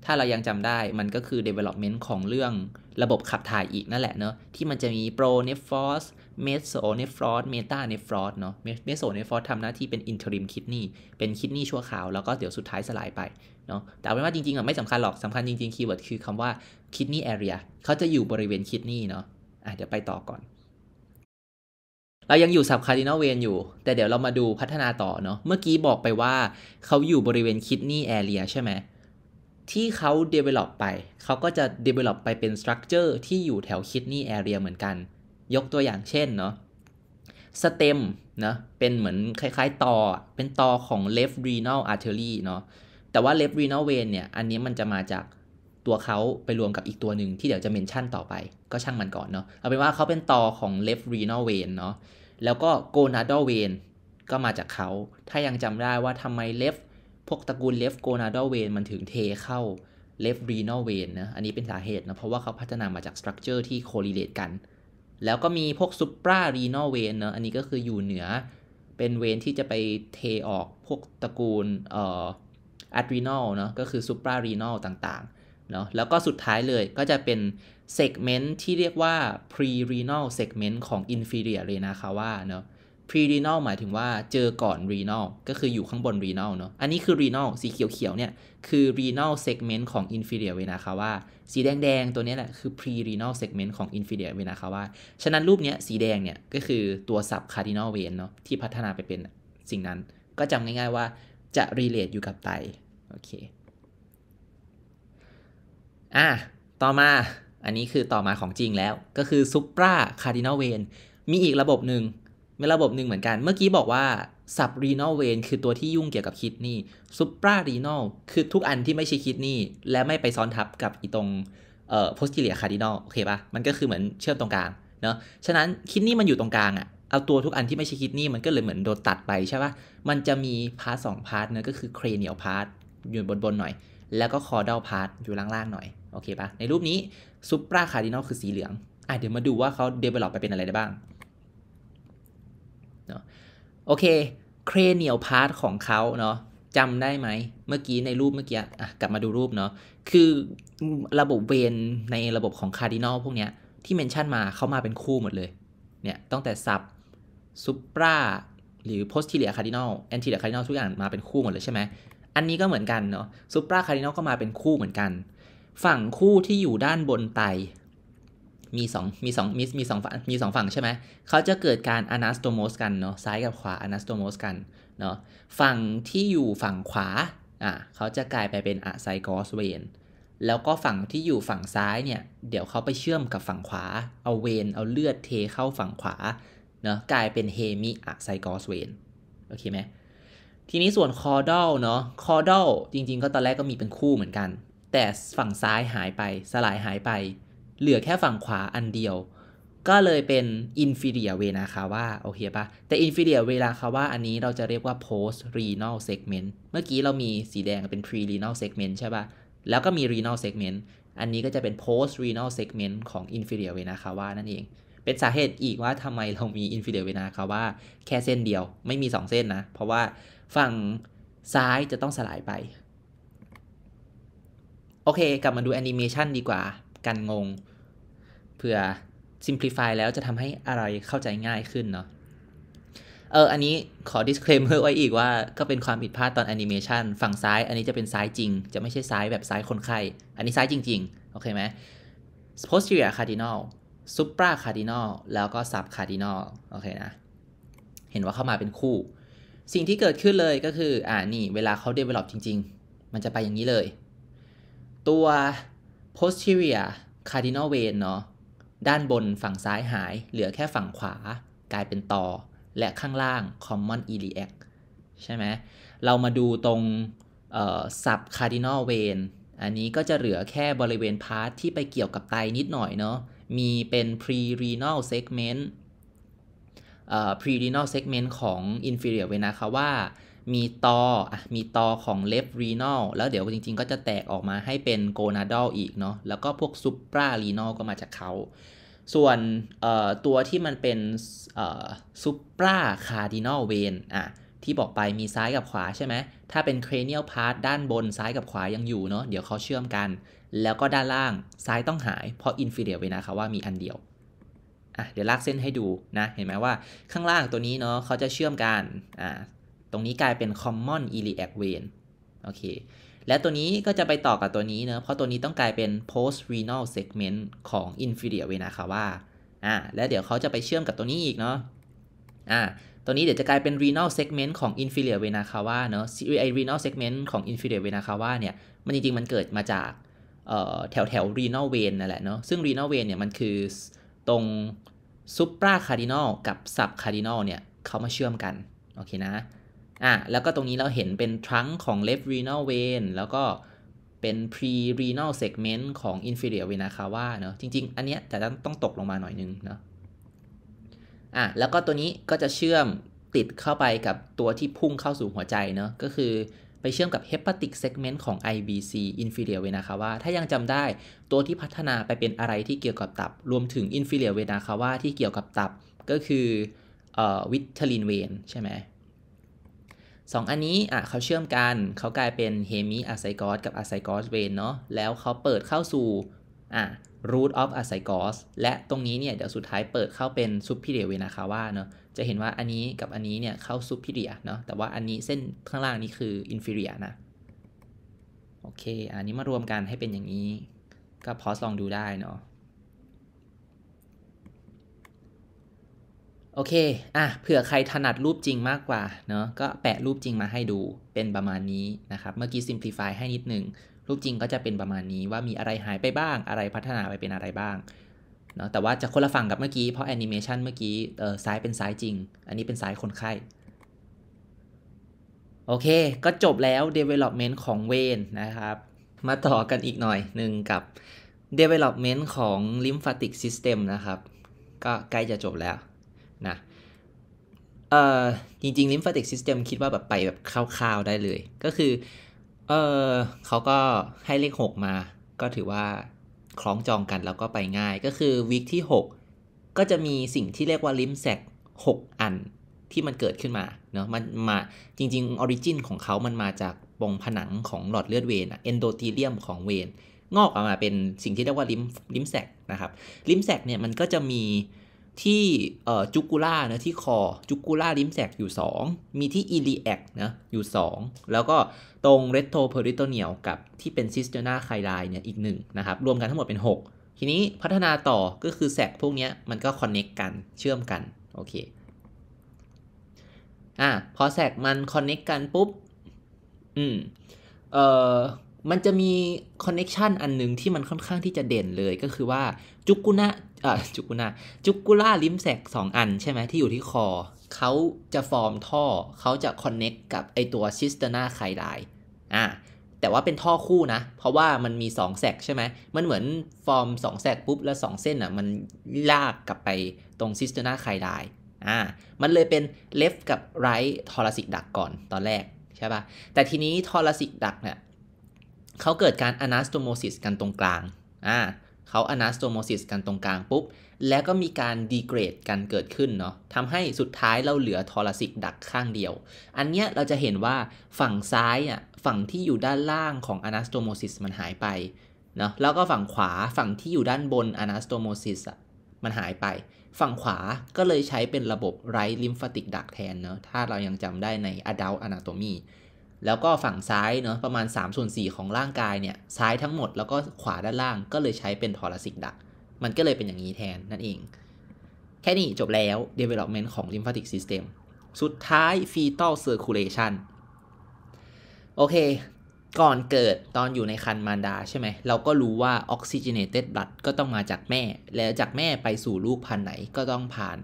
ถ้าเรายังจำได้มันก็คือ development ของเรื่องระบบขับถ่ายอีกนั่นแหละเนาะที่มันจะมี pro nephros meso nephros meta nephros เนาะ meso nephros ทำหน้าที่เป็น interim kidney เป็นคิดนี่ชั่วคราว แล้วก็เดี๋ยวสุดท้ายสลายไปเนาะแต่เอาเป็นว่าจริงๆอ่ะไม่สำคัญหรอกสำคัญจริงๆคีย์เวิร์ดคือคำว่า kidney area เขาจะอยู่บริเวณ kidney เนาะอ่ะเดี๋ยวไปต่อก่อน เรายังอยู่สับคาร์ดินอลเวนอยู่ แต่เดี๋ยวเรามาดูพัฒนาต่อเนาะเมื่อกี้บอกไปว่าเขาอยู่บริเวณคิดนี่แอเรียใช่ไหมที่เขา develop ไป เขาก็จะ develop ไปเป็น structure ที่อยู่แถว kidney area เหมือนกัน ยกตัวอย่างเช่น เนาะ stem นะเป็นเหมือนคล้ายๆต่อเป็นต่อของ left renal artery เนาะแต่ว่า left renal vein เนี่ย อันนี้มันจะมาจากตัวเขาไปรวมกับอีกตัวหนึ่ง ที่เดี๋ยวจะเมนชั่นต่อไป ก็ช่างมันก่อนเนาะ เอาเป็นว่าเขาเป็นต่อของ left renal vein เนาะแล้วก็ gonadal vein ก็มาจากเขา ถ้ายังจำได้ว่าทำไม left พวกตระกูลเลฟโกนาดอเวนมันถึงเทเข้าเลฟรีนอลเวนนะอันนี้เป็นสาเหตุนะเพราะว่าเขาพัฒนามาจากสตรัคเจอร์ที่โคลีเลตกัน แล้วก็มีพวกซุปรารีนอลเวนเนะอันนี้ก็คืออยู่เหนือเป็นเวนที่จะไปเทออกพวกตระกูลเอ่ออะดรีนอลเนาะก็คือซุปรารีนอลต่างๆเนาะแล้วก็สุดท้ายเลยก็จะเป็นเซกเมนต์ที่เรียกว่าพรีรีนอลเซกเมนต์ของอินฟ e เรียเรนาคาว่าเนาะพรีรีนอลหมายถึงว่าเจอก่อนรีนอลก็คืออยู่ข้างบนรีนอลเนาะอันนี้คือรีนอลสีเขียวๆเนี่ย คือีนอลเซกเมนต์ของอินฟิเลียเวนาคาว่าสีแดงๆตัวนี้แหละ คือพรีรีนอลเซกเมนต์ของอินฟิเลียเวนาคาว่าฉะนั้นรูปเนี้ยสีแดงเนี่ย ก็คือตัวสับคาร์ดินอลเวนเนาะที่พัฒนาไปเป็นสิ่งนั้น ก็จำง่าย ๆว่าจะรีเลทอยู่กับไต โอเค อ่ะต่อมาอันนี้คือต่อมาของจริงแล้วก็คือซุปราคาร์ดินอลเวนมีอีกระบบหนึ่งเป็นระบบหนึ่งเหมือนกัน เมื่อกี้บอกว่า subrenal vein คือตัวที่ยุ่งเกี่ยวกับคิดนี่ suprarenal คือทุกอันที่ไม่ใช่คิดนี่และไม่ไปซ้อนทับกับอีตรงเอ่อ posterior cardinal โอเคปะมันก็คือเหมือนเชื่อมตรงกลางเนาะฉะนั้นคิดนี่มันอยู่ตรงกลางอะเอาตัวทุกอันที่ไม่ใช่คิดนี่มันก็เลยเหมือนโดนตัดไปใช่ปะมันจะมีพาร์ทสองพาร์ทเนะก็คือ cranial part อยู่บนบนหน่อย แล้วก็ caudal part อยู่ล่างๆหน่อย โอเคปะในรูปนี้ supracardinal คือสีเหลือง อ่ะเดี๋ยวมาดูว่าเขา develop ไปเป็นอะไรได้บ้างเนาะโอเคเครเนียลพาร์ทของเขาเนาะจำได้ไหมเมื่อกี้ในรูปเมื่อกี้อ่ะกลับมาดูรูปเนาะคือระบบเวนในระบบของคาร์ดินอลพวกเนี้ยที่เมนชั่นมาเขามาเป็นคู่หมดเลยเนี่ยตั้งแต่ซับซูปราหรือโพสติเลียคาร์ดินอลแอนติเลียคาร์ดินอลทุกอย่างมาเป็นคู่หมดเลยใช่ไหมอันนี้ก็เหมือนกันเนาะซูปราคาร์ดินอลก็มาเป็นคู่เหมือนกัน ฝั่งคู่ที่อยู่ด้านบนไตมี2มี2มีมีสองฝั่งมีสองฝั่งใช่ไหมเขาจะเกิดการอนาสโตโมสกันเนาะซ้ายกับขวาอนาสโตโมสกันเนาะฝั่งที่อยู่ฝั่งขวาอ่ะเขาจะกลายไปเป็นอะไซโกสเวนแล้วก็ฝั่งที่อยู่ฝั่งซ้ายเนี่ยเดี๋ยวเขาไปเชื่อมกับฝั่งขวาเอาเวนเอาเลือดเทเข้าฝั่งขวาเนาะกลายเป็นเฮมิอะไซโกสเวนโอเคไหมทีนี้ส่วนคอร์ดอลเนาะคอร์ดอลจริงๆก็ตอนแรกก็มีเป็นคู่เหมือนกัน แต่ฝั่งซ้ายหายไปสลายหายไปเหลือแค่ฝั่งขวาอันเดียว ก็เลยเป็น inferior vena าว่าโอเคปะ แต่ inferior vena าว่าอันนี้เราจะเรียกว่า post renal segment เมื่อกี้เรามีสีแดงเป็น pre renal segment ใช่ปะ แล้วก็มี renal segment อันนี้ก็จะเป็น post renal segment ของ inferior vena าว่านั่นเอง เป็นสาเหตุอีกว่าทำไมเรามี inferior vena าว่าแค่เส้นเดียวไม่มี2 เส้นนะ เพราะว่าฝั่งซ้ายจะต้องสลายไป โอเคกลับมาดูแอนิเมชันดีกว่ากันงงเพื่อ simplify แล้วจะทำให้อะไรเข้าใจง่ายขึ้นเนาะเออ อันนี้ขอ disclaimer ไว้อีกว่าก็เป็นความผิดพลาดตอนแอนิเมชันฝั่งซ้าย อันนี้จะเป็นซ้ายจริง จะไม่ใช่ซ้ายแบบซ้ายคนไข้ อันนี้ซ้ายจริงๆ โอเคไหม posterior cardinal supra cardinal แล้วก็ sub cardinal โอเคนะ เห็นว่าเข้ามาเป็นคู่ สิ่งที่เกิดขึ้นเลยก็คืออ่านี่ เวลาเขา develop จริง ๆ มันจะไปอย่างนี้เลย ตัว posterior cardinal vein เนาะด้านบนฝั่งซ้ายหายเหลือแค่ฝั่งขวากลายเป็นต่อ และข้างล่าง common iliac ใช่ไหมเรามาดูตรง sub cardinal vein อันนี้ก็จะเหลือแค่บริเวณพาร์ทที่ไปเกี่ยวกับไตนิดหน่อยเนาะมีเป็น pre renal segment pre renal segment ของ inferior vena cava มีตออ่ะมีตอของเล็บรีนอล แล้วเดี๋ยวจริงๆก็จะแตกออกมาให้เป็นโกนาดอลอีกเนาะแล้วก็พวกซุปปรารีนอลก็มาจากเขา ส่วนตัวที่มันเป็นซุปปราคาร์ดินอลเวนอ่ะที่บอกไปมีซ้ายกับขวาใช่ไหมถ้าเป็นเครเนียลพาร์ทด้านบนซ้ายกับขวายังอยู่เนาะเดี๋ยวเขาเชื่อมกัน แล้วก็ด้านล่างซ้ายต้องหายเพราะอินฟิเดียลเวนะคะว่ามีอันเดียวอ่ะเดี๋ยวลากเส้นให้ดูนะเห็นไหมว่าข้างล่างตัวนี้เนาะเขาจะเชื่อมกันอ่าตรงนี้กลายเป็น common iliac vein โอเค และตัวนี้ก็จะไปต่อกับตัวนี้เนะเพราะตัวนี้ต้องกลายเป็น post renal segment ของ inferior vena cava อ่าและเดี๋ยวเขาจะไปเชื่อมกับตัวนี้อีกเนาะ อ่าตัวนี้เดี๋ยวจะกลายเป็น renal segment ของ inferior vena cava เนาะ renal segment ของ inferior vena cava เนี่ย มันจริงๆมันเกิดมาจากแถวแถว renal vein นั่นแหละเนาะ ซึ่ง renal vein เนี่ย มันคือตรง supra cardinal กับ sub cardinal เนี่ยเขามาเชื่อมกัน โอเคนะอ่ะแล้วก็ตรงนี้เราเห็นเป็นทรังของ left renal vein แล้วก็เป็น pre renal segment ของ inferior vena cava เนาะจริง ๆ อันเนี้ยแต่ต้องตกลงมาหน่อยนึงเนาะอ่ะแล้วก็ตัวนี้ก็จะเชื่อมติดเข้าไปกับตัวที่พุ่งเข้าสู่หัวใจเนาะก็คือไปเชื่อมกับ hepatic segment ของ IBC inferior vena cava ถ้ายังจำได้ตัวที่พัฒนาไปเป็นอะไรที่เกี่ยวกับตับ รวมถึง inferior vena cava ที่เกี่ยวกับตับก็คืออวิตเทลินเวนใช่ไหมสองอันนี้อ่ะเขาเชื่อมกันเขากลายเป็นเฮมิอะไซกอสกับอะไซกอสเวนเนาะแล้วเขาเปิดเข้าสู่อ่ะรูทออฟอะไซกอสและตรงนี้เนี่ยเดี๋ยวสุดท้ายเปิดเข้าเป็น s ปพิเดียเวนาคาว่าเนาะจะเห็นว่าอันนี้กับอันนี้เนี่ย เข้า s ปพิเดียเนาะแต่ว่าอันนี้เส้นข้างล่างนี้คืออินฟิเรียนะโอเคอันนี้มารวมกันให้เป็นอย่างนี้ ก็พอสลองดูได้เนาะโอเคอ่ะเผื่อใครถนัดรูปจริงมากกว่า เนาะก็แปะรูปจริงมาให้ดู เป็นประมาณนี้นะครับ เมื่อกี้ simplify ให้นิดหนึ่ง รูปจริงก็จะเป็นประมาณนี้ว่ามีอะไรหายไปบ้าง อะไรพัฒนาไปเป็นอะไรบ้าง เนาะแต่ว่าจะคนละฝั่งกับเมื่อกี้ เพราะแอนิเมชันเมื่อกี้เออซ้ายเป็นซ้ายจริง อันนี้เป็นซ้ายคนไข้ โอเค ก็จบแล้ว development ของเวนนะครับ มาต่อกันอีกหน่อยหนึ่งกับ development ของ lymphatic system นะครับ ก็ใกล้จะจบแล้วนะเอ่อจริงๆ lymphatic system คิดว่าแบบไปแบบคร่าวๆได้เลย ก็คือเออเขาก็ให้เลข6 มา ก็ถือว่าคล้องจองกันแล้วก็ไปง่าย ก็คือวิกที่ 6 ก็จะมีสิ่งที่เรียกว่าลิมแซก6อันที่มันเกิดขึ้นมาเนาะมันมาจริงๆออริจินของเขามันมาจากปงผนังของหลอดเลือดเวนอะเอนโดทีเลียมของเวนงอกออกมาเป็นสิ่งที่เรียกว่าลิมลิมแซกนะครับลิมแซกเนี่ยมันก็จะมีที่จุกูล่านะที่คอจุกูล่า ลิ้มแสกอยู่ 2 มีที่อิลีแอกนะอยู่ 2 แล้วก็ตรงเรตโทเพอริโตเนียลกับที่เป็นซิสเตนาไคลไลเนี่ยอีก1นะครับ รวมกันทั้งหมดเป็น 6 ทีนี้พัฒนาต่อก็คือแสกพวกนี้มันก็คอนเน็กกันเชื่อมกัน โอเคอ่ะพอแสกมันคอนเน็กกันปุ๊บ อืมเอ่อมันจะมีคอนเน็ชันอันหนึ่งที่มันค่อนข้างที่จะเด่นเลยก็คือว่าจุกุนะจุกุนาจุกุล่าลิมแสกสองอันใช่ไหมที่อยู่ที่คอ เขาจะฟอร์มท่อ เขาจะคอนเน็กกับไอตัวซิสเตอร์นาไคลไลอ่ะแต่ว่าเป็นท่อคู่นะ เพราะว่ามันมี 2แสกใช่ไหมมันเหมือนฟอร์ม 2แสกปุ๊บแล้ว2 เส้นอ่ะมันลากกลับไปตรงซิสเตอร์นาไคลไลอ่ามันเลยเป็นเลฟกับไรท์ทอรัสิกดักก่อนตอนแรกใช่ปะ่ะแต่ทีนี้ทอรัสิกดักเนี่ยเขาเกิดการอนาสโตโมซิสกันตรงกลางอ่าเขาอนาสโตโมซิสกันตรงกลางปุ๊บ แล้วก็มีการดีเกรดกันเกิดขึ้นเนาะทำให้สุดท้ายเราเหลือทอรัสิกดักข้างเดียว อันเนี้ยเราจะเห็นว่าฝั่งซ้ายอ่ะฝั่งที่อยู่ด้านล่างของอนาสโตโมซิสมันหายไปเนาะแล้วก็ฝั่งขวาฝั่งที่อยู่ด้านบนอนาสโตโมซิสอ่ะมันหายไป ฝั่งขวาก็เลยใช้เป็นระบบไรลิมฟติกดักแทนเนาะถ้าเรายังจำได้ใน Adult Anatomy แล้วก็ฝั่งซ้ายเนาะประมาณ 3 ส่วน 4 ของร่างกายเนี่ย ซ้ายทั้งหมดแล้วก็ขวาด้านล่างก็เลยใช้เป็นทอรัสิกดักมันก็เลยเป็นอย่างนี้แทนนั่นเอง แค่นี้จบแล้ว development ของ lymphatic system สุดท้าย fetal circulation โอเค ก่อนเกิดตอนอยู่ในคันมารดาใช่ไหมเราก็รู้ว่า oxygenated blood ก็ต้องมาจากแม่ แล้วจากแม่ไปสู่ลูกพันไหนก็ต้องผ่าน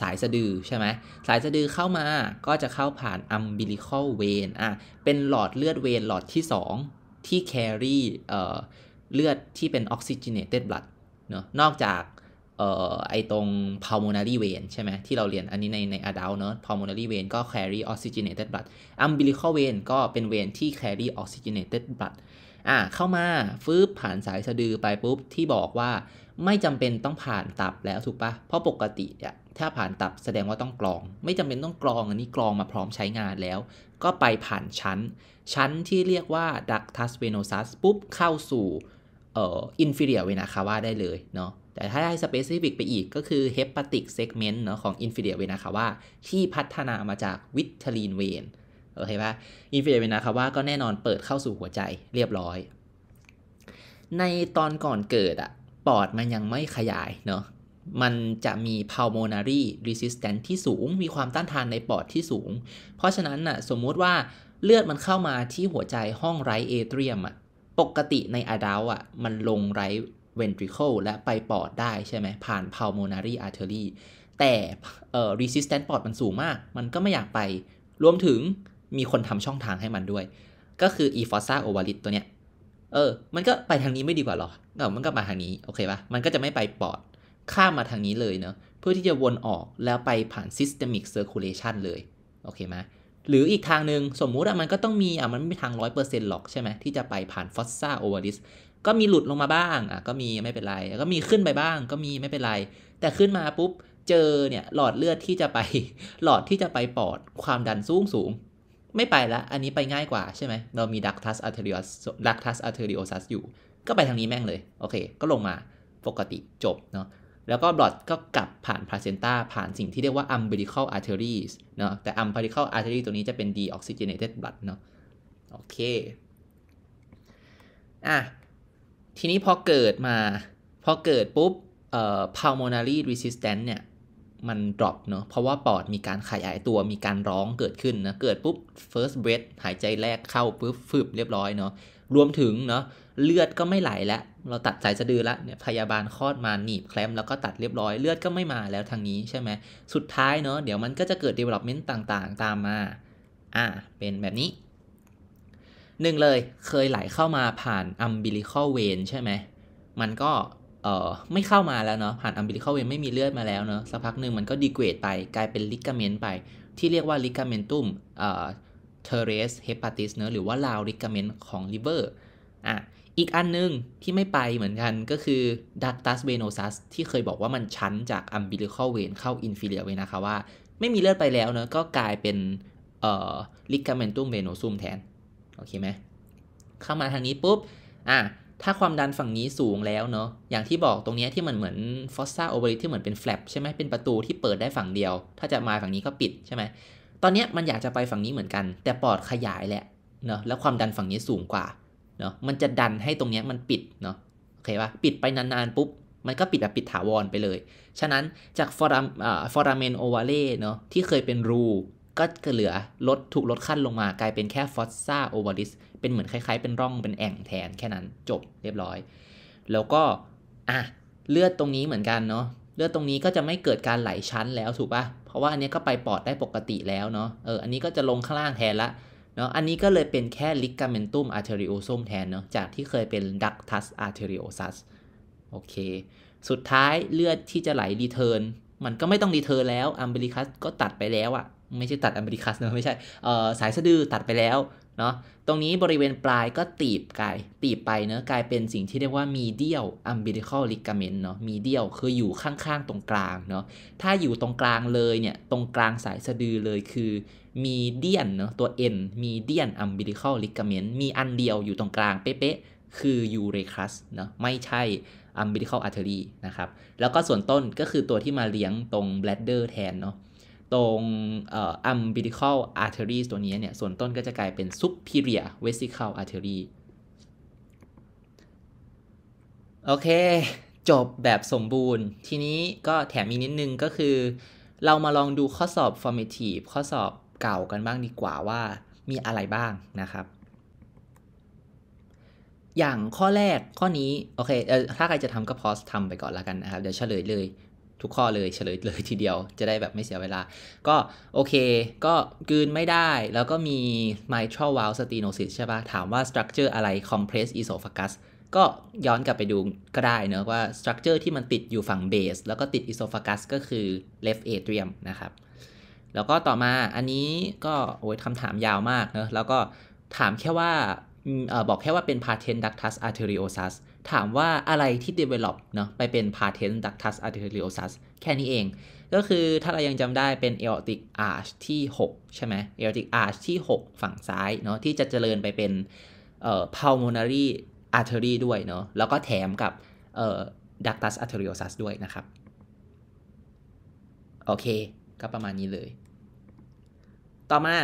สายสะดือใช่ไหม สายสะดือเข้ามาก็จะเข้าผ่านอ m ม i ิ i c คอ vein อ่ะ เป็นหลอดเลือดเวนหลอดที่ 2 ที่ carry เอ่อ เลือดที่เป็น oxygenated blood เนาะนอกจาก เอ่อ ไอตรง pulmonary vein ใช่ไหมที่เราเรียนอันนี้ในใน adult เนาะ pulmonary vein ก็ carry oxygenated blood umbilical vein ก็เป็นเวนที่ carry oxygenated blood อ่ะเข้ามา ฟืบผ่านสายสะดือไปปุ๊บที่บอกว่าไม่จำเป็นต้องผ่านตับแล้ว ถูกปะเพราะปกติเนี่ยถ้าผ่านตับแสดงว่าต้องกรอง ไม่จำเป็นต้องกรองอันนี้กรองมาพร้อมใช้งานแล้ว ก็ไปผ่านชั้น ชั้นที่เรียกว่าดักทัสเวโนซัสปุ๊บเข้าสู่เอ่ออินฟิเรียเวนาคาว่าได้เลยเนาะ แต่ถ้าให้สเปซิฟิกไปอีกก็คือเฮปาติกเซกเมนต์เนาะของอินฟิเดียเวนาคาว่าที่พัฒนามาจากวิทลีนเวนโอเคปะอินฟิเดียเวนาคาว่าก็แน่นอนเปิดเข้าสู่หัวใจเรียบร้อย ในตอนก่อนเกิดอะปอดมันยังไม่ขยายเนาะมันจะมี pulmonary resistance ที่สูง มีความต้านทานในปอดที่สูง เพราะฉะนั้นน่ะ สมมุติว่าเลือดมันเข้ามาที่หัวใจห้องไรเอเตรียมอ่ะ ปกติในอดัลอ่ะมันลงไรเวนทริเคิลและไปปอดได้ใช่ไหม ผ่าน pulmonary artery แต่เอ่อ resistance ปอดมันสูงมาก มันก็ไม่อยากไป รวมถึงมีคนทำช่องทางให้มันด้วย ก็คือ e f o s ซ a o v a l i ิตัวเนี้ย เออ มันก็ไปทางนี้ไม่ดีกว่าหรอเออมันก็มาทางนี้ โอเคปะมันก็จะไม่ไปปอดข้ามมาทางนี้เลยเนาะเพื่อที่จะวนออกแล้วไปผ่าน systemic circulation เลย โอเคไหมหรืออีกทางหนึ่งสมมุติอะมันก็ต้องมีอะมันไม่มีทาง 100%หรอกใช่ไหมที่จะไปผ่านฟอสซาโอ a ว i ริสก็มีหลุดลงมาบ้างอะก็มีไม่เป็นไรก็มีขึ้นไปบ้างก็มีไม่เป็นไร แต่ขึ้นมาปุ๊บเจอเนี่ยหลอดเลือดที่จะไป หลอดที่จะไปปอดความดันสูงสูง ไม่ไปละอันนี้ไปง่ายกว่าใช่ไหมเรามีดักทัสอ r เทริโอส s ั u c t u s arteriosus อยู่ ก็ไปทางนี้แม่งเลยโอเค ก็ลงมาปกติจบเนาะแล้วก็บลอดก็กลับผ่านพลาเซนตาผ่านสิ่งที่เรียกว่าอัม u m b i ค i ลอาร์เทอรี s เนาะแต่อัม u m b i อ i c a l artery ตัวนี้จะเป็นดออกซิเจ n นเต็ดบลอดเนาะโอเคอ่ะทีนี้พอเกิดมา พอเกิดปุ๊บเอ่อพาวโมนารีรีสิสแตนเนี่ย มันดรอปเนาะเพราะว่าปอดมีการขยายตัวมีการร้องเกิดขึ้นนะเกิดปุ๊บ first breath หายใจแรกเข้าปุ๊บฟึบเรียบร้อยเนาะรวมถึงเนาะเลือดก็ไม่ไหลแล้วเราตัดสายสะดือลวเนี่ยพยาบาลคลอดมาหนีบแคลมแล้วก็ตัดเรียบร้อยเลือดก็ไม่มาแล้วทางนี้ใช่ไหมสุดท้ายเนาะเดี๋ยวมันก็จะเกิด development ต่างๆ ตามมา อ่าเป็นแบบนี้หนึ่งเลยเคยไหลเข้ามาผ่าน umbilical vein ใช่ไหมมันก็เออไม่เข้ามาแล้วเนาะผ่านอัมบิลิคอลเวนไม่มีเลือดมาแล้วเนาะสักพักหนึ่งมันก็ดีเกรดไปกลายเป็นลิกาเมนต์ไป ที่เรียกว่าลิก a m e n t u มเอ่อเทเรสเฮปาติสเนอะหรือว่าลาวลิกาเมนต์ของลิเวอร์อ่ะอีกอันนึงที่ไม่ไปเหมือนกันก็คือดักตัสเวโนซัสที่เคยบอกว่ามันชั้นจากอัมบิลิคอลเวนเข้าอินฟิเลียเวนะคะว่า ไม่มีเลือดไปแล้วเนะก็กลายเป็นเอ่อลิกาเมนตุมเวโนซุมแทน โอเคไหมเข้ามาทางนี้ปุ๊บ อ่ะ ถ้าความดันฝั่งนี้สูงแล้วเนาะอย่างที่บอกตรงนี้ที่มันเหมือนฟอสซาโอเบริที่เหมือนเป็นแฟลปใช่ไหมเป็นประตูที่เปิดได้ฝั่งเดียว ถ้าจะมาฝั่งนี้ก็ปิดใช่ไหมตอนนี้มันอยากจะไปฝั่งนี้เหมือนกัน แต่ปอดขยายแหละเนาะแล้วความดันฝั่งนี้สูงกว่าเนาะมันจะดันให้ตรงนี้มันปิดเนาะโอเคปะปิดไปนานๆ ปุ๊บ มันก็ปิดแบบปิดถาวรไปเลย ฉะนั้นจากฟอรัมฟอราเมนโอวาเล่เนาะที่เคยเป็นรูก็เหลือลดถูกลดขั้นลงมากลายเป็นแค่ฟอสซาโอวาริสเป็นเหมือนคล้ายๆเป็นร่องเป็นแอ่งแทนแค่นั้นจบเรียบร้อย แล้วก็อ่ะเลือดตรงนี้เหมือนกันเนาะเลือดตรงนี้ก็จะไม่เกิดการไหลชั้นแล้วถูกปะ่ะ เพราะว่าอันนี้ก็ไปปอดได้ปกติแล้วเนาะเอออันนี้ก็จะลงข้างล่างแทนละเนาะอันนี้ก็เลยเป็นแค่ ligamentum arteriosum แทนเนาะจากที่เคยเป็น ductus arteriosus โอเค สุดท้ายเลือดที่จะไหลรีเทิร์นมันก็ไม่ต้องรีเทิร์นแล้วอัมบริคัสก็ตัดไปแล้วอะไม่ใช่ตัดอัมบริคัสนะไม่ใช่เอ่อสายสะดือตัดไปแล้วเนาะตรงนี้บริเวณปลายก็ตีบกายตีบไปเนะกลายเป็นสิ่งที่เรียกว่า medial umbilical ligament เนาะ medial คืออยู่ข้างๆตรงกลางเนาะถ้าอยู่ตรงกลางเลยเนี่ยตรงกลางสายสะดือเลยคือมีเดียนเนาะตัว n มีเดียน umbilical ligament มีอันเดียวอยู่ตรงกลางเป๊ะๆคือ urethra เนาะไม่ใช่ umbilical artery นะครับแล้วก็ส่วนต้นก็คือตัวที่มาเลี้ยงตรง bladder แทนเนาะตรงอัมบิลิคอลอาร์เทอรีตัวนี้เนี่ย ส่วนต้นก็จะกลายเป็นซุ s เ p ียเวสิคอลอาร์เทอรีโอเค จบแบบสมบูรณ์ทีนี้ก็แถมอีกนิดนึงก็คือ เรามาลองดูข้อสอบ formative ข้อสอบเก่ากันบ้างดีกว่าว่ามีอะไรบ้างนะครับ อย่างข้อแรกข้อนี้ โอเคเออถ้าใครจะทำก็พอสทำไปก่อนแล้วกันนะครับ เดี๋ยวเฉลยเลยทุกข้อเลยเฉลยเลยทีเดียวจะได้แบบไม่เสียเวลา ก็โอเค ก็กืนไม่ได้แล้วก็มี mitral valve stenosis ใช่ปะถามว่า structure อะไร c o m p r e s s e s o p h a g u s ก็ย้อนกลับไปดูก็ได้เนอะว่า structure ที่มันติดอยู่ฝั่ง base แล้วก็ติด esophagus ก็คือ left atrium นะครับ แล้วก็ต่อมาอันนี้ก็ โอ้ยคำถามยาวมากเนอะแล้วก็ถามแค่ว่าออบอกแค่ว่าเป็น p a t e n ductus arteriosus ถามว่าอะไรที่ develop เนาะไปเป็น patent ductus arteriosus แค่นี้เอง ก็คือถ้าเรายังจำได้เป็น aortic arch ที่ 6 ใช่ไหม aortic arch ที่ 6 ฝั่งซ้าย เนาะที่จะเจริญไปเป็นเอ่อ pulmonary artery ด้วยเนาะแล้วก็แถมกับเอ่อ ductus arteriosus ด้วยนะครับ โอเค ก็ประมาณนี้เลย ต่อมา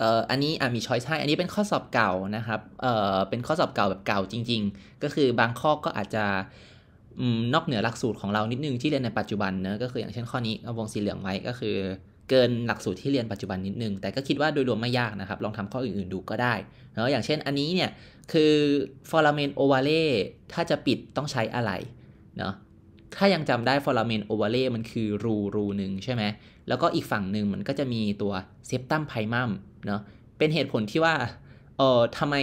เอ่ออันนี้มีช้อยใช่อันนี้เป็นข้อสอบเก่านะครับเอ่อเป็นข้อสอบเก่าแบบเก่าจริงๆ ก็คือบางข้อก็อาจจะนอกเหนือหลักสูตรของเรานิดนึงที่เรียนในปัจจุบันเนะก็คืออย่างเช่นข้อนี้เอาวงสีเหลืองไว้ก็คือเกินหลักสูตรที่เรียนปัจจุบันนิดนึง แต่ก็คิดว่าโดยรวมไม่ยากนะครับ ลองทำข้ออื่นๆดูก็ได้ เนาะ อย่างเช่นอันนี้เนี่ยคือฟอร์เมนโอเวา์เล่ถ้าจะปิดต้องใช้อะไร เนาะ ถ้ายังจำได้ฟอร์เมนโอเวา์เล่มันคือรูรูหนึ่งใช่ไหมแล้วก็อีกฝั่งหนึ่งมันก็จะมีตัวเซปตัมไพมัมเนาะเป็นเหตุผลที่ว่าเออทำไม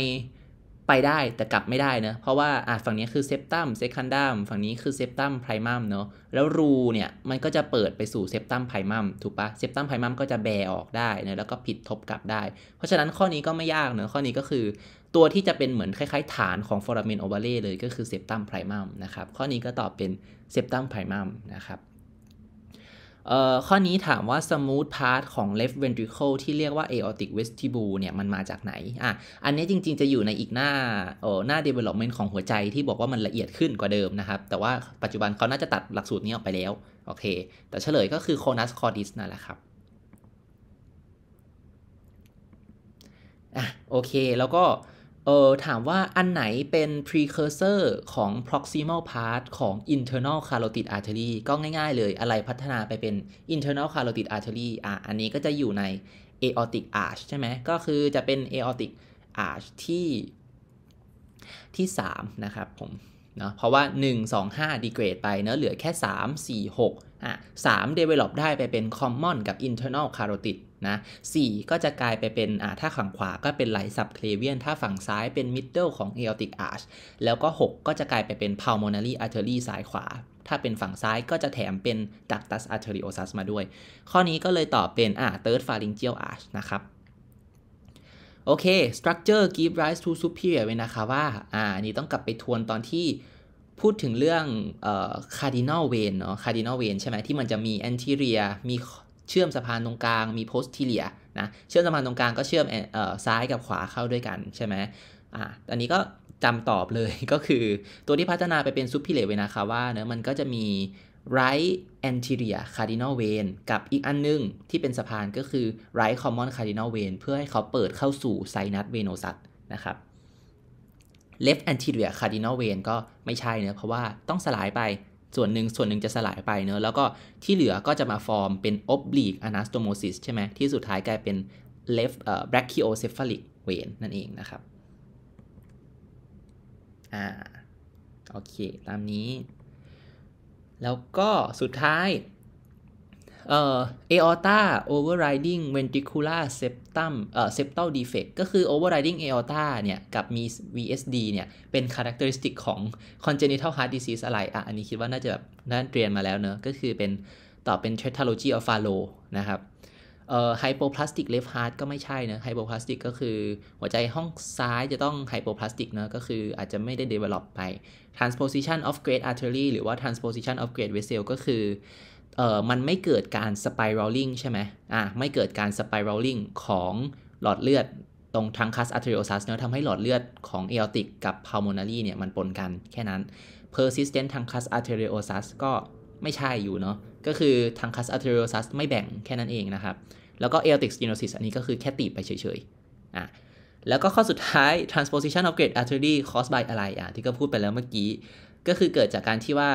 ไปได้แต่กลับไม่ได้นะเพราะว่าอ่ะฝั่งนี้คือเซปตัมเซคันดัมฝั่งนี้คือเซปตัมไพรมัมเนาะแล้วรูเนี่ยมันก็จะเปิดไปสู่เซปตัมไพรมัมถูกปะเซปตัมไพรมัมก็จะแบออกได้นะแล้วก็ผิดทบกลับได้ เพราะฉะนั้นข้อนี้ก็ไม่ยากเนาะข้อนี้ก็คือตัวที่จะเป็นเหมือนคล้าย ๆ ฐานของฟอร์เมนโอเวอร์เลยก็คือเซปตัมไพรมัมนะครับข้อนี้ก็ตอบเป็นเซปตัมไพรมัมนะครับข้อนี้ถามว่า smooth part ของ left ventricle ที่เรียกว่า aortic vestibule เนี่ย มันมาจากไหน อ่ะ อันนี้จริง ๆ จะอยู่ในอีกหน้าเออหน้า development ของหัวใจที่บอกว่ามันละเอียดขึ้นกว่าเดิมนะครับ แต่ว่าปัจจุบันเขาน่าจะตัดหลักสูตรนี้ออกไปแล้ว โอเค แต่เฉลยก็คือ conus cordis นั่นแหละครับ อ่ะ โอเค แล้วก็เออถามว่าอันไหนเป็น precursor ของ proximal part ของ internal carotid artery ก็ง่ายๆเลย อะไรพัฒนาไปเป็น internal carotid artery อ่ะอันนี้ก็จะอยู่ใน aortic arch ใช่ไหม ก็คือจะเป็น aortic arch ที่ที่ 3 นะครับผมเนาะเพราะว่า1 2 5 ดีเกรดไปเนะเหลือแค่ 3 4 6อ่ะ3 develop ได้ไปเป็น common กับ internal carotid นะสก็จะกลายไปเป็นอ่าถ้าฝั่งขวาก็เป็นไหลสับเคลเวียน ถ้าฝั่งซ้ายเป็นมิดเดิลของเอลติกอาร์ชแล้วก็ 6 ก็จะกลายไปเป็นพามนารีอาร์เทอรี่ซ้ายขวา ถ้าเป็นฝั่งซ้ายก็จะแถมเป็นดััสอาร์เทอริโอซัสมาด้วย ข้อนี้ก็เลยตอบเป็นอ่าิร์ดฟาริงเจียลอาร์ชนะครับโอเคสตรัคเจอร์กีฟไรส์ทูซูเปียร์เลยนะคะว่าอ่านี่ต้องกลับไปทวนตอนที่พูดถึงเรื่องคาร์ดินอลเวนเนาะคาร์ดินอลเวนใช่ไหมที่มันจะมีแอนทีเรียมีเชื่อมสะพานตรงกลางมีโพสต์ทิเลียนะ เชื่อมสะพานตรงกลางก็เชื่อมซ้ายกับขวาเข้าด้วยกันใช่ไหมอ่ะอันนี้ก็จำตอบเลยก็คือตัวที่พัฒนาไปเป็นซุปพิเลเวนาคาว่าเนะมันก็จะมี right anterior cardinal vein กับอีกอันนึงที่เป็นสะพานก็คือ right common cardinal vein เพื่อให้เขาเปิดเข้าสู่ไซนัสเวนอสัตนะครับ left anterior cardinal vein ก็ไม่ใช่เนะเพราะว่าต้องสลายไปส่วนหนึ่งส่วนหนึ่งจะสลายไปเนอะแล้วก็ที่เหลือก็จะมาฟอร์มเป็น oblique anastomosis ใช่ไหมที่สุดท้ายกลายเป็น left uh, brachiocephalic vein นั่นเองนะครับ อ่า โอเค ตามนี้ แล้วก็สุดท้ายเอออตาโอเวอร์ไรดิงเวนติคูล่าเซปตัมเอ่เซปตัลดีเฟกก็คือโอเวอร์ไรดิงเอออตาเนี่ยกับมี VSD เนี่ยเป็นคาแรคเตอร์สติกของคอนเจนิทัลฮาร์ดดิซีสอะไรอ่ะอันนี้คิดว่าน่าจะแบบน่าเรียนมาแล้วเนอะก็คือเป็นต่อเป็นเทรทโลจีออฟฟาโลนะครับเอ่อไฮโปพลาสติกเลฟฮาร์ดก็ไม่ใช่นะไฮโปพลาสติกก็คือหัวใจห้องซ้ายจะต้องไฮโปพลาสติกนะก็คืออาจจะไม่ได้เดเวล็อปไปทร t r a n s p o s i t อ o n of great artery หรือว่าทรานสโพ s ิชันออฟเกรดเวสเซลก็คือเออมันไม่เกิดการสไปรัลลิงใช่ไหมอ่ะ ไม่เกิดการสไปรัลลิงของหลอดเลือดตรงทางคัสอัตรโอซัสเนาะทำให้หลอดเลือดของเอลติกกับพาวโมนารีเนี่ยมันปนกันแค่นั้น persistent ทางคัสอัตรโอซัสก็ไม่ใช่อยู่เนาะ ก็คือทางคัสอัตรโอซัสไม่แบ่งแค่นั้นเองนะครับ แล้วก็เอลติกสตีโนซิสอันนี้ก็คือแค่ตีบไปเฉยๆ อ่ะ แล้วก็ข้อสุดท้าย transposition of great artery caused by อะไรอ่ะที่ก็พูดไปแล้วเมื่อกี้ ก็คือเกิดจากการที่ว่า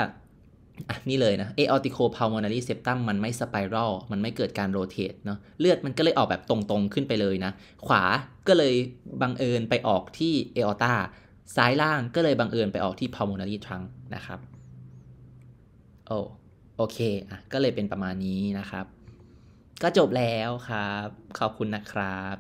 นี่เลยนะเอออติโคพาวมอนารีเซปตัมมันไม่สไปรัลมันไม่เกิดการโรเตเนาะเลือดมันก็เลยออกแบบตรงๆ ขึ้นไปเลยนะ ขวาก็เลยบังเอิญไปออกที่เอออตาซ้ายล่างก็เลยบังเอิญไปออกที่พาวมอนารีทรังนะครับ โอ้โอเคอ่ะก็เลยเป็นประมาณนี้นะครับ ก็จบแล้วครับ ขอบคุณนะครับ